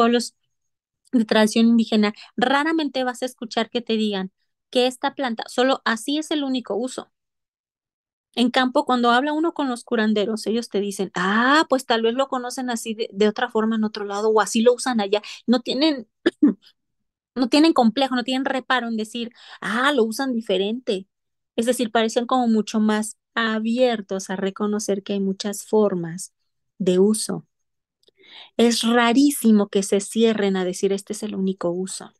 de tradición indígena raramente vas a escuchar que te digan que esta planta, solo así es el único uso. En campo, cuando habla uno con los curanderos, ellos te dicen, ah, pues tal vez lo conocen así de, de otra forma en otro lado o así lo usan allá. No tienen, no tienen complejo, no tienen reparo en decir, ah, lo usan diferente. Es decir, parecen como mucho más abiertos a reconocer que hay muchas formas de uso. Es rarísimo que se cierren a decir este es el único uso,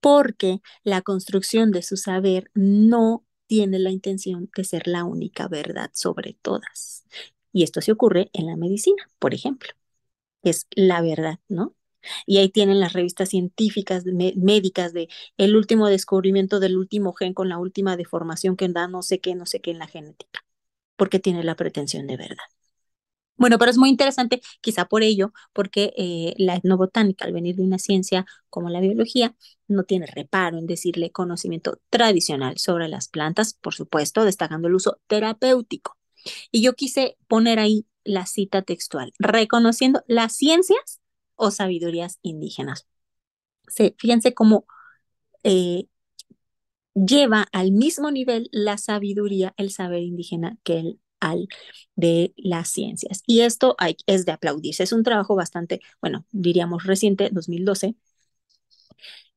porque la construcción de su saber no tiene la intención de ser la única verdad sobre todas. Y esto se ocurre en la medicina, por ejemplo. Es la verdad, ¿no? Y ahí tienen las revistas científicas, médicas, de el último descubrimiento del último gen con la última deformación que da no sé qué, no sé qué en la genética, porque tiene la pretensión de verdad. Bueno, pero es muy interesante, quizá por ello, porque eh, la etnobotánica, al venir de una ciencia como la biología, no tiene reparo en decirle conocimiento tradicional sobre las plantas, por supuesto, destacando el uso terapéutico. Y yo quise poner ahí la cita textual, reconociendo las ciencias o sabidurías indígenas. Se, fíjense cómo eh, lleva al mismo nivel la sabiduría, el saber indígena que el al de las ciencias. Y esto es de aplaudirse. Es un trabajo bastante, bueno, diríamos reciente, 2012,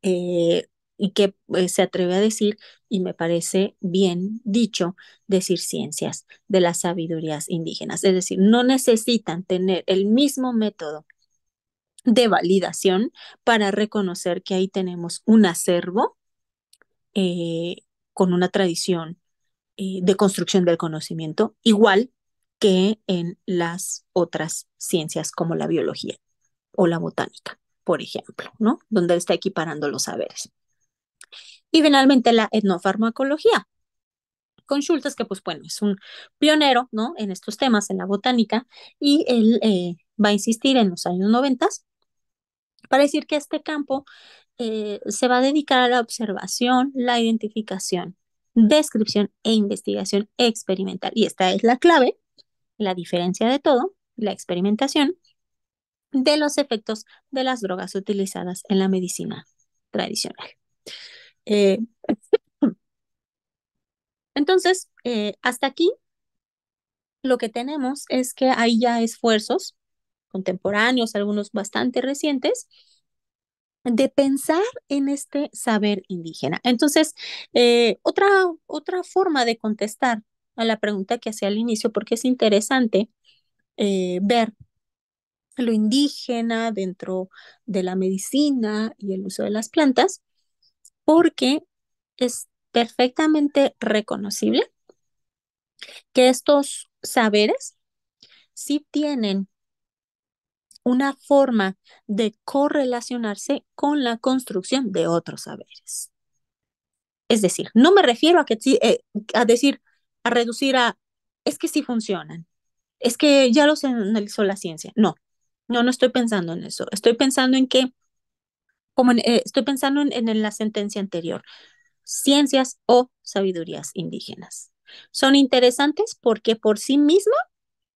eh, y que eh, se atreve a decir, y me parece bien dicho, decir ciencias de las sabidurías indígenas. Es decir, no necesitan tener el mismo método de validación para reconocer que ahí tenemos un acervo eh, con una tradición eh, de construcción del conocimiento, igual que en las otras ciencias como la biología o la botánica, por ejemplo, ¿no? Donde está equiparando los saberes. Y finalmente la etnofarmacología, consultas que pues bueno, es un pionero, ¿no? En estos temas, en la botánica, y él eh, va a insistir en los años noventas para decir que este campo eh, se va a dedicar a la observación, la identificación, descripción e investigación experimental. Y esta es la clave, la diferencia de todo, la experimentación de los efectos de las drogas utilizadas en la medicina tradicional. Eh, entonces, eh, hasta aquí lo que tenemos es que hay ya esfuerzos contemporáneos, algunos bastante recientes, de pensar en este saber indígena. Entonces, eh, otra, otra forma de contestar a la pregunta que hacía al inicio, porque es interesante eh, ver lo indígena dentro de la medicina y el uso de las plantas, porque es perfectamente reconocible que estos saberes sí tienen una forma de correlacionarse con la construcción de otros saberes. Es decir, no me refiero a, que, eh, a decir, a reducir a, es que sí funcionan, es que ya los analizó la ciencia. No, no, no estoy pensando en eso. Estoy pensando en que, como eh, estoy pensando en, en la sentencia anterior, ciencias o sabidurías indígenas. Son interesantes porque por sí misma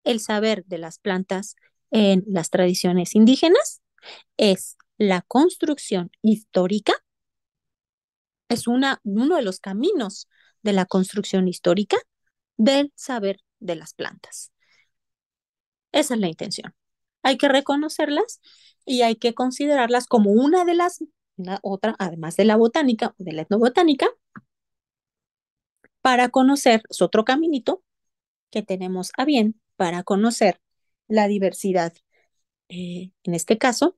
el saber de las plantas, en las tradiciones indígenas es la construcción histórica, es una, uno de los caminos de la construcción histórica del saber de las plantas. Esa es la intención. Hay que reconocerlas y hay que considerarlas como una de las, otra, además de la botánica o de la etnobotánica, para conocer, es otro caminito que tenemos a bien para conocer la diversidad, eh, en este caso,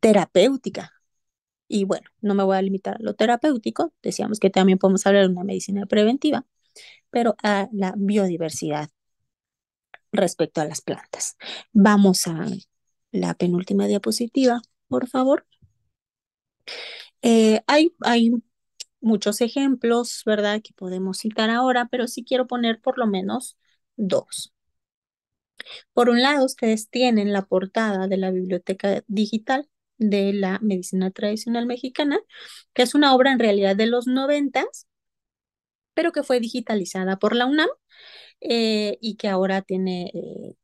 terapéutica. Y bueno, no me voy a limitar a lo terapéutico, decíamos que también podemos hablar de una medicina preventiva, pero a la biodiversidad respecto a las plantas. Vamos a la penúltima diapositiva, por favor. Eh, hay, hay muchos ejemplos, ¿verdad?, que podemos citar ahora, pero sí quiero poner por lo menos dos. Por un lado, ustedes tienen la portada de la biblioteca digital de la medicina tradicional mexicana, que es una obra en realidad de los noventas, pero que fue digitalizada por la UNAM eh, y que ahora tiene, eh,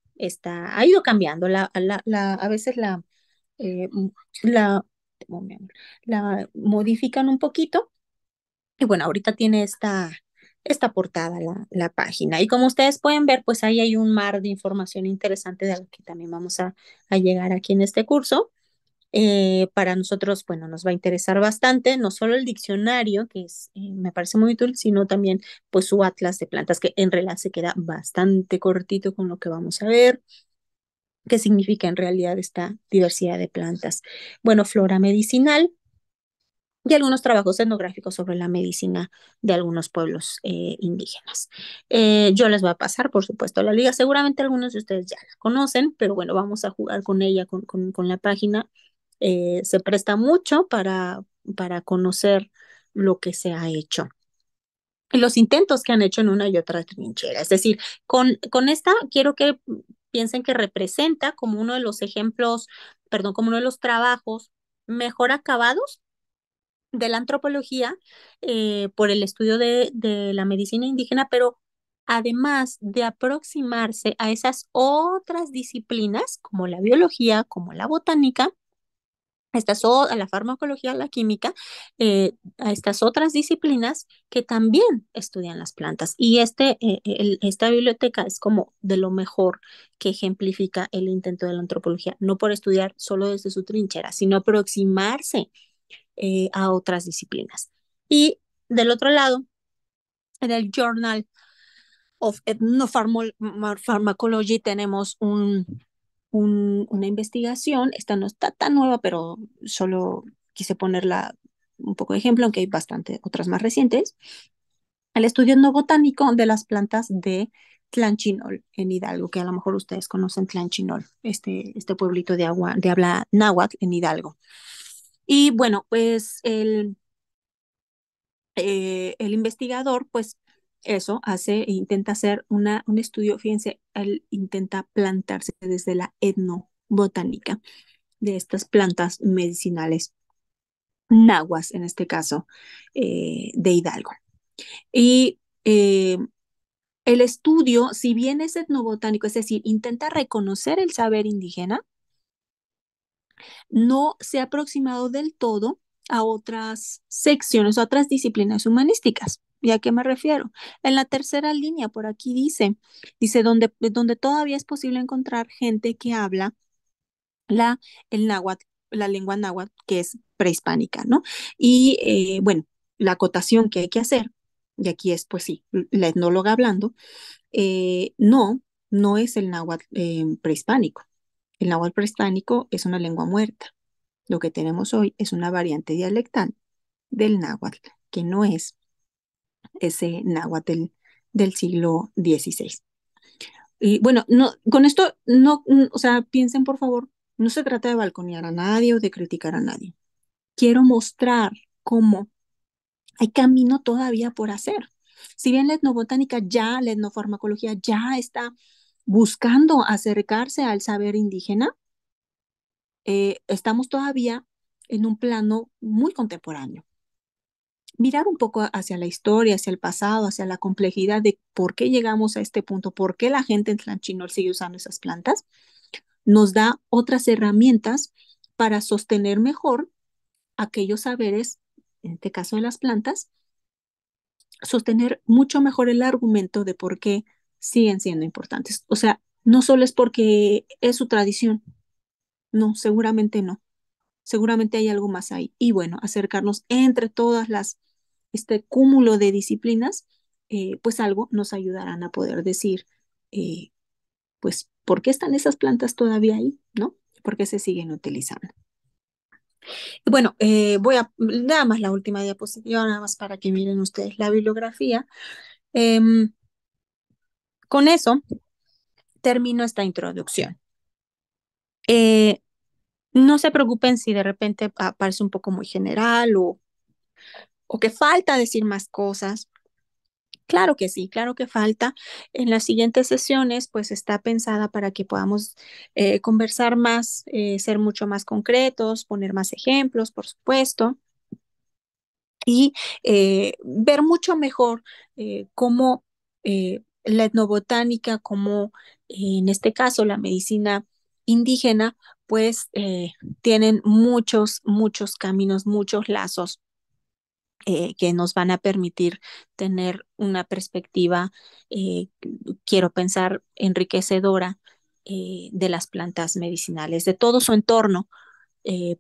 ha ido cambiando, a veces la, eh, oh, la modifican un poquito. Y bueno, ahorita tiene esta, esta portada la, página. Y como ustedes pueden ver, pues ahí hay un mar de información interesante de la que también vamos a, llegar aquí en este curso. Eh, para nosotros, bueno, nos va a interesar bastante, no solo el diccionario, que es, eh, me parece muy útil, sino también pues su atlas de plantas, que en realidad se queda bastante cortito con lo que vamos a ver qué significa en realidad esta diversidad de plantas. Bueno, flora medicinal, y algunos trabajos etnográficos sobre la medicina de algunos pueblos eh, indígenas. Eh, yo les voy a pasar, por supuesto, la liga. Seguramente algunos de ustedes ya la conocen, pero bueno, vamos a jugar con ella, con, con, la página. Eh, se presta mucho para, para conocer lo que se ha hecho los intentos que han hecho en una y otra trinchera. Es decir, con, con esta quiero que piensen que representa como uno de los ejemplos, perdón, como uno de los trabajos mejor acabados de la antropología eh, por el estudio de, la medicina indígena, pero además de aproximarse a esas otras disciplinas como la biología, como la botánica, estas a la farmacología, a la química, eh, a estas otras disciplinas que también estudian las plantas. Y este, eh, esta biblioteca es como de lo mejor que ejemplifica el intento de la antropología, no por estudiar solo desde su trinchera, sino aproximarse eh, a otras disciplinas. Y del otro lado, en el Journal of Ethnopharmacology tenemos un, un, una investigación, esta no está tan nueva, pero solo quise ponerla un poco de ejemplo, aunque hay bastante otras más recientes, el estudio no botánico de las plantas de Tlanchinol en Hidalgo, que a lo mejor ustedes conocen Tlanchinol, este, este pueblito de, agua, de habla náhuatl en Hidalgo. Y bueno, pues el, eh, el investigador, pues eso hace, e intenta hacer una, un estudio, fíjense, él intenta plantarse desde la etnobotánica de estas plantas medicinales nahuas, en este caso, eh, de Hidalgo. Y eh, el estudio, si bien es etnobotánico, es decir, intenta reconocer el saber indígena, no se ha aproximado del todo a otras secciones, a otras disciplinas humanísticas. ¿Y a qué me refiero? En la tercera línea, por aquí dice, dice donde, donde todavía es posible encontrar gente que habla la, el náhuatl, la lengua náhuatl, que es prehispánica, ¿no? Y eh, bueno, la acotación que hay que hacer, y aquí es, pues sí, la etnóloga hablando, eh, no, no es el náhuatl eh, prehispánico. El náhuatl prehispánico es una lengua muerta. Lo que tenemos hoy es una variante dialectal del náhuatl, que no es ese náhuatl del siglo XVI. Y bueno, no, con esto, no, o sea, piensen por favor, no se trata de balconear a nadie o de criticar a nadie. Quiero mostrar cómo hay camino todavía por hacer. Si bien la etnobotánica ya, la etnofarmacología ya está buscando acercarse al saber indígena, eh, estamos todavía en un plano muy contemporáneo. Mirar un poco hacia la historia, hacia el pasado, hacia la complejidad de por qué llegamos a este punto, por qué la gente en Tlanchinol sigue usando esas plantas, nos da otras herramientas para sostener mejor aquellos saberes, en este caso de las plantas, sostener mucho mejor el argumento de por qué siguen siendo importantes. O sea, no solo es porque es su tradición, no, seguramente no. Seguramente hay algo más ahí. Y bueno, acercarnos entre todas las, este cúmulo de disciplinas, eh, pues algo nos ayudarán a poder decir, eh, pues, ¿por qué están esas plantas todavía ahí? ¿No? ¿Por qué se siguen utilizando? Bueno, eh, voy a nada más la última diapositiva, nada más para que miren ustedes la bibliografía. Em, con eso termino esta introducción. Eh, no se preocupen si de repente ah, parece un poco muy general o, o que falta decir más cosas. Claro que sí, claro que falta. En las siguientes sesiones, pues está pensada para que podamos eh, conversar más, eh, ser mucho más concretos, poner más ejemplos, por supuesto, y ver mucho mejor cómo la etnobotánica como en este caso la medicina indígena, pues eh, tienen muchos, muchos caminos, muchos lazos eh, que nos van a permitir tener una perspectiva, eh, quiero pensar, enriquecedora de las plantas medicinales, de todo su entorno,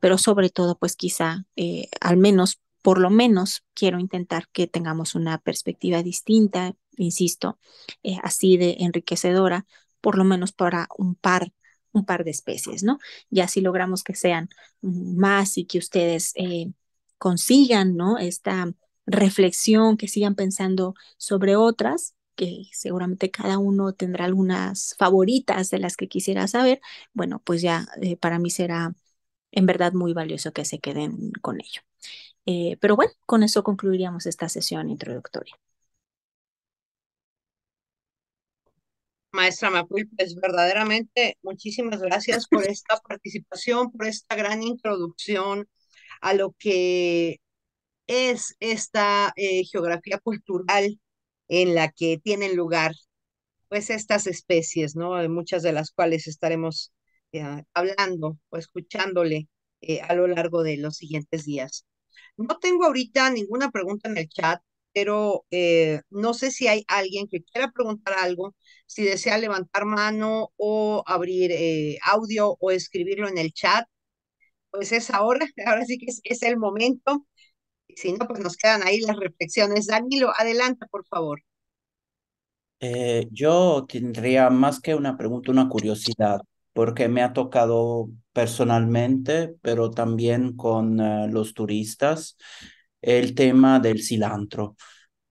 pero sobre todo, pues quizá, al menos por lo menos quiero intentar que tengamos una perspectiva distinta, insisto, eh, así de enriquecedora, por lo menos para un par un par de especies, ¿no? Ya si logramos que sean más y que ustedes eh, consigan, ¿no? Esta reflexión, que sigan pensando sobre otras, que seguramente cada uno tendrá algunas favoritas de las que quisiera saber, bueno, pues ya eh, para mí será en verdad muy valioso que se queden con ello. Eh, pero bueno, con eso concluiríamos esta sesión introductoria. Maestra Mapuy, pues verdaderamente muchísimas gracias por esta participación, por esta gran introducción a lo que es esta eh, geografía cultural en la que tienen lugar pues estas especies, ¿no? Eh, muchas de las cuales estaremos hablando o escuchándole a lo largo de los siguientes días. No tengo ahorita ninguna pregunta en el chat, pero eh, no sé si hay alguien que quiera preguntar algo, si desea levantar mano o abrir eh, audio o escribirlo en el chat. Pues es ahora, ahora sí que es, el momento. Si no, pues nos quedan ahí las reflexiones. Danilo, adelanta, por favor. Eh, yo tendría más que una pregunta, una curiosidad, porque me ha tocado personalmente, pero también con eh, los turistas, el tema del cilantro,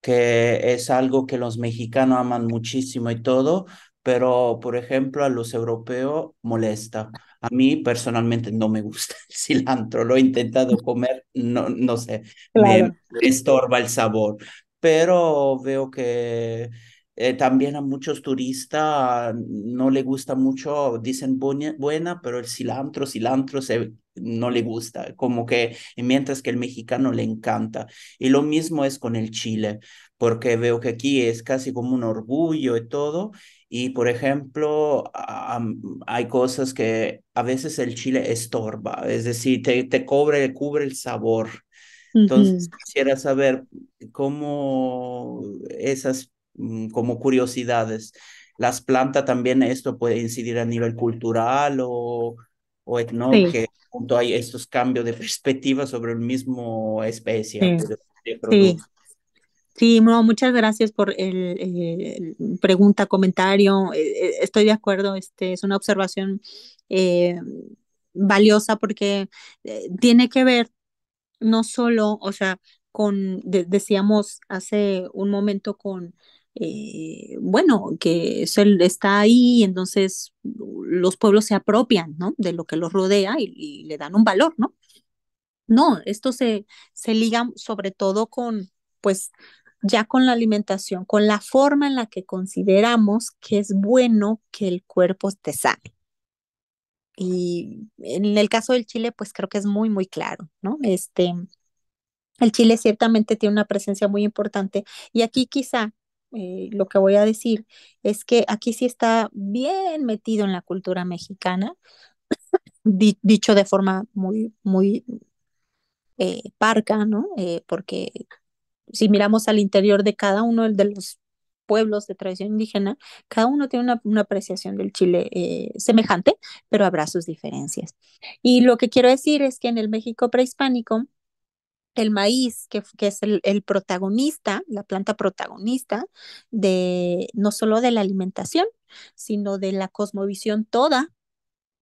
que es algo que los mexicanos aman muchísimo y todo, pero por ejemplo a los europeos molesta. A mí personalmente no me gusta el cilantro, lo he intentado comer, no, no sé, me estorba el sabor, pero veo que eh, también a muchos turistas no le gusta mucho, dicen buena, pero el cilantro, cilantro no le gusta, como que mientras que el mexicano le encanta. Y lo mismo es con el chile, porque veo que aquí es casi como un orgullo y todo. Y por ejemplo, hay cosas que a veces el chile estorba, es decir, te, te cobre, cubre el sabor. Entonces, quisiera saber cómo esas Mm, como curiosidades. Las plantas también, esto puede incidir a nivel cultural o, o etno, que junto hay estos cambios de perspectiva sobre el mismo especie. Sí. sí. muchas gracias por el, pregunta, comentario. Eh, eh, estoy de acuerdo, este, es una observación eh, valiosa porque tiene que ver no solo, o sea, con, decíamos hace un momento con eh, bueno, que está ahí, entonces los pueblos se apropian, ¿no? De lo que los rodea y, le dan un valor, ¿no? No, esto se, se liga sobre todo con, pues, ya con la alimentación, con la forma en la que consideramos que es bueno que el cuerpo esté sano. Y en el caso del chile, pues creo que es muy, muy claro, ¿no? Este, el chile ciertamente tiene una presencia muy importante y aquí quizá eh, lo que voy a decir es que aquí sí está bien metido en la cultura mexicana, dicho de forma muy, muy eh, parca, ¿no? Eh, porque si miramos al interior de cada uno de los pueblos de tradición indígena, cada uno tiene una, apreciación del Chile semejante, pero habrá sus diferencias. Y lo que quiero decir es que en el México prehispánico, el maíz, que, es el, protagonista, la planta protagonista de no solo de la alimentación, sino de la cosmovisión toda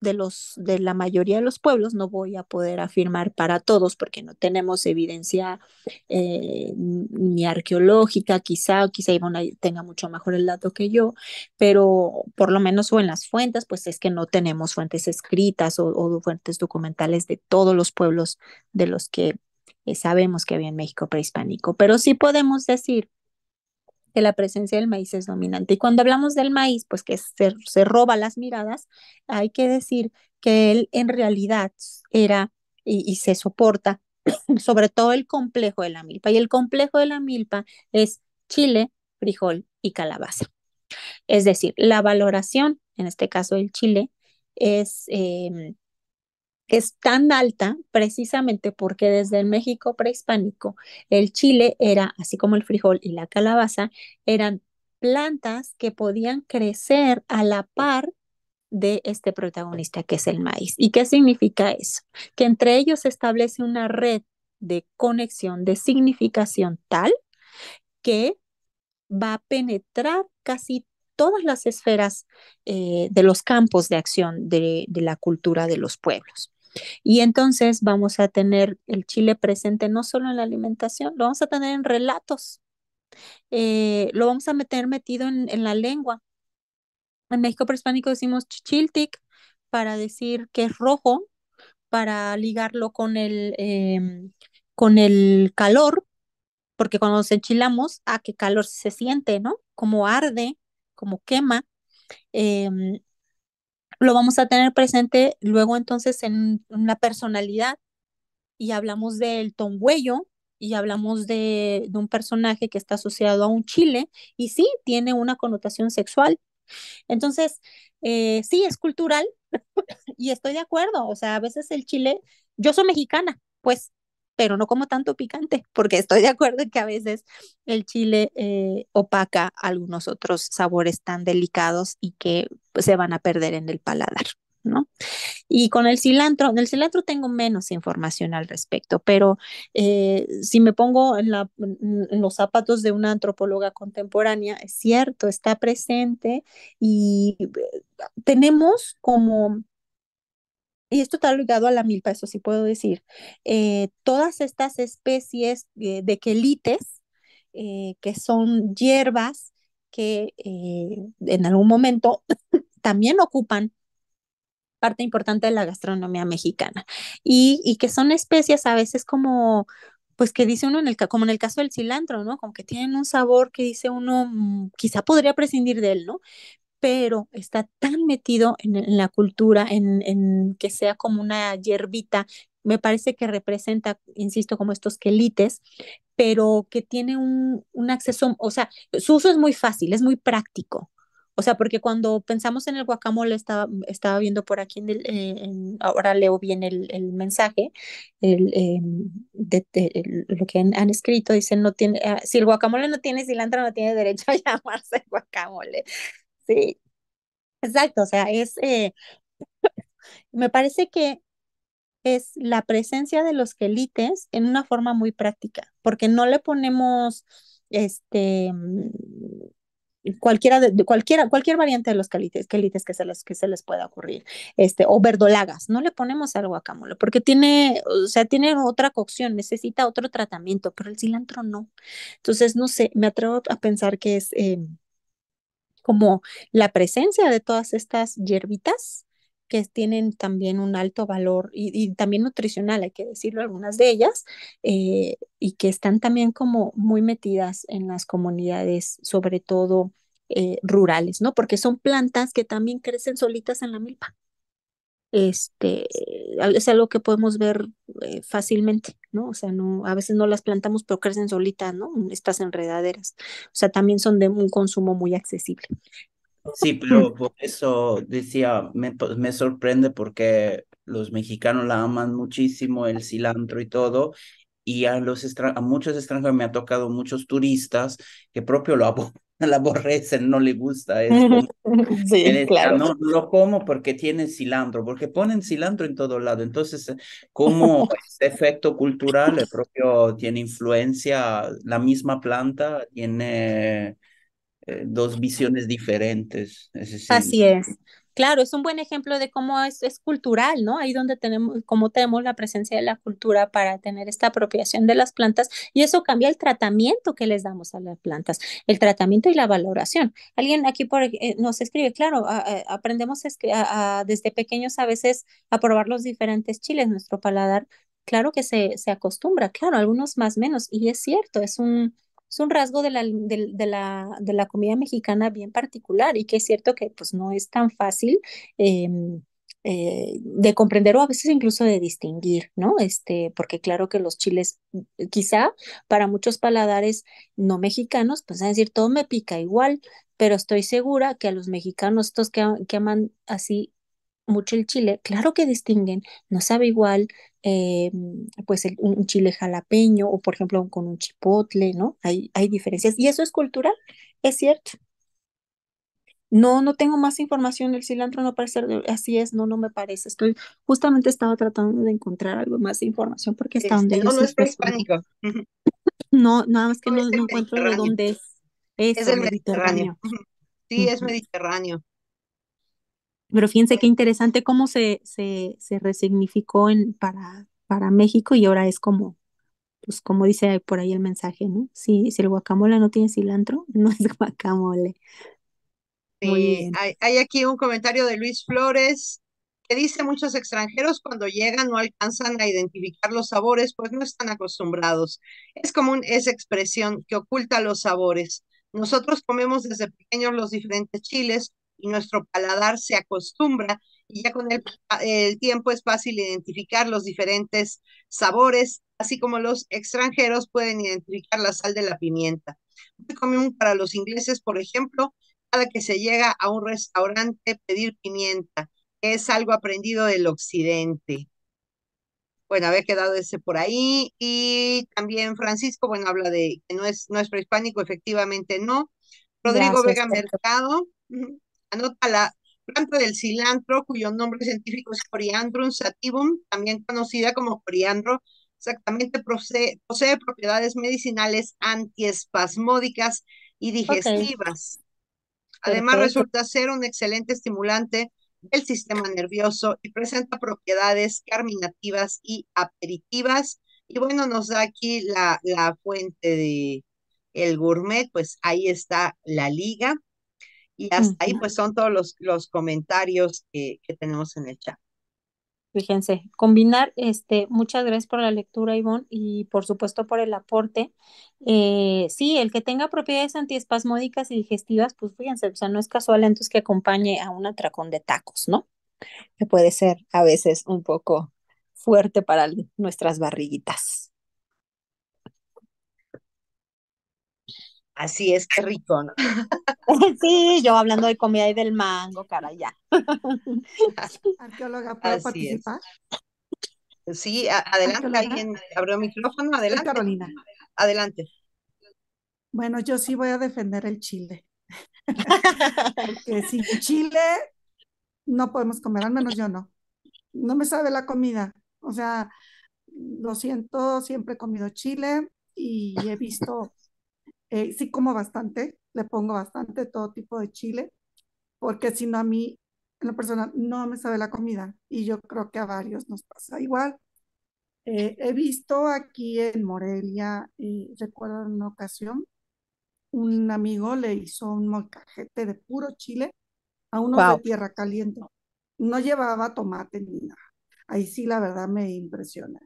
de los de la mayoría de los pueblos, no voy a poder afirmar para todos porque no tenemos evidencia eh, ni arqueológica, quizá, quizá Ivona tenga mucho mejor el dato que yo, pero por lo menos o en las fuentes, pues es que no tenemos fuentes escritas o fuentes documentales de todos los pueblos de los que sabemos que había en México prehispánico, pero sí podemos decir que la presencia del maíz es dominante. Y cuando hablamos del maíz, pues que se, roba las miradas, hay que decir que él en realidad era y, se soporta sobre todo el complejo de la milpa. Y el complejo de la milpa es chile, frijol y calabaza. Es decir, la valoración, en este caso el chile, es em, es tan alta precisamente porque desde el México prehispánico el chile era, así como el frijol y la calabaza, eran plantas que podían crecer a la par de este protagonista que es el maíz. ¿Y qué significa eso? Que entre ellos se establece una red de conexión, de significación tal que va a penetrar casi todas las esferas eh, de los campos de acción de la cultura de los pueblos. Y entonces vamos a tener el chile presente no solo en la alimentación, lo vamos a tener en relatos, eh, lo vamos a meter metido en, la lengua. En México prehispánico decimos chiltic para decir que es rojo, para ligarlo con el, em, con el calor, porque cuando nos enchilamos, a ah, qué calor se siente, ¿no? Como arde, como quema. Em, lo vamos a tener presente luego entonces en una personalidad y hablamos del tongüello y hablamos de, de un personaje que está asociado a un chile y sí, tiene una connotación sexual. Entonces, eh, sí, es cultural y estoy de acuerdo. O sea, a veces el chile, yo soy mexicana, pues pero no como tanto picante, porque estoy de acuerdo en que a veces el chile eh, opaca algunos otros sabores tan delicados y que pues, se van a perder en el paladar. ¿no? Y con el cilantro, del cilantro tengo menos información al respecto, pero eh, si me pongo en, en, los zapatos de una antropóloga contemporánea, es cierto, está presente y eh, tenemos como y esto está ligado a la milpa, eso sí puedo decir, eh, todas estas especies eh, de quelites, eh, que son hierbas que en algún momento también ocupan parte importante de la gastronomía mexicana y, que son especies a veces como pues que dice uno en el como en el caso del cilantro, ¿no? Como que tienen un sabor que dice uno mm, quizá podría prescindir de él, ¿no? pero está tan metido en, la cultura, en, en, que sea como una hierbita, me parece que representa, insisto, como estos quelites, pero que tiene un, un acceso, o sea, su uso es muy fácil, es muy práctico, o sea, porque cuando pensamos en el guacamole, estaba, estaba viendo por aquí, en eh, ahora leo bien el, mensaje, eh, de, lo que han, escrito, dicen, no tiene, ah, si el guacamole no tiene cilantro, no tiene derecho a llamarse guacamole. Sí, exacto, o sea, es, eh, me parece que es la presencia de los quelites en una forma muy práctica, porque no le ponemos este mm, cualquiera de, cualquiera cualquier variante de los calites, quelites que se les que se les pueda ocurrir este o verdolagas no le ponemos al guacamole porque tiene o sea tiene otra cocción necesita otro tratamiento pero el cilantro no entonces no sé me atrevo a pensar que es em, como la presencia de todas estas hierbitas que tienen también un alto valor y, también nutricional, hay que decirlo, algunas de ellas, eh, y que están también como muy metidas en las comunidades, sobre todo eh, rurales, ¿no? Porque son plantas que también crecen solitas en la milpa este, es algo que podemos ver eh, fácilmente, ¿no? O sea, no, a veces no las plantamos, pero crecen solitas, ¿no? Estas enredaderas. O sea, también son de un consumo muy accesible. Sí, pero por eso decía, me, pues, sorprende porque los mexicanos la aman muchísimo, el cilantro y todo, y a, los a muchos extranjeros me ha tocado muchos turistas que propio lo, la aborrecen, no le gusta. eso. claro. No lo como porque tiene cilantro, porque ponen cilantro en todo lado. Entonces, eh, como este efecto cultural, el propio tiene influencia, la misma planta tiene eh, dos visiones diferentes. Así es. Claro, es un buen ejemplo de cómo es, cultural, ¿no? Ahí donde tenemos, cómo tenemos la presencia de la cultura para tener esta apropiación de las plantas y eso cambia el tratamiento que les damos a las plantas, el tratamiento y la valoración. Alguien aquí e, eh, nos escribe, claro, eh, aprendemos desde pequeños a veces a probar los diferentes chiles, nuestro paladar, claro que se, se acostumbra, claro, algunos más menos y es cierto, es un es un rasgo de la, de, la, de la comida mexicana bien particular y que es cierto que pues no es tan fácil em, eh, de comprender o a veces incluso de distinguir, ¿no? Este, porque claro que los chiles, quizá para muchos paladares no mexicanos, pues van a decir, todo me pica igual, pero estoy segura que a los mexicanos, estos que, que aman así mucho el chile, claro que distinguen, no sabe igual eh, pues un chile jalapeño o por ejemplo con un chipotle, ¿no? Hay, hay diferencias y eso es cultural, es cierto. No, no tengo más información, el cilantro no parece, así es, no, no me parece, estoy, justamente estaba tratando de encontrar algo más de información porque está donde este, no, es No, nada más que no, encuentro de dónde es. Es, el mediterráneo. Sí, es mediterráneo. Pero fíjense qué interesante cómo se, se, se resignificó en, para, para México y ahora es como, pues como dice por ahí el mensaje, ¿no? Si, si el guacamole no tiene cilantro, no es guacamole. Sí, hay, hay aquí un comentario de Luis Flores que dice muchos extranjeros cuando llegan no alcanzan a identificar los sabores, pues no están acostumbrados. Es común esa expresión que oculta los sabores. Nosotros comemos desde pequeños los diferentes chiles, y nuestro paladar se acostumbra y ya con el, tiempo es fácil identificar los diferentes sabores, así como los extranjeros pueden identificar la sal de la pimienta. Muy común para los ingleses, por ejemplo, cada que se llega a un restaurante pedir pimienta, que es algo aprendido del occidente. Bueno, había quedado ese por ahí. Y también Francisco, bueno, habla de que no es, no prehispánico, efectivamente no. Rodrigo Vega Mercado. Anota la planta del cilantro, cuyo nombre científico es Coriandrum sativum, también conocida como coriandro. Exactamente, posee, propiedades medicinales antiespasmódicas y digestivas. Además, resulta ser un excelente estimulante del sistema nervioso y presenta propiedades carminativas y aperitivas. Y bueno, nos da aquí la, la fuente de el gourmet, pues ahí está la liga. Y hasta ahí pues son todos los, los comentarios que, tenemos en el chat. Fíjense, combinar, este, muchas gracias por la lectura, Ivonne, y por supuesto por el aporte. Eh, sí, el que tenga propiedades antiespasmódicas y digestivas, pues fíjense, o sea, no es casual entonces que acompañe a un atracón de tacos, ¿no? Que puede ser a veces un poco fuerte para nuestras barriguitas. Así es, qué rico, ¿no? Sí, yo hablando de comida y del mango, cara, ya. Arqueóloga, ¿puedo participar? Sí, adelante, alguien abrió el micrófono, adelante. Carolina. Adelante. Bueno, yo sí voy a defender el chile. Porque sin chile no podemos comer, al menos yo no. No me sabe la comida. O sea, lo siento, siempre he comido chile y he visto eh, sí como bastante, le pongo bastante todo tipo de chile, porque si no a mí, en la persona, no me sabe la comida y yo creo que a varios nos pasa igual. Eh, he visto aquí en Morelia, eh, recuerdo una ocasión, un amigo le hizo un molcajete de puro chile a uno de tierra caliente. No llevaba tomate ni nada. Ahí sí, la verdad, me impresiona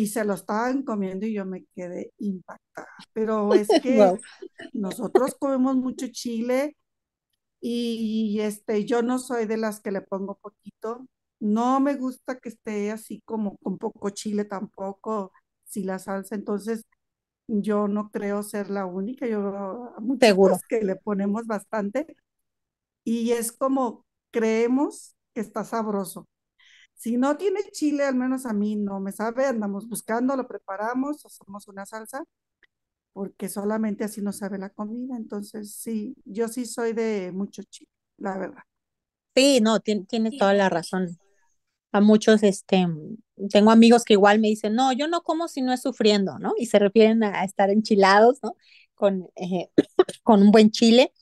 y se lo estaban comiendo y yo me quedé impactada. Pero es que nosotros comemos mucho chile y, y este, yo no soy de las que le pongo poquito. No me gusta que esté así como con poco chile tampoco, si la salsa. Entonces, yo no creo ser la única. Yo Seguro. que le ponemos bastante. Y es como creemos que está sabroso, si no tiene chile, al menos a mí no me sabe, andamos buscando, lo preparamos, hacemos una salsa, porque solamente así no sabe la comida. Entonces, sí, yo sí soy de mucho chile, la verdad. Sí, no, tiene toda la razón. A muchos, este, tengo amigos que igual me dicen, no, yo no como si no es sufriendo, ¿no? Y se refieren a, estar enchilados, ¿no? Con, eh, con un buen chile.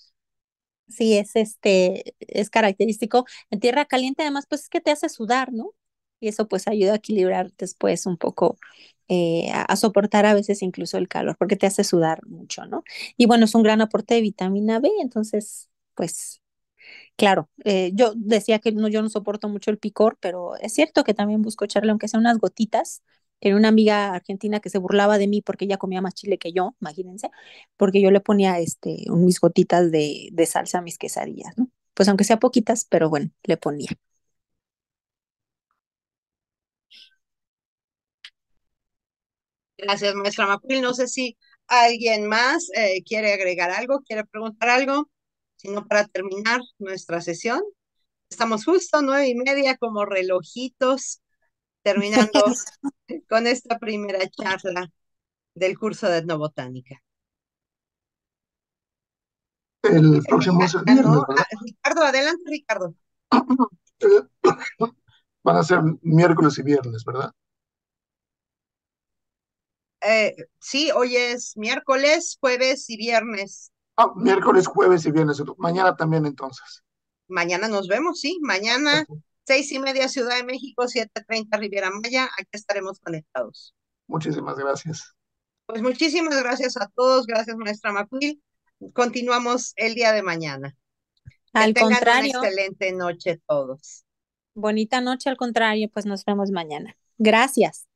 Sí, es este, es característico. En tierra caliente, además, pues es que te hace sudar, ¿no? Y eso pues ayuda a equilibrar después un poco, eh, a, soportar a veces incluso el calor, porque te hace sudar mucho, ¿no? Y bueno, es un gran aporte de vitamina B, entonces, pues, claro, eh, yo decía que no, yo no soporto mucho el picor, pero es cierto que también busco echarle, aunque sea unas gotitas, era una amiga argentina que se burlaba de mí porque ella comía más chile que yo, imagínense, porque yo le ponía este, mis gotitas de, salsa a mis quesadillas, ¿no? Pues aunque sea poquitas, pero bueno, le ponía. Gracias, maestra Mapil. No sé si alguien más eh, quiere agregar algo, quiere preguntar algo, sino para terminar nuestra sesión. Estamos justo nueve y media como relojitos terminando con esta primera charla del curso de etnobotánica. El eh, próximo ah, Ricardo, adelante, Ricardo. Van a ser miércoles y viernes, ¿verdad? Eh, sí, hoy es miércoles, jueves y viernes. Ah, miércoles, jueves y viernes. Mañana también, entonces. Mañana nos vemos, sí. Mañana. Seis y media Ciudad de México, 7.30 Riviera Maya. Aquí estaremos conectados. Muchísimas gracias. Pues muchísimas gracias a todos. Gracias, maestra Macuil. Continuamos el día de mañana. Al que tengan contrario. Una excelente noche todos. Bonita noche, al contrario, pues nos vemos mañana. Gracias.